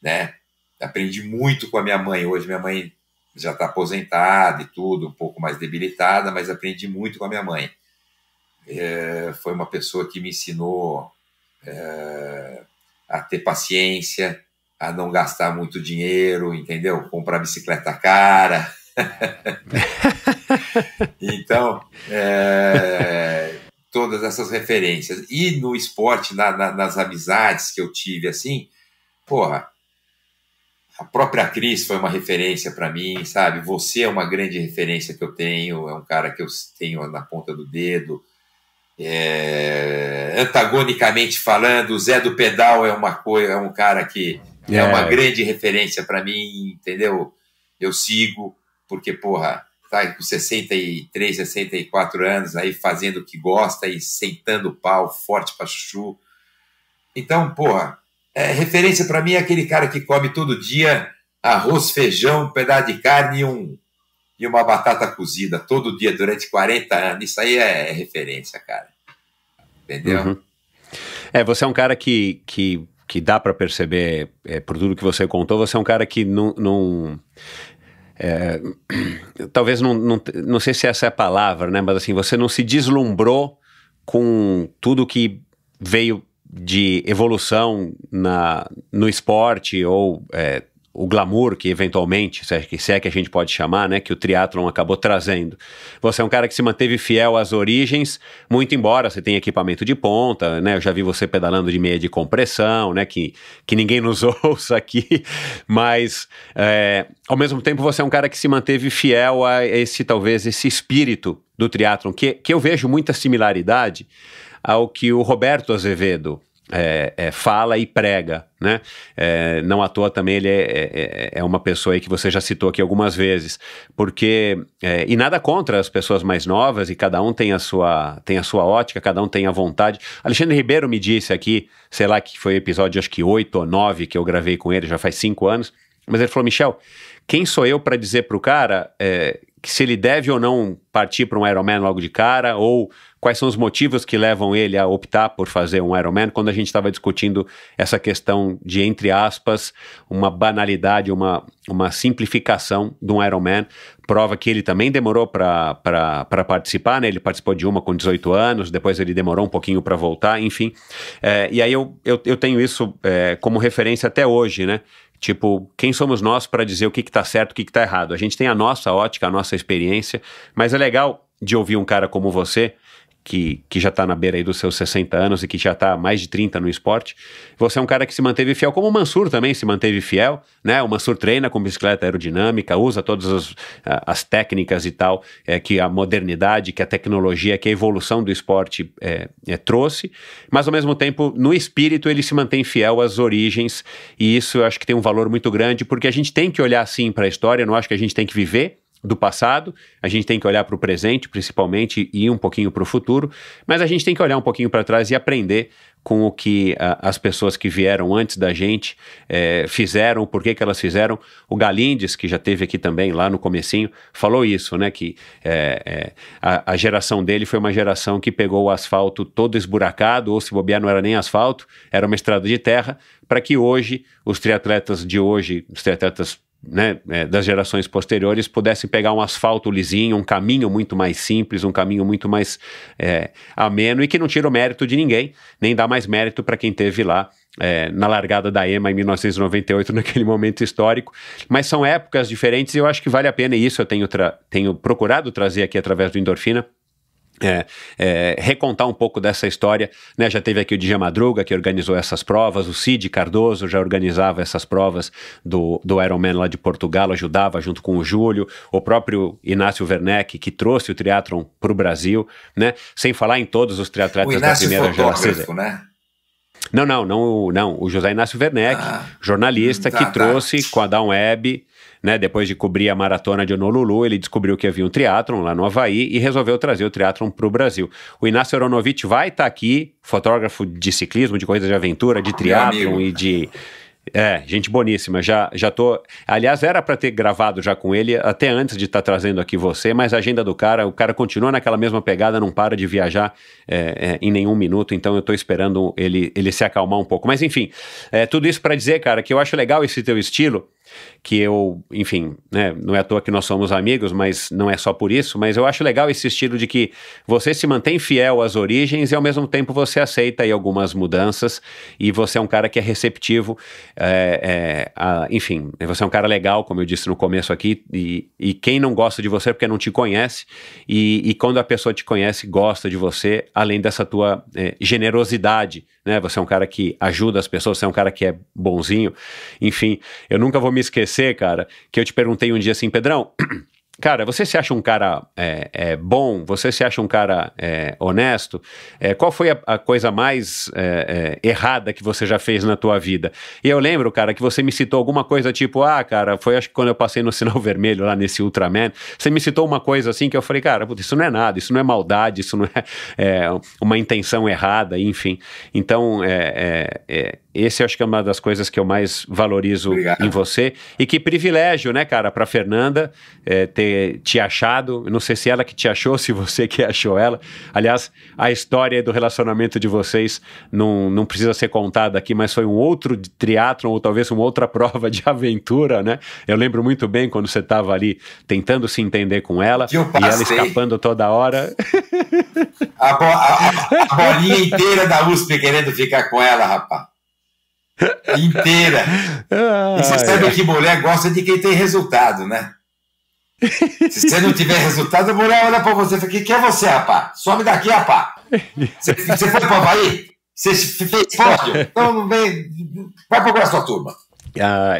né? Aprendi muito com a minha mãe. Hoje minha mãe já está aposentada e tudo, um pouco mais debilitada, mas aprendi muito com a minha mãe é, foi uma pessoa que me ensinou é, a ter paciência, a não gastar muito dinheiro, entendeu? Comprar bicicleta cara. *laughs* então, é, todas essas referências. E no esporte, na, na, nas amizades que eu tive, assim, porra, a própria Cris foi uma referência para mim, sabe? Você é uma grande referência que eu tenho, é um cara que eu tenho na ponta do dedo é, antagonicamente falando, o Zé do Pedal é uma coisa, é um cara que é, é uma grande referência para mim, entendeu? Eu sigo, porque, porra, tá com 63, 64 anos aí fazendo o que gosta e sentando o pau forte pra chuchu. Então, porra, é, referência para mim é aquele cara que come todo dia arroz, feijão, um pedaço de carne e um e uma batata cozida todo dia durante 40 anos. Isso aí é, é, referência, cara. Entendeu? Uhum. É, você é um cara que, que, que dá para perceber, é, por tudo que você contou, você é um cara que não. não é, *clears throat* talvez não, não. Não sei se essa é a palavra, né? Mas assim, você não se deslumbrou com tudo que veio de evolução na, no esporte ou é, o glamour que eventualmente, é se é que a gente pode chamar, né, que o triatlon acabou trazendo. Você é um cara que se manteve fiel às origens, muito embora você tenha equipamento de ponta, né, eu já vi você pedalando de meia de compressão, né, que, que ninguém nos *laughs* ouça aqui, mas é, ao mesmo tempo você é um cara que se manteve fiel a esse, talvez, esse espírito do triatlon, que, que eu vejo muita similaridade ao que o Roberto Azevedo é, é, fala e prega, né? É, não à toa também ele é, é, é, é uma pessoa aí que você já citou aqui algumas vezes, porque e nada contra as pessoas mais novas e cada um tem a sua tem a sua ótica, cada um tem a vontade. Alexandre Ribeiro me disse aqui, sei lá que foi episódio acho que oito ou nove que eu gravei com ele já faz cinco anos, mas ele falou Michel, quem sou eu para dizer pro cara se ele deve ou não partir para um Ironman logo de cara, ou quais são os motivos que levam ele a optar por fazer um Ironman, quando a gente estava discutindo essa questão de, entre aspas, uma banalidade, uma, uma simplificação de um Ironman, prova que ele também demorou para participar, né? Ele participou de uma com 18 anos, depois ele demorou um pouquinho para voltar, enfim. É, e aí eu, eu, eu tenho isso é, como referência até hoje, né? Tipo, quem somos nós para dizer o que está certo, o que está errado? A gente tem a nossa ótica, a nossa experiência, mas é legal de ouvir um cara como você que, que já está na beira aí dos seus 60 anos e que já está mais de 30 no esporte. Você é um cara que se manteve fiel, como o Mansur também se manteve fiel, né? O Mansur treina com bicicleta aerodinâmica, usa todas as, as técnicas e tal é, que a modernidade, que a tecnologia, que a evolução do esporte é, é, trouxe, mas ao mesmo tempo, no espírito, ele se mantém fiel às origens e isso eu acho que tem um valor muito grande, porque a gente tem que olhar assim para a história, não acho que a gente tem que viver do passado, a gente tem que olhar para o presente, principalmente, e um pouquinho para o futuro, mas a gente tem que olhar um pouquinho para trás e aprender com o que a, as pessoas que vieram antes da gente é, fizeram, por que elas fizeram. O Galindes, que já teve aqui também, lá no comecinho, falou isso, né, que é, é, a, a, geração dele foi uma geração que pegou o asfalto todo esburacado, ou se bobear não era nem asfalto, era uma estrada de terra, para que hoje, os triatletas de hoje, os triatletas né, é, das gerações posteriores pudessem pegar um asfalto lisinho, um caminho muito mais simples, um caminho muito mais é, ameno e que não tira o mérito de ninguém, nem dá mais mérito para quem teve lá é, na largada da EMA em 1998, *laughs* naquele momento histórico. Mas são épocas diferentes e eu acho que vale a pena, e isso eu tenho, tenho procurado trazer aqui através do Endorfina, é, é, recontar um pouco dessa história, né? Já teve aqui o Dija Madruga que organizou essas provas, o Cid Cardoso já organizava essas provas do, do Ironman lá de Portugal, ajudava junto com o Júlio, o próprio Inácio Werneck que trouxe o triatlon para o Brasil, né? Sem falar em todos os triatletas da primeira é geração. Né? Não, não, não, não. O José Inácio Werneck, ah, jornalista hum, tá, que tá. trouxe com a Down Web né? Depois de cobrir a maratona de Honolulu, ele descobriu que havia um triatlon lá no Havaí e resolveu trazer o triatlon para o Brasil. O Inácio Aronovich vai estar tá aqui, fotógrafo de ciclismo, de corrida de aventura, de triatlon e de... É, gente boníssima. Já, já tô. Aliás, era para ter gravado já com ele até antes de estar tá trazendo aqui você, mas a agenda do cara, o cara continua naquela mesma pegada, não para de viajar é, é, em nenhum minuto. Então eu tô esperando ele, ele se acalmar um pouco. Mas enfim, é, tudo isso para dizer, cara, que eu acho legal esse teu estilo que eu, enfim, né, não é à toa que nós somos amigos, mas não é só por isso, mas eu acho legal esse estilo de que você se mantém fiel às origens e ao mesmo tempo você aceita aí algumas mudanças e você é um cara que é receptivo, é, é, a, enfim, você é um cara legal, como eu disse no começo aqui, e, e quem não gosta de você é porque não te conhece, e, e, quando a pessoa te conhece, gosta de você, além dessa tua é, generosidade né? Você é um cara que ajuda as pessoas, você é um cara que é bonzinho. Enfim, eu nunca vou me esquecer, cara, que eu te perguntei um dia assim, Pedrão. *clears throat* cara, você se acha um cara é, é, bom? Você se acha um cara é, honesto? É, qual foi a, a coisa mais é, é, errada que você já fez na tua vida? E eu lembro, cara, que você me citou alguma coisa tipo, ah, cara, foi acho que quando eu passei no sinal *laughs* vermelho lá nesse Ultraman, você me citou uma coisa assim que eu falei, cara, isso não é nada, isso não é maldade, isso não é, uma intenção errada, enfim. Então, é, esse acho que é uma das coisas que eu mais valorizo Obrigado. em você. E que privilégio, né, cara, para Fernanda é, ter te achado. não sei se ela que te achou, *laughs* se você que achou ela. Aliás, a história do relacionamento de vocês não, não precisa ser contada aqui, mas foi um outro triatlon ou talvez uma outra *laughs* prova de aventura, né? Eu lembro muito bem quando você estava ali tentando se entender com ela e ela escapando toda hora. A, bo a, a bolinha inteira da USP querendo ficar com ela, rapaz inteira. Ah, e você sabe é é. que mulher gosta de quem tem resultado, né? Se você não tiver resultado, a mulher olha pra você e fala: que é você, rapaz? Sobe daqui, rapaz. Você, você foi o Bahia? Você fez forte? Então vem, vai procurar sua turma. Ah,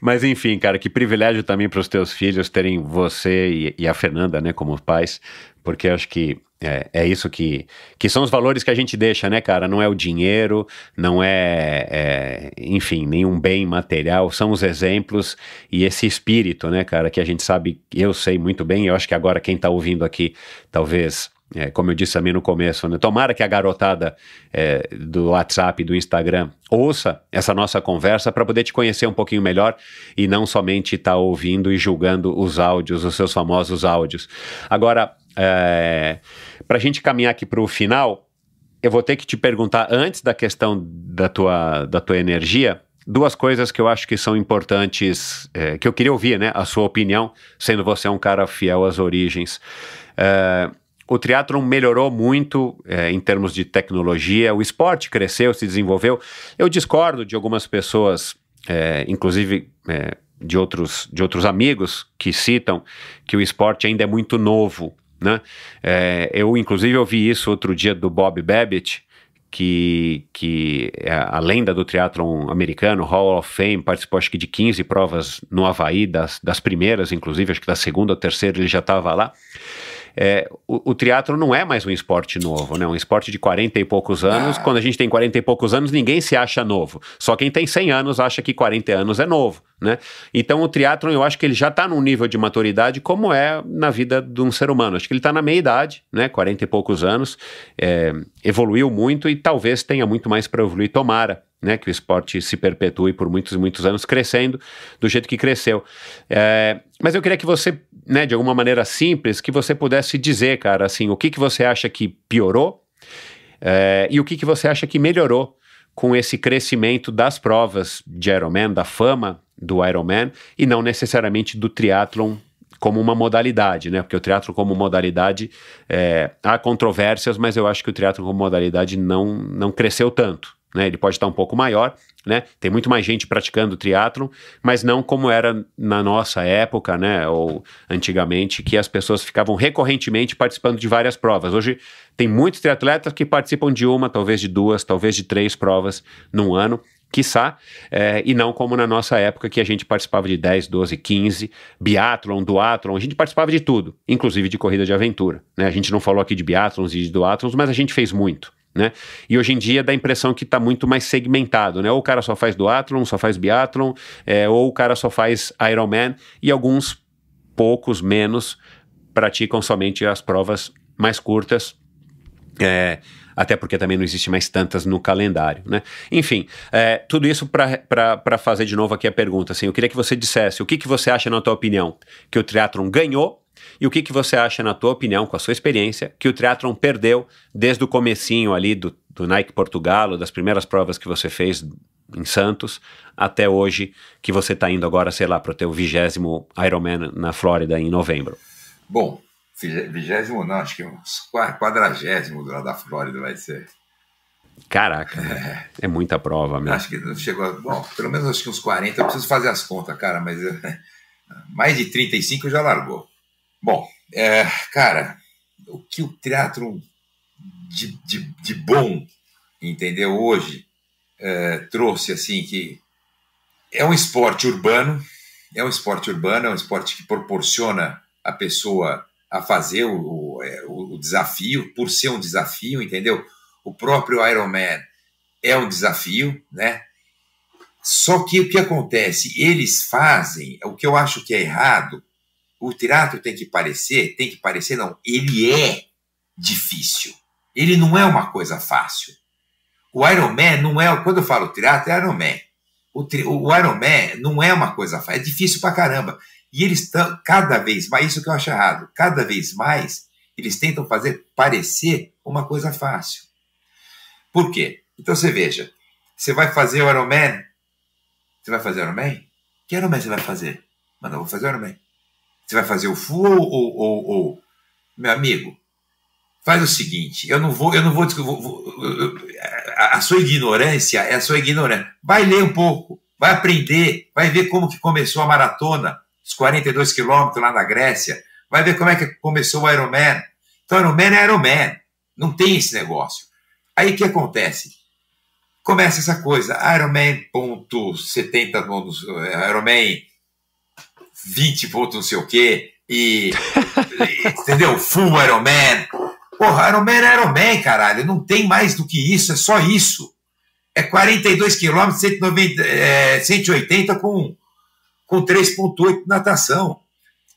mas enfim, cara, que privilégio também para os teus filhos terem você e, e, a Fernanda, né, como pais, porque acho que é, é, isso que, que são os valores que a gente deixa, né, cara? Não é o dinheiro, não é, é, enfim, nenhum bem material, são os exemplos e esse espírito, né, cara, que a gente sabe, eu sei muito bem, eu acho que agora quem tá ouvindo aqui, talvez. É, como eu disse também no começo, né? tomara que a garotada é, do WhatsApp, do Instagram, ouça essa nossa conversa para poder te conhecer um pouquinho melhor e não somente estar tá ouvindo e julgando os áudios, os seus famosos áudios. Agora, é, para a gente caminhar aqui para o final, eu vou ter que te perguntar, antes da questão da tua, da tua energia, duas coisas que eu acho que são importantes, é, que eu queria ouvir, né? A sua opinião, sendo você um cara fiel às origens. É, o triatlon melhorou muito é, em termos de tecnologia, o esporte cresceu, se desenvolveu. Eu discordo de algumas pessoas, é, inclusive é, de, outros, de outros amigos, que citam que o esporte ainda é muito novo. Né? É, eu, inclusive, ouvi isso outro dia do Bob Babbitt, que, que é a lenda do triatlon americano, Hall of Fame, participou acho que de 15 provas no Havaí, das, das primeiras, inclusive, acho que da segunda ou terceira ele já estava lá é, o, o triatlo não é mais um esporte novo, né? Um esporte de 40 e poucos anos. Ah. Quando a gente tem 40 e poucos anos, ninguém se acha novo. Só quem tem 100 anos acha que 40 anos é novo, né? Então o triatlon, eu acho que ele já está num nível de maturidade como é na vida de um ser humano. Acho que ele está na meia idade, né? 40 e poucos anos. É, evoluiu muito e talvez tenha muito mais para evoluir, tomara né, que o esporte se perpetue por muitos e muitos anos, crescendo do jeito que cresceu. É, mas eu queria que você, né, de alguma maneira simples, que você pudesse dizer, cara, assim, o que, que você acha que piorou é, e o que, que você acha que melhorou com esse crescimento das provas de Ironman, da fama do Ironman, e não necessariamente do triatlon como uma modalidade, né? Porque o triatlo como modalidade é, há controvérsias, mas eu acho que o triatlo como modalidade não, não cresceu tanto. Né, ele pode estar um pouco maior, né? Tem muito mais gente praticando triatlon, mas não como era na nossa época, né? Ou antigamente, que as pessoas ficavam recorrentemente participando de várias provas. Hoje tem muitos triatletas que participam de uma, talvez de duas, talvez de três provas num ano. Quiçá, é, e não como na nossa época que a gente participava de 10, 12, 15, biatlon, duatlon, a gente participava de tudo, inclusive de corrida de aventura. Né? A gente não falou aqui de biatlons e de duatlons, mas a gente fez muito. Né? E hoje em dia dá a impressão que está muito mais segmentado, né? Ou o cara só faz duatlon, só faz biatlon, é, ou o cara só faz Ironman, e alguns poucos menos praticam somente as provas mais curtas, é, até porque também não existe mais tantas no calendário, né? Enfim, é, tudo isso para fazer de novo aqui a pergunta, assim, eu queria que você dissesse o que, que você acha, na tua opinião, que o triatlon ganhou e o que, que você acha, na tua opinião, com a sua experiência, que o triatlon perdeu desde o comecinho ali do, do Nike Portugal, das primeiras provas que você fez em Santos, até hoje, que você está indo agora, sei lá, para o teu vigésimo Ironman na Flórida em novembro? Bom, vigésimo não, acho que uns quadragésimo lá da Flórida vai ser. Caraca, né? é, é muita prova mesmo. Acho que chegou, a, bom, pelo menos acho que uns 40, eu preciso fazer as contas, cara, mas *laughs* mais de 35 já largou. Bom, é, cara, o que o teatro de, de, de bom, entendeu, hoje é, trouxe, assim, que é um esporte urbano, é um esporte urbano, é um esporte que proporciona a pessoa a fazer o, o, é, o, desafio, por ser um desafio, entendeu? O próprio Ironman é um desafio, né? Só que o que acontece? Eles fazem, o que eu acho que é errado, o teatro tem que parecer, tem que parecer não, ele é difícil. Ele não é uma coisa fácil. O Iron Man não é, quando eu falo teatro, é Iron Man. O, o Iron Man não é uma coisa fácil, é difícil pra caramba. E eles estão, cada vez mais, isso que eu acho errado, cada vez mais eles tentam fazer parecer uma coisa fácil. Por quê? Então você veja, você vai fazer o Iron Man, você vai fazer o Iron Man? Que Iron Man você vai fazer? Mano, eu vou fazer o Iron Man. Você vai fazer o full ou, ou, ou, Meu amigo, faz o seguinte: eu não vou, eu não vou. a sua ignorância é a sua ignorância. Vai ler um pouco, vai aprender, vai ver como que começou a maratona, os 42 quilômetros lá na Grécia, vai ver como é que começou o Ironman. Então, Ironman é Ironman, não tem esse negócio. Aí o que acontece? Começa essa coisa, Ironman ponto 70, é, Ironman 20 pontos não sei o quê, e, entendeu? Full Iron Man. Porra, Iron Man é Iron Man, caralho, não tem mais do que isso, é só isso. É 42 quilômetros, é, 180 com, com 3.8 de natação.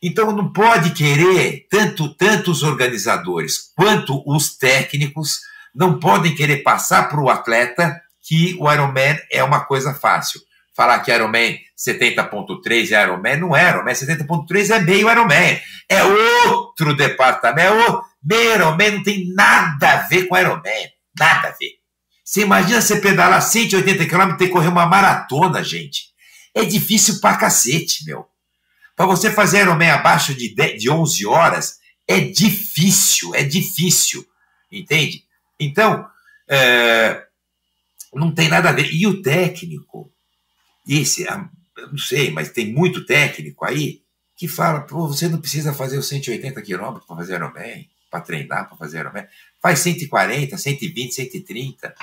Então não pode querer, tanto, tanto os organizadores quanto os técnicos, não podem querer passar para o atleta que o Ironman é uma coisa fácil falar que Ironman 70.3 é Ironman, não é Ironman, 70.3 é meio Ironman, é outro departamento, é o meio Ironman, não tem nada a ver com Ironman, nada a ver. Você imagina você pedalar 180 km e ter que correr uma maratona, gente. É difícil pra cacete, meu. Para você fazer Ironman abaixo de, 10, de 11 horas, é difícil, é difícil, entende? Então, é, não tem nada a ver. E o técnico? Isso, ah, eu não sei, mas tem muito técnico aí que fala, pô, você não precisa fazer os 180 quilômetros para fazer Ironman, para treinar, para fazer Ironman. Faz 140, 120, 130.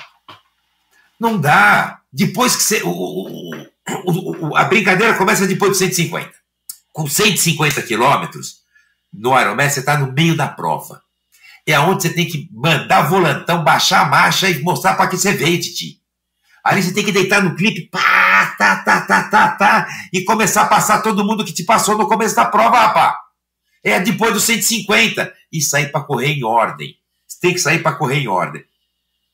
Não dá. Depois que você... O, o, o, a brincadeira começa depois de 150. Com 150 quilômetros, no Ironman, você está no meio da prova. É aonde você tem que mandar volantão, baixar a marcha e mostrar para que você veio, Titi. Ali você tem que deitar no clipe, pá, tá, tá, tá, tá, tá, e começar a passar todo mundo que te passou no começo da prova, rapá. É depois dos 150. E sair para correr em ordem. Você tem que sair para correr em ordem.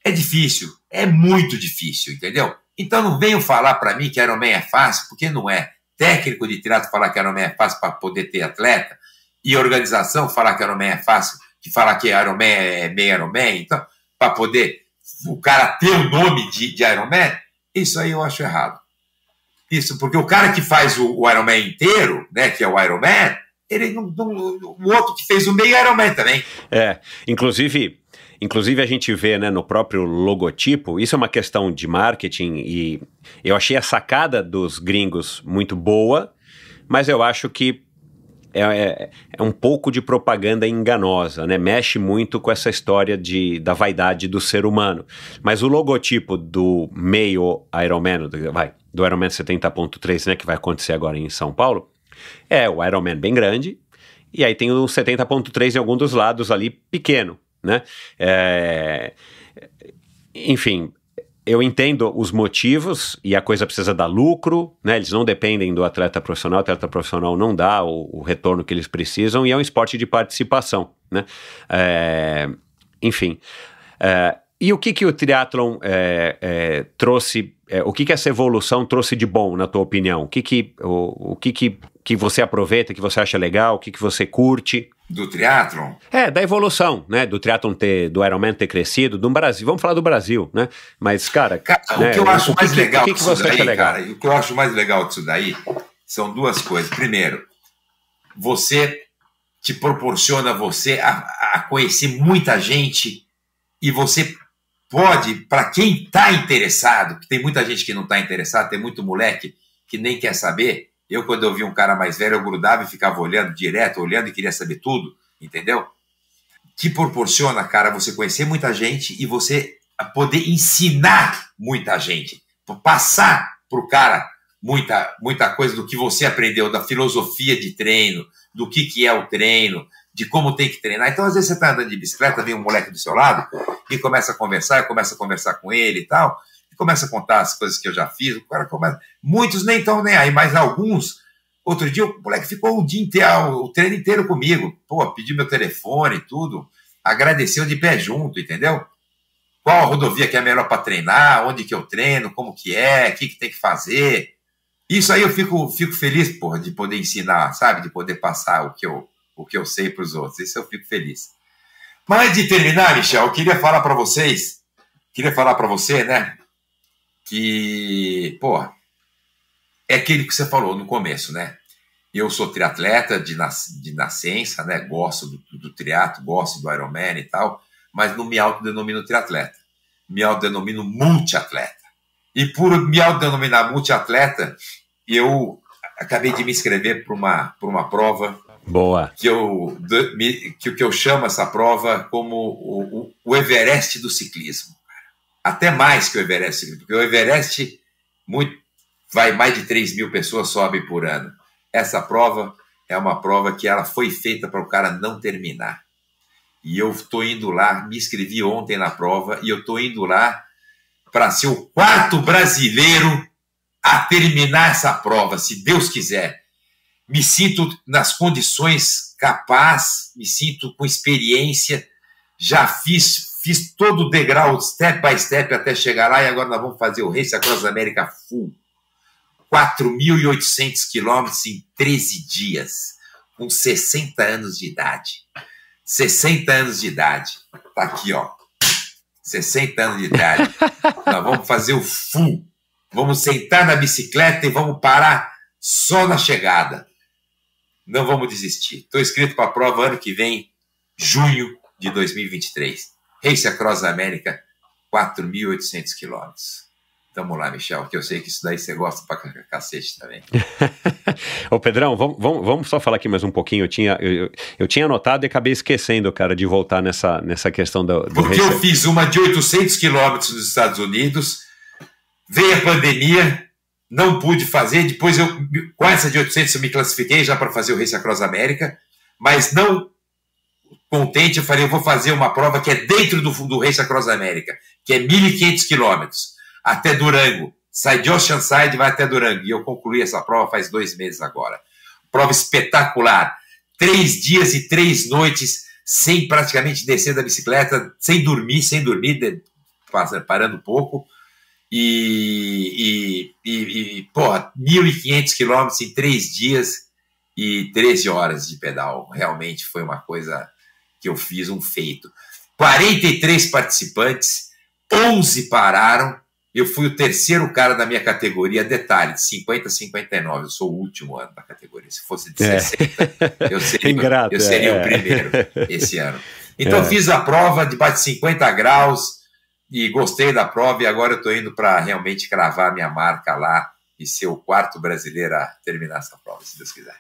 É difícil, é muito difícil, entendeu? Então não venham falar para mim que Ironman é fácil, porque não é. Técnico de triatlo falar que Ironman é fácil para poder ter atleta, e organização falar que Ironman é fácil, que falar que Ironman é meio Ironman, então, para poder o cara ter o nome de, de Iron Man, isso aí eu acho errado. Isso, porque o cara que faz o, o Iron Man inteiro, né, que é o Iron Man, ele não, não, o outro que fez o meio é Iron Man também. É, inclusive, Inclusive, a gente vê né, no próprio logotipo, isso é uma questão de marketing e eu achei a sacada dos gringos muito boa, mas eu acho que é, é, é, um pouco de propaganda enganosa, né? Mexe muito com essa história de, da vaidade do ser humano. Mas o logotipo do meio Ironman, do, vai, do Ironman 70.3, né, que vai acontecer agora em São Paulo, é o Ironman bem grande, e aí tem o 70.3 em algum dos lados ali pequeno, né? É, enfim, eu entendo os motivos e a coisa precisa dar lucro, né? Eles não dependem do atleta profissional, o atleta profissional não dá o, o retorno que eles precisam e é um esporte de participação, né? É, enfim. É, e o que que o triatlon é, é trouxe, é, o que que essa evolução trouxe de bom, na tua opinião? O que que, o, o que, que que você aproveita, que você acha legal, o que que você curte? do triatlon? É, da evolução, né? Do triatlon ter, do Ironman ter crescido, do Brasil. Vamos falar do Brasil, né? Mas, cara... cara né, o que eu acho mais legal que, disso daí, cara, o que eu acho mais legal disso daí são duas coisas. Primeiro, você te proporciona você a, a conhecer muita gente e você pode, para quem está interessado, que tem muita gente que não está interessado, tem muito moleque que nem quer saber, eu, quando eu via um cara mais velho, eu grudava e ficava olhando direto, olhando e queria saber tudo, entendeu? Que proporciona, cara, você conhecer muita gente e você poder ensinar muita gente, passar pro cara muita, muita coisa do que você aprendeu, da filosofia de treino, do que, que é o treino, de como tem que treinar. Então, às vezes, você está andando de bicicleta, vem um moleque do seu lado e começa a conversar, começa a conversar com ele e tal começa a contar as coisas que eu já fiz, o cara começa. Muitos nem estão nem aí, mas alguns. Outro dia o moleque ficou o dia inteiro, o treino inteiro comigo. Pô, pediu meu telefone e tudo. Agradeceu de pé junto, entendeu? Qual a rodovia que é melhor para treinar, onde que eu treino, como que é, o que, que tem que fazer. Isso aí eu fico, fico feliz, porra, de poder ensinar, sabe? De poder passar o que eu, o que eu sei para os outros. Isso eu fico feliz. Mas antes de terminar, Michel, eu queria falar para vocês, queria falar para você, né? que, pô, é aquele que você falou no começo, né? Eu sou triatleta de, nas, de nascença, né? Gosto do, do triatlo, gosto do Ironman e tal, mas não me autodenomino triatleta. Me autodenomino multiatleta. E por me autodenominar multiatleta, eu acabei de me inscrever para uma, uma prova. Boa. Que eu, que, que eu chamo essa prova como o, o, o Everest do ciclismo até mais que o Everest, porque o Everest muito, vai mais de 3 mil pessoas sobem por ano. Essa prova é uma prova que ela foi feita para o cara não terminar. E eu estou indo lá, me inscrevi ontem na prova, e eu estou indo lá para ser o quarto brasileiro a terminar essa prova, se Deus quiser. Me sinto nas condições capaz, me sinto com experiência, já fiz Fiz todo o degrau, step by step, até chegar lá, e agora nós vamos fazer o Race Across América Full. 4.800 quilômetros em 13 dias, com 60 anos de idade. 60 anos de idade. Tá aqui, ó. 60 anos de idade. *laughs* Nós vamos fazer o full. Vamos sentar na bicicleta e vamos parar só na chegada. Não vamos desistir. Estou inscrito para a prova ano que vem, junho de 2023. Race Across América, 4.800 quilômetros. Tamo lá, Michel, que eu sei que isso daí você gosta pra cacete também. *laughs* Ô, Pedrão, vamos, vamos, vamos, só falar aqui mais um pouquinho. Eu tinha, eu, eu tinha anotado e acabei esquecendo, cara, de voltar nessa, nessa questão do. do Porque race... eu fiz uma de 800 quilômetros dos Estados Unidos, veio a pandemia, não pude fazer. Depois, eu, com essa de 800, eu me classifiquei já para fazer o Race Across América, mas não contente, eu falei, eu vou fazer uma prova que é dentro do, do Race Across América, que é 1.500 quilômetros, até Durango. Sai de Oceanside e vai até Durango. E eu concluí essa prova faz dois meses agora. Prova espetacular. Três dias e três noites sem praticamente descer da bicicleta, sem dormir, sem dormir, de, parando um pouco. E, e, e, e porra, 1.500 quilômetros em três dias e 13 horas de pedal. Realmente foi uma coisa que eu fiz um feito. 43 participantes, 11 pararam, eu fui o terceiro cara da minha categoria, detalhe, de 50 a 59, eu sou o último ano da categoria. Se fosse de 60, é. eu seria, Ingrato, eu seria é. o primeiro esse ano. Então é. fiz a prova de bate 50 graus e gostei da prova e agora eu estou indo para realmente cravar minha marca lá e ser o quarto brasileiro a terminar essa prova, se Deus quiser.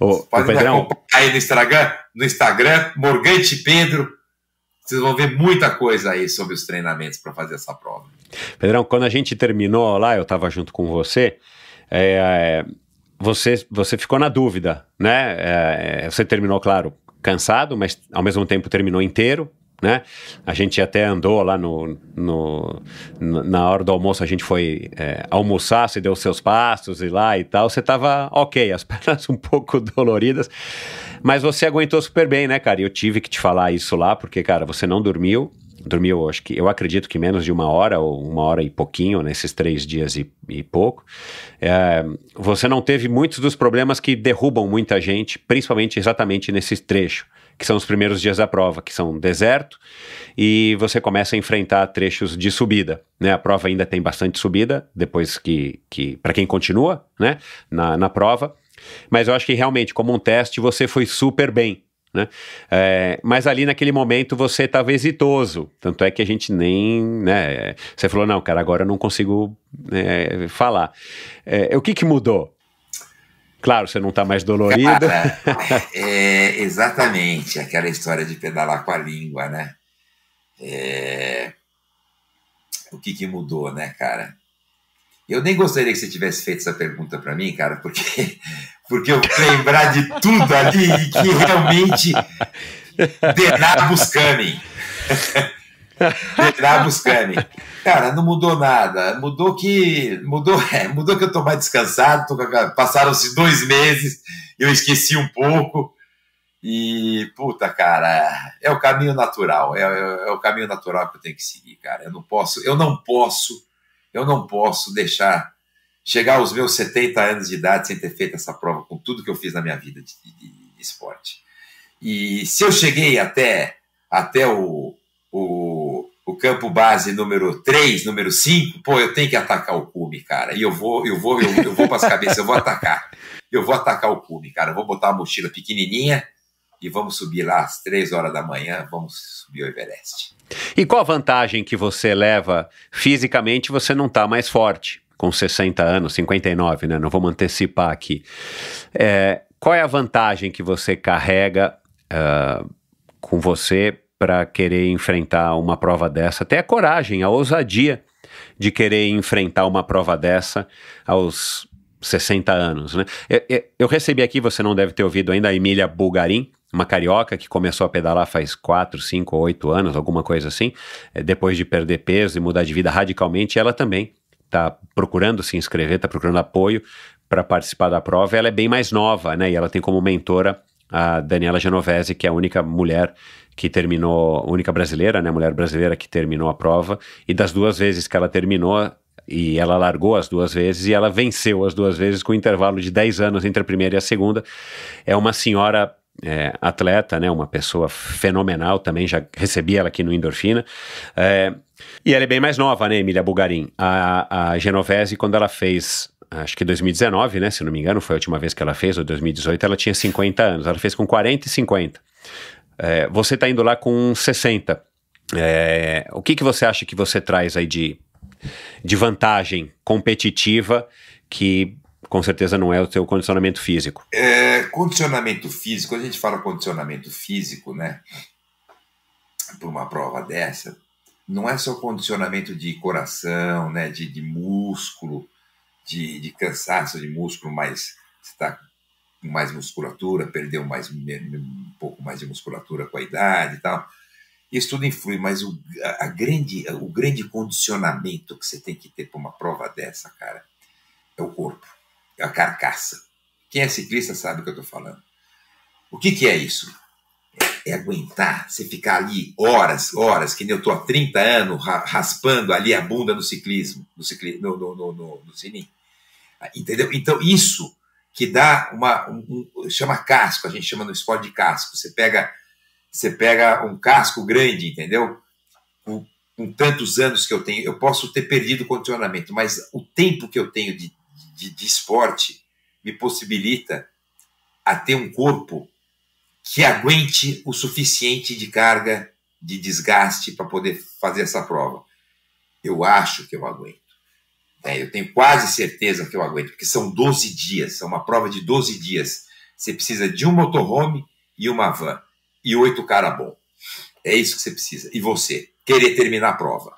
Ô, Pode Pedrão. aí no Instagram, no Instagram, Morgante Pedro. Vocês vão ver muita coisa aí sobre os treinamentos para fazer essa prova. Pedrão, quando a gente terminou lá, eu estava junto com você. É, você, você ficou na dúvida, né? É, você terminou, claro, cansado, mas ao mesmo tempo terminou inteiro, né? A gente até andou lá no, no na hora do almoço, a gente foi é, almoçar, você deu seus passos e lá e tal, você tava ok, as *laughs* pernas um pouco doloridas, mas você aguentou super bem, né, cara? Eu tive que te falar isso lá, porque, cara, você não dormiu, dormiu, acho que eu acredito que menos de uma hora ou uma hora e pouquinho nesses três dias e, e pouco. É, você não teve muitos dos problemas que derrubam muita gente, principalmente exatamente nesse trecho que são os primeiros dias da prova, que são deserto, e você começa a enfrentar trechos de subida. Né? A prova ainda tem bastante subida, depois que. que para quem continua né? na, na prova. Mas eu acho que realmente, como um teste, você foi super bem. Né? É, mas ali naquele momento você estava exitoso, tanto é que a gente nem, né? Você falou não, cara, agora eu não consigo é, falar. É, o que que mudou? Claro, você não está mais dolorido. Cara, *laughs* é exatamente aquela história de pedalar com a língua, né? É... O que, que mudou, né, cara? Eu nem gostaria que você tivesse feito essa pergunta para mim, cara, porque, *laughs* porque eu lembrar de tudo ali que realmente denabos buscando. *laughs* Reginaldo *laughs* buscando Cara, não mudou nada. Mudou que. Mudou, é, mudou que eu tô mais descansado. Passaram-se dois meses, eu esqueci um pouco. E, puta, cara, é o caminho natural. É, é, é, o caminho natural que eu tenho que seguir, cara. Eu não posso, eu não posso, eu não posso deixar chegar aos meus 70 anos de idade sem ter feito essa prova com tudo que eu fiz na minha vida de, de, de esporte. E se eu cheguei até, até o campo base número 3, número 5, pô, eu tenho que atacar o cume, cara. E eu vou, eu vou, eu, eu vou para as cabeças, eu vou atacar. Eu vou atacar o cume, cara. Eu vou botar a mochila pequenininha e vamos subir lá às 3 horas da manhã, vamos subir o Everest. E qual a vantagem que você leva? Fisicamente você não está mais forte, com 60 anos, 59, né? Não vamos antecipar aqui. É, qual é a vantagem que você carrega uh, com você para querer enfrentar uma prova dessa, até a coragem, a ousadia de querer enfrentar uma prova dessa aos 60 anos, né? Eu, eu recebi aqui, você não deve ter ouvido ainda, a Emília Bulgarin, uma carioca que começou a pedalar faz 4, 5 ou 8 anos, alguma coisa assim, eh, depois de perder peso e mudar de vida radicalmente, ela também está procurando se inscrever, está procurando apoio para participar da prova. Ela é bem mais nova, né? E ela tem como mentora a Daniela Genovese, que é a única mulher que terminou, única brasileira, né, mulher brasileira que terminou a prova, e das duas vezes que ela terminou, e ela largou as duas vezes e ela venceu as duas vezes com um intervalo de 10 anos entre a primeira e a segunda. É uma senhora é, atleta, né, uma pessoa fenomenal também, já recebi ela aqui no Endorfina. É, e ela é bem mais nova, né, Emília Bugarin? A, a Genovese, quando ela fez acho que 2019, né? Se não me engano, foi a última vez que ela fez, ou 2018, ela tinha 50 anos. Ela fez com 40 e 50. É, você está indo lá com 60. É, o que, que você acha que você traz aí de, de vantagem competitiva que com certeza não é o seu condicionamento físico? É, condicionamento físico, quando a gente fala condicionamento físico, né? Para uma prova dessa, não é só condicionamento de coração, né? De, de músculo, de, de cansaço de músculo, mas você está com mais musculatura, perdeu mais, um pouco mais de musculatura com a idade e tal. Isso tudo influi, mas o, a, grande, o grande condicionamento que você tem que ter para uma prova dessa, cara, é o corpo, é a carcaça. Quem é ciclista sabe o que eu estou falando. O que, que é isso? É, é aguentar, você ficar ali horas, horas, que nem eu estou há 30 anos raspando ali a bunda no ciclismo, no, cicli, no, no, no, no, no sininho. Entendeu? Então, isso que dá uma um, um, chama casco, a gente chama no esporte de casco. Você pega você pega um casco grande, entendeu? Com, com tantos anos que eu tenho, eu posso ter perdido o condicionamento, mas o tempo que eu tenho de, de, de esporte me possibilita a ter um corpo que aguente o suficiente de carga, de desgaste para poder fazer essa prova. Eu acho que eu aguento. É, eu tenho quase certeza que eu aguento, porque são 12 dias, é uma prova de 12 dias. Você precisa de um motorhome e uma van, e oito caras bom. É isso que você precisa. E você, querer terminar a prova.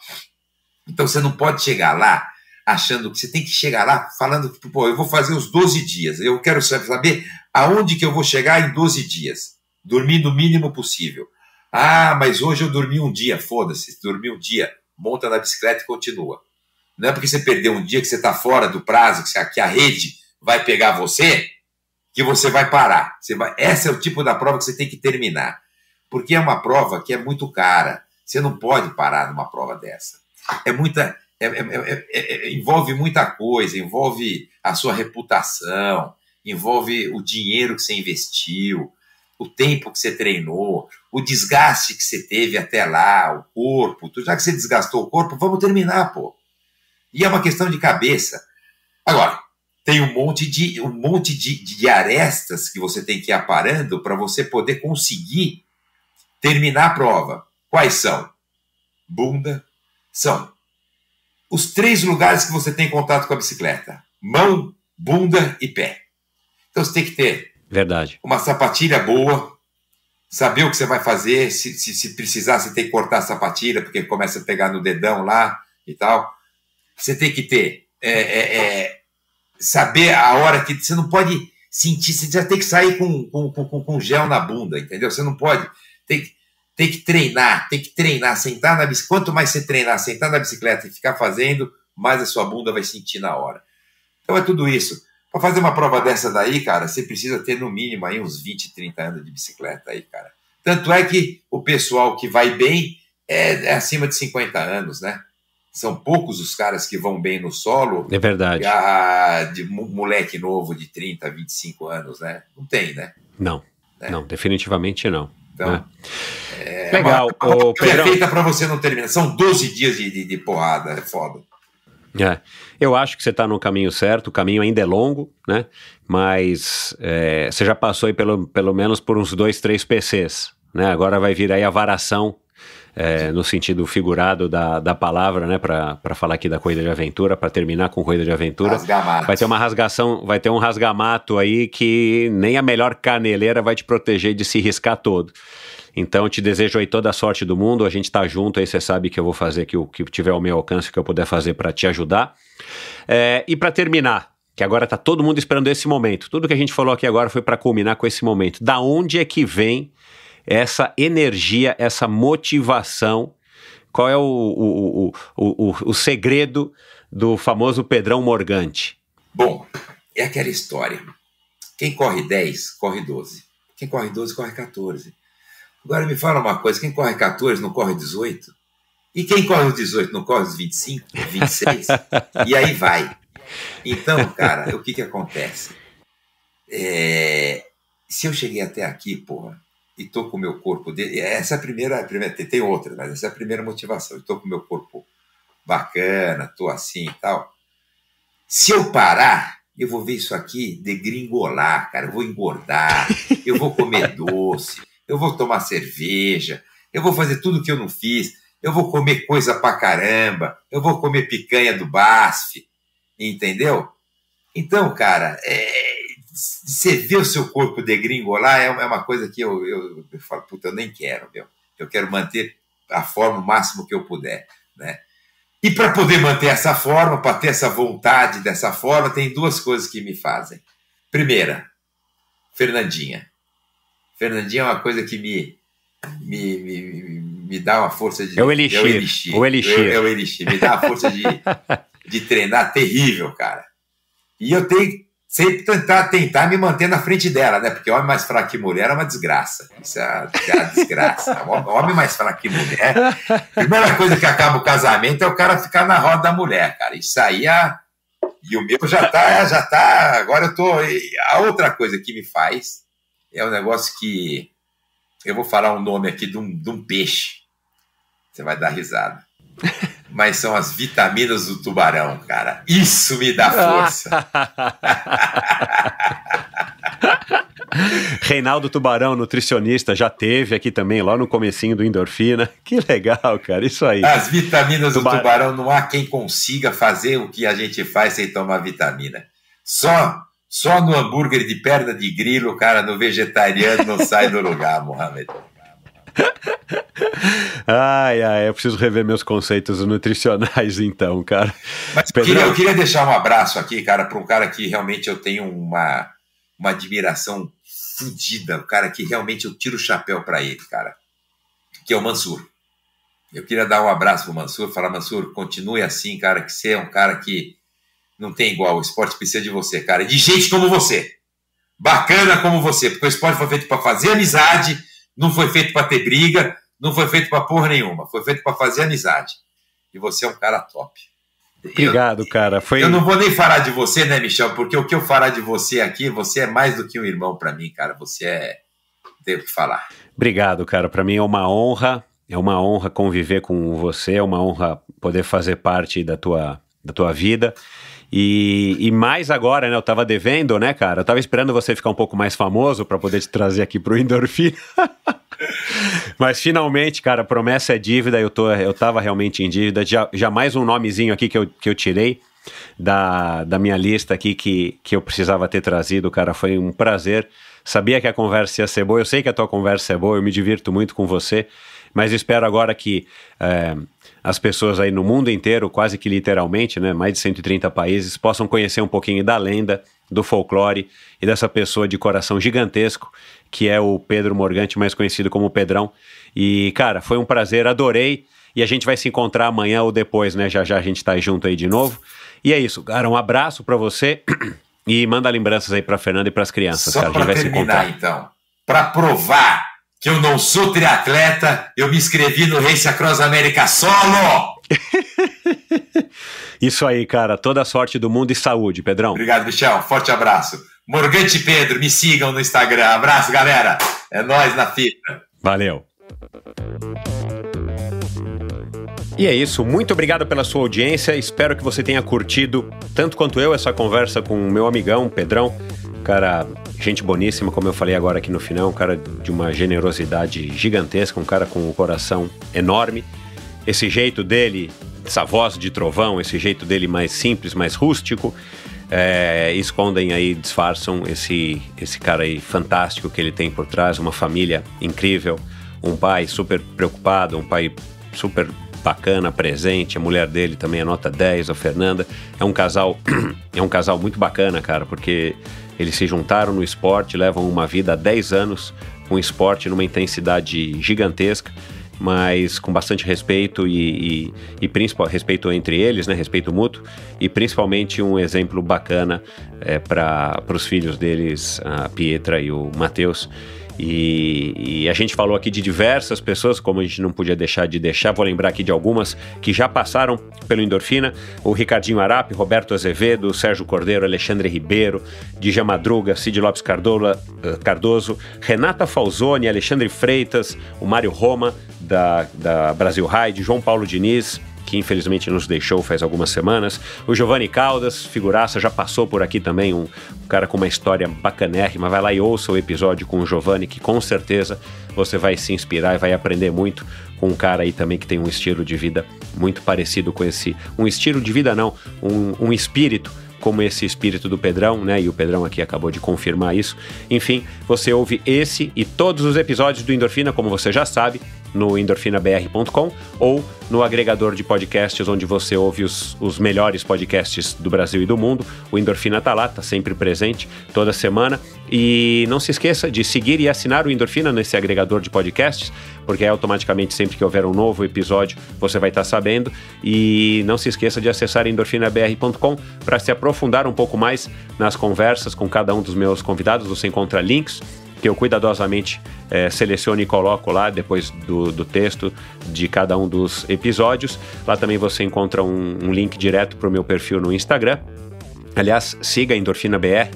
Então você não pode chegar lá achando que você tem que chegar lá falando, tipo, pô, eu vou fazer os 12 dias, eu quero saber aonde que eu vou chegar em 12 dias. Dormir o mínimo possível. Ah, mas hoje eu dormi um dia, foda-se, dormi um dia, monta na bicicleta e continua. Não é porque você perdeu um dia que você está fora do prazo, que a rede vai pegar você, que você vai parar. Você vai... Esse é o tipo da prova que você tem que terminar. Porque é uma prova que é muito cara. Você não pode parar numa prova dessa. É muita. É, é, é, envolve muita coisa, envolve a sua reputação, envolve o dinheiro que você investiu, o tempo que você treinou, o desgaste que você teve até lá, o corpo. Já que você desgastou o corpo, vamos terminar, pô. E é uma questão de cabeça. Agora, tem um monte de, um monte de, de arestas que você tem que ir aparando para você poder conseguir terminar a prova. Quais são? Bunda, são os três lugares que você tem contato com a bicicleta: mão, bunda e pé. Então você tem que ter Verdade. uma sapatilha boa, saber o que você vai fazer, se, se, se precisar, você tem que cortar a sapatilha, porque começa a pegar no dedão lá e tal. Você tem que ter. É, é, é, saber a hora que. Você não pode sentir, você já tem que sair com, com, com, com gel na bunda, entendeu? Você não pode. Tem que, tem que treinar, tem que treinar, sentar na bicicleta. Quanto mais você treinar, sentar na bicicleta e ficar fazendo, mais a sua bunda vai sentir na hora. Então é tudo isso. Para fazer uma prova dessa daí, cara, você precisa ter no mínimo aí uns 20, 30 anos de bicicleta aí, cara. Tanto é que o pessoal que vai bem é, é acima de 50 anos, né? são poucos os caras que vão bem no solo. É verdade. A, ah, de moleque novo de 30, 25 anos, né? Não tem, né? Não. Né? Não, definitivamente não. Então, né? é Legal. Uma, uma, uma é feita para você não terminar. São 12 dias de, de, de porrada, é foda. É, eu acho que você está no caminho certo, o caminho ainda é longo, né? Mas é, você já passou aí pelo, pelo menos por uns dois, três PCs, né? Agora vai vir aí a varação é, no sentido figurado da, da palavra, né, para falar aqui da corrida de aventura, para terminar com corrida de aventura. Vai ter uma rasgação, vai ter um rasgamato aí que nem a melhor caneleira vai te proteger de se riscar todo. Então, te desejo aí toda a sorte do mundo. A gente está junto aí, você sabe que eu vou fazer que o que tiver ao meu alcance, que eu puder fazer para te ajudar. É, e para terminar, que agora está todo mundo esperando esse momento. Tudo que a gente falou aqui agora foi para culminar com esse momento. Da onde é que vem essa energia, essa motivação? Qual é o, o, o, o, o segredo do famoso Pedrão Morgante? Bom, é aquela história. Quem corre 10, corre 12. Quem corre 12, corre 14. Agora me fala uma coisa: quem corre 14 não corre 18? E quem corre os 18 não corre os 25, 26? e aí vai. Então, cara, o que que acontece? É, se eu cheguei até aqui, porra, e estou com o meu corpo dele. Essa é a primeira, a primeira tem, tem outras, mas essa é a primeira motivação. Estou com o meu corpo bacana, estou assim e tal. Se eu parar, eu vou ver isso aqui degringolar, cara. Eu vou engordar, eu vou comer *laughs* doce, eu vou tomar cerveja, eu vou fazer tudo que eu não fiz, eu vou comer coisa pra caramba, eu vou comer picanha do BASF, entendeu? Então, cara, é, você o seu corpo degringolar é, é uma coisa que eu, eu, eu falo, puta, eu nem quero, meu. Eu quero manter a forma o máximo que eu puder, né? E para poder manter essa forma, para ter essa vontade dessa forma, tem duas coisas que me fazem. Primeira, Fernandinha. Fernandinha é uma coisa que me, me, me, me dá uma força de. É o elixir. É o elixir. O elixir. é o é elixir. Me dá uma força de, *laughs* de treinar terrível, cara. E eu tenho sempre tentar, tentar me manter na frente dela, né? Porque homem mais fraco que mulher é uma desgraça. Isso é uma desgraça. *laughs* homem mais fraco que mulher. Primeira coisa que acaba o casamento é o cara ficar na roda da mulher, cara. Isso aí é... E o meu já tá, já tá. Agora eu tô. A outra coisa que me faz é um negócio que. Eu vou falar um nome aqui de um, de um peixe. Você vai dar risada. *laughs* mas são as vitaminas do tubarão, cara. Isso me dá força. *laughs* Reinaldo Tubarão, nutricionista, já teve aqui também, lá no comecinho do Endorfina. *laughs* Que legal, cara, isso aí. As vitaminas do tubarão, não há quem consiga fazer o que a gente faz sem tomar vitamina. Só só no hambúrguer de perna de grilo, cara, no vegetariano não sai do lugar, *laughs* Mohamed ai, ai, eu preciso rever meus conceitos nutricionais então, cara. Mas Pedro... queria, eu queria deixar um abraço aqui, cara, para um cara que realmente eu tenho uma, uma admiração fodida, um cara que realmente eu tiro o chapéu para ele, cara, que é o Mansur. Eu queria dar um abraço pro Mansur, falar, Mansur, continue assim, cara, que você é um cara que não tem igual, o esporte precisa de você, cara, de gente como você. Bacana como você, porque o esporte foi feito para fazer amizade, não foi feito para ter briga, não foi feito para porra nenhuma, foi feito para fazer amizade. E você é um cara top. Obrigado, eu, cara. Foi... Eu não vou nem falar de você, né, Michel? Porque o que eu falar de você aqui, você é mais do que um irmão para mim, cara. Você é. Devo falar. Obrigado, cara. Para mim é uma honra. É uma honra conviver com você. É uma honra poder fazer parte da tua, da tua vida. E, e mais agora, né? Eu tava devendo, né, cara? Eu tava esperando você ficar um pouco mais famoso para poder te trazer aqui pro Endorfina. *laughs* Mas finalmente, cara, promessa é dívida. Eu, tô, eu tava realmente em dívida. Já, já mais um nomezinho aqui que eu, que eu tirei da, da minha lista aqui que, que eu precisava ter trazido, cara. Foi um prazer. Sabia que a conversa ia ser boa. Eu sei que a tua conversa é boa. Eu me divirto muito com você. Mas espero agora que. É, as pessoas aí no mundo inteiro, quase que literalmente, né, mais de 130 países, possam conhecer um pouquinho da lenda, do folclore e dessa pessoa de coração gigantesco, que é o Pedro Morgante, mais conhecido como Pedrão. E, cara, foi um prazer, adorei. E a gente vai se encontrar amanhã ou depois, né? Já já a gente tá aí junto aí de novo. E é isso, cara, um abraço para você *clears throat* e manda lembranças aí para Fernanda e para as crianças, Só cara. A gente vai terminar, se encontrar então, para provar que eu não sou triatleta, eu me inscrevi no Race Across América solo! *laughs* Isso aí, cara. Toda a sorte do mundo e saúde, Pedrão. Obrigado, Michel. Forte abraço. Morgante Pedro, me sigam no Instagram. Abraço, galera. É nós na fita. Valeu. E é isso, muito obrigado pela sua audiência. Espero que você tenha curtido tanto quanto eu essa conversa com o meu amigão Pedrão cara, gente boníssima, como eu falei agora aqui no final, um cara de uma generosidade gigantesca, um cara com um coração enorme. Esse jeito dele, essa voz de trovão, esse jeito dele mais simples, mais rústico, é, escondem aí, disfarçam esse, esse cara aí fantástico que ele tem por trás, uma família incrível, um pai super preocupado, um pai super bacana, presente, a mulher dele também é nota 10, a Fernanda. É um casal, *clears throat* é um casal muito bacana, cara, porque eles se juntaram no esporte, levam uma vida há 10 anos com um esporte numa intensidade gigantesca, mas com bastante respeito e, e, e principal, respeito entre eles, né, respeito mútuo, e principalmente um exemplo bacana é, eh, para os filhos deles, a Pietra e o Matheus e, e, a gente falou aqui de diversas pessoas, como a gente não podia deixar de deixar, vou lembrar aqui de algumas que já passaram pelo Endorfina: o Ricardinho Arap, Roberto Azevedo, Sérgio Cordeiro, Alexandre Ribeiro, Dija Madruga, Cid Lopes Cardola, eh, Cardoso, Renata Falzoni, Alexandre Freitas, o Mário Roma, da, da Brasil Raid, João Paulo Diniz, que infelizmente nos deixou faz algumas semanas. O Giovanni Caldas, figuraça, já passou por aqui também, um, um cara com uma história bacanérrima. Vai lá e ouça o episódio com o Giovanni, que com certeza você vai se inspirar e vai aprender muito com um cara aí também que tem um estilo de vida muito parecido com esse. Um estilo de vida, não, um, um espírito como esse espírito do Pedrão, né? E o Pedrão aqui acabou de confirmar isso. Enfim, você ouve esse e todos os episódios do Endorfina, como você já sabe, no endorfinabr.com ou no agregador de podcasts onde você ouve os, os melhores podcasts do Brasil e do mundo. O Endorfina tá lá, tá sempre presente toda semana. E não se esqueça de seguir e assinar o Endorfina nesse agregador de podcasts, porque automaticamente sempre que houver um novo episódio você vai estar sabendo. E não se esqueça de acessar endorfinabr.com para se aprofundar um pouco mais nas conversas com cada um dos meus convidados. Você encontra links que eu cuidadosamente é, seleciono e coloco lá depois do, do, texto de cada um dos episódios. Lá também você encontra um, um link direto para o meu perfil no Instagram. Aliás, siga a Endorfina BR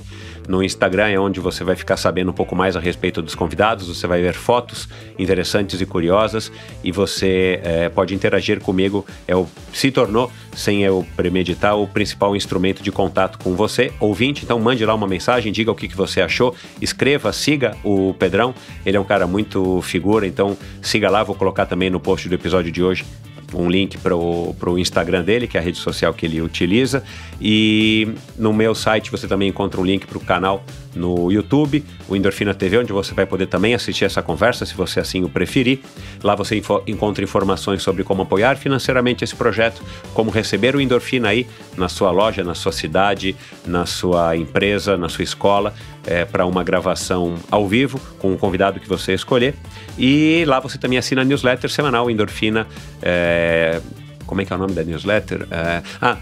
no Instagram é onde você vai ficar sabendo um pouco mais a respeito dos convidados, você vai ver fotos interessantes e curiosas e você é, pode interagir comigo. É o, se tornou, sem eu premeditar, o principal instrumento de contato com você, ouvinte. Então mande lá uma mensagem, diga o que, que você achou, escreva, siga o Pedrão. Ele é um cara muito figura, então siga lá, vou colocar também no post do episódio de hoje um link para o Instagram dele, que é a rede social que ele utiliza. E no meu site você também encontra um link para o canal no YouTube, o Endorfina TV, onde você vai poder também assistir essa conversa, se você assim o preferir. Lá você info encontra informações sobre como apoiar financeiramente esse projeto, como receber o Endorfina aí na sua loja, na sua cidade, na sua empresa, na sua escola, é, para uma gravação ao vivo com o convidado que você escolher. E lá você também assina a newsletter semanal Endorfina. É, como é que é o nome da newsletter? É, ah,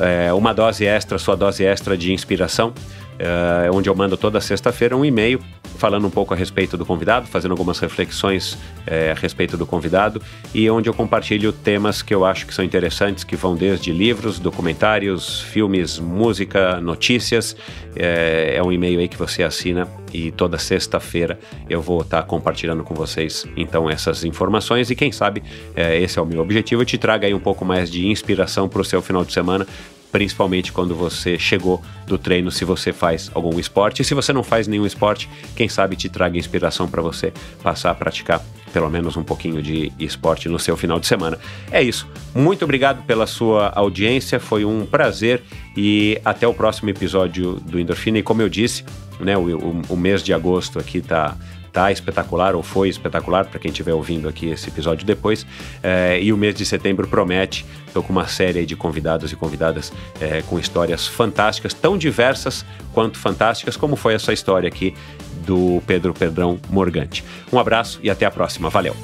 é, uma dose extra, sua dose extra de inspiração uh, onde eu mando toda sexta-feira um e-mail falando um pouco a respeito do convidado, fazendo algumas reflexões uh, a respeito do convidado e onde eu compartilho temas que eu acho que são interessantes, que vão desde livros, documentários, filmes, música, notícias. É, é um e-mail aí que você assina e toda sexta-feira eu vou estar tá compartilhando com vocês então essas informações e quem sabe esse é o meu objetivo, eu te traga aí um pouco mais de inspiração para o seu final de semana principalmente quando você chegou do treino, se você faz algum esporte. E se você não faz nenhum esporte, quem sabe te traga inspiração para você passar a praticar pelo menos um pouquinho de esporte no seu final de semana. É isso. Muito obrigado pela sua audiência, foi um prazer e até o próximo episódio do Endorfina. E como eu disse, né, o, o, o mês de agosto aqui está tá espetacular, ou foi espetacular, para quem estiver ouvindo aqui esse episódio depois. É, e o mês de setembro promete. Estou com uma série de convidados e convidadas é, com histórias fantásticas, tão diversas quanto fantásticas, como foi essa história aqui do Pedro Pedrão Morgante. Um abraço e até a próxima. Valeu!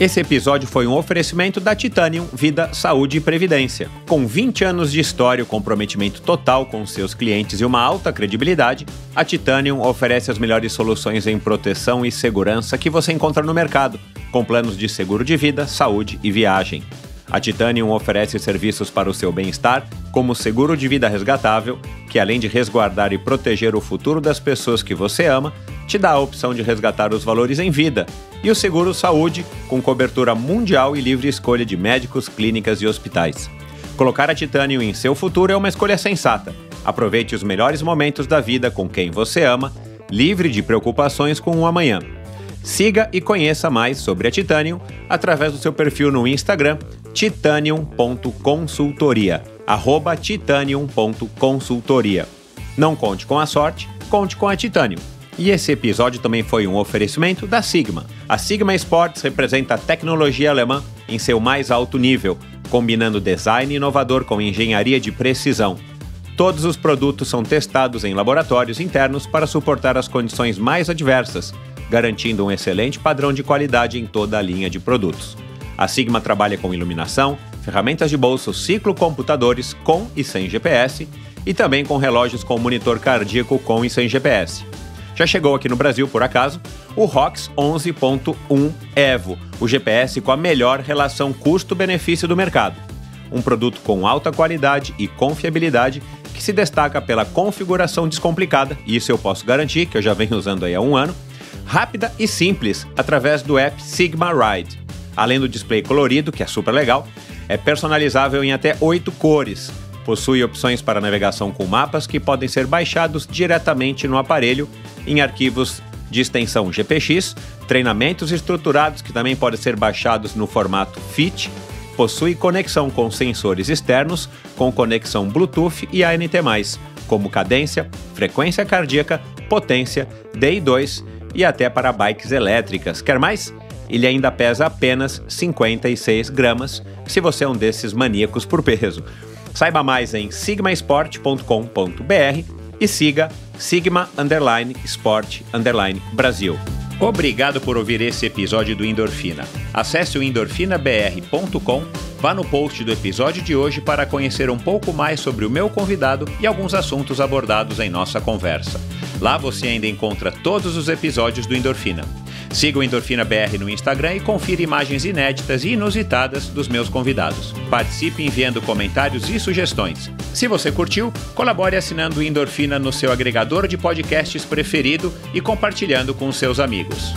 Esse episódio foi um oferecimento da Titanium Vida, Saúde e Previdência. Com 20 anos de história, comprometimento total com seus clientes e uma alta credibilidade, a Titanium oferece as melhores soluções em proteção e segurança que você encontra no mercado, com planos de seguro de vida, saúde e viagem. A Titanium oferece serviços para o seu bem-estar, como seguro de vida resgatável, que além de resguardar e proteger o futuro das pessoas que você ama, te dá a opção de resgatar os valores em vida, e o seguro saúde, com cobertura mundial e livre escolha de médicos, clínicas e hospitais. Colocar a Titanium em seu futuro é uma escolha sensata. Aproveite os melhores momentos da vida com quem você ama, livre de preocupações com o amanhã. Siga e conheça mais sobre a Titanium através do seu perfil no Instagram, titanium.consultoria, arroba titanium.consultoria. Não conte com a sorte, conte com a Titanium. E esse episódio também foi um oferecimento da Sigma. A Sigma Sports representa a tecnologia alemã em seu mais alto nível, combinando design inovador com engenharia de precisão. Todos os produtos são testados em laboratórios internos para suportar as condições mais adversas, garantindo um excelente padrão de qualidade em toda a linha de produtos. A Sigma trabalha com iluminação, ferramentas de bolso, ciclocomputadores com e sem GPS e também com relógios com monitor cardíaco com e sem GPS. Já chegou aqui no Brasil, por acaso, o ROX 11.1 EVO, o GPS com a melhor relação custo-benefício do mercado. Um produto com alta qualidade e confiabilidade que se destaca pela configuração descomplicada, e isso eu posso garantir, que eu já venho usando aí há um ano, rápida e simples através do app Sigma Ride. Além do display colorido, que é super legal, é personalizável em até oito cores. Possui opções para navegação com mapas que podem ser baixados diretamente no aparelho em arquivos de extensão GPX, treinamentos estruturados que também podem ser baixados no formato FIT, possui conexão com sensores externos, com conexão Bluetooth e ANT+, como cadência, frequência cardíaca, potência, DI2 e até para bikes elétricas. Quer mais? ele ainda pesa apenas 56 gramas, se você é um desses maníacos por peso. Saiba mais em sigmaesport.com.br e siga Sigma Underline Sport Underline Brasil. Obrigado por ouvir esse episódio do Endorfina. Acesse o endorfinabr.com, vá no post do episódio de hoje para conhecer um pouco mais sobre o meu convidado e alguns assuntos abordados em nossa conversa. Lá você ainda encontra todos os episódios do Endorfina. Siga o Endorfina BR no Instagram e confira imagens inéditas e inusitadas dos meus convidados. Participe enviando comentários e sugestões. Se você curtiu, colabore assinando o Endorfina no seu agregador de podcasts preferido e compartilhando com seus amigos amigos.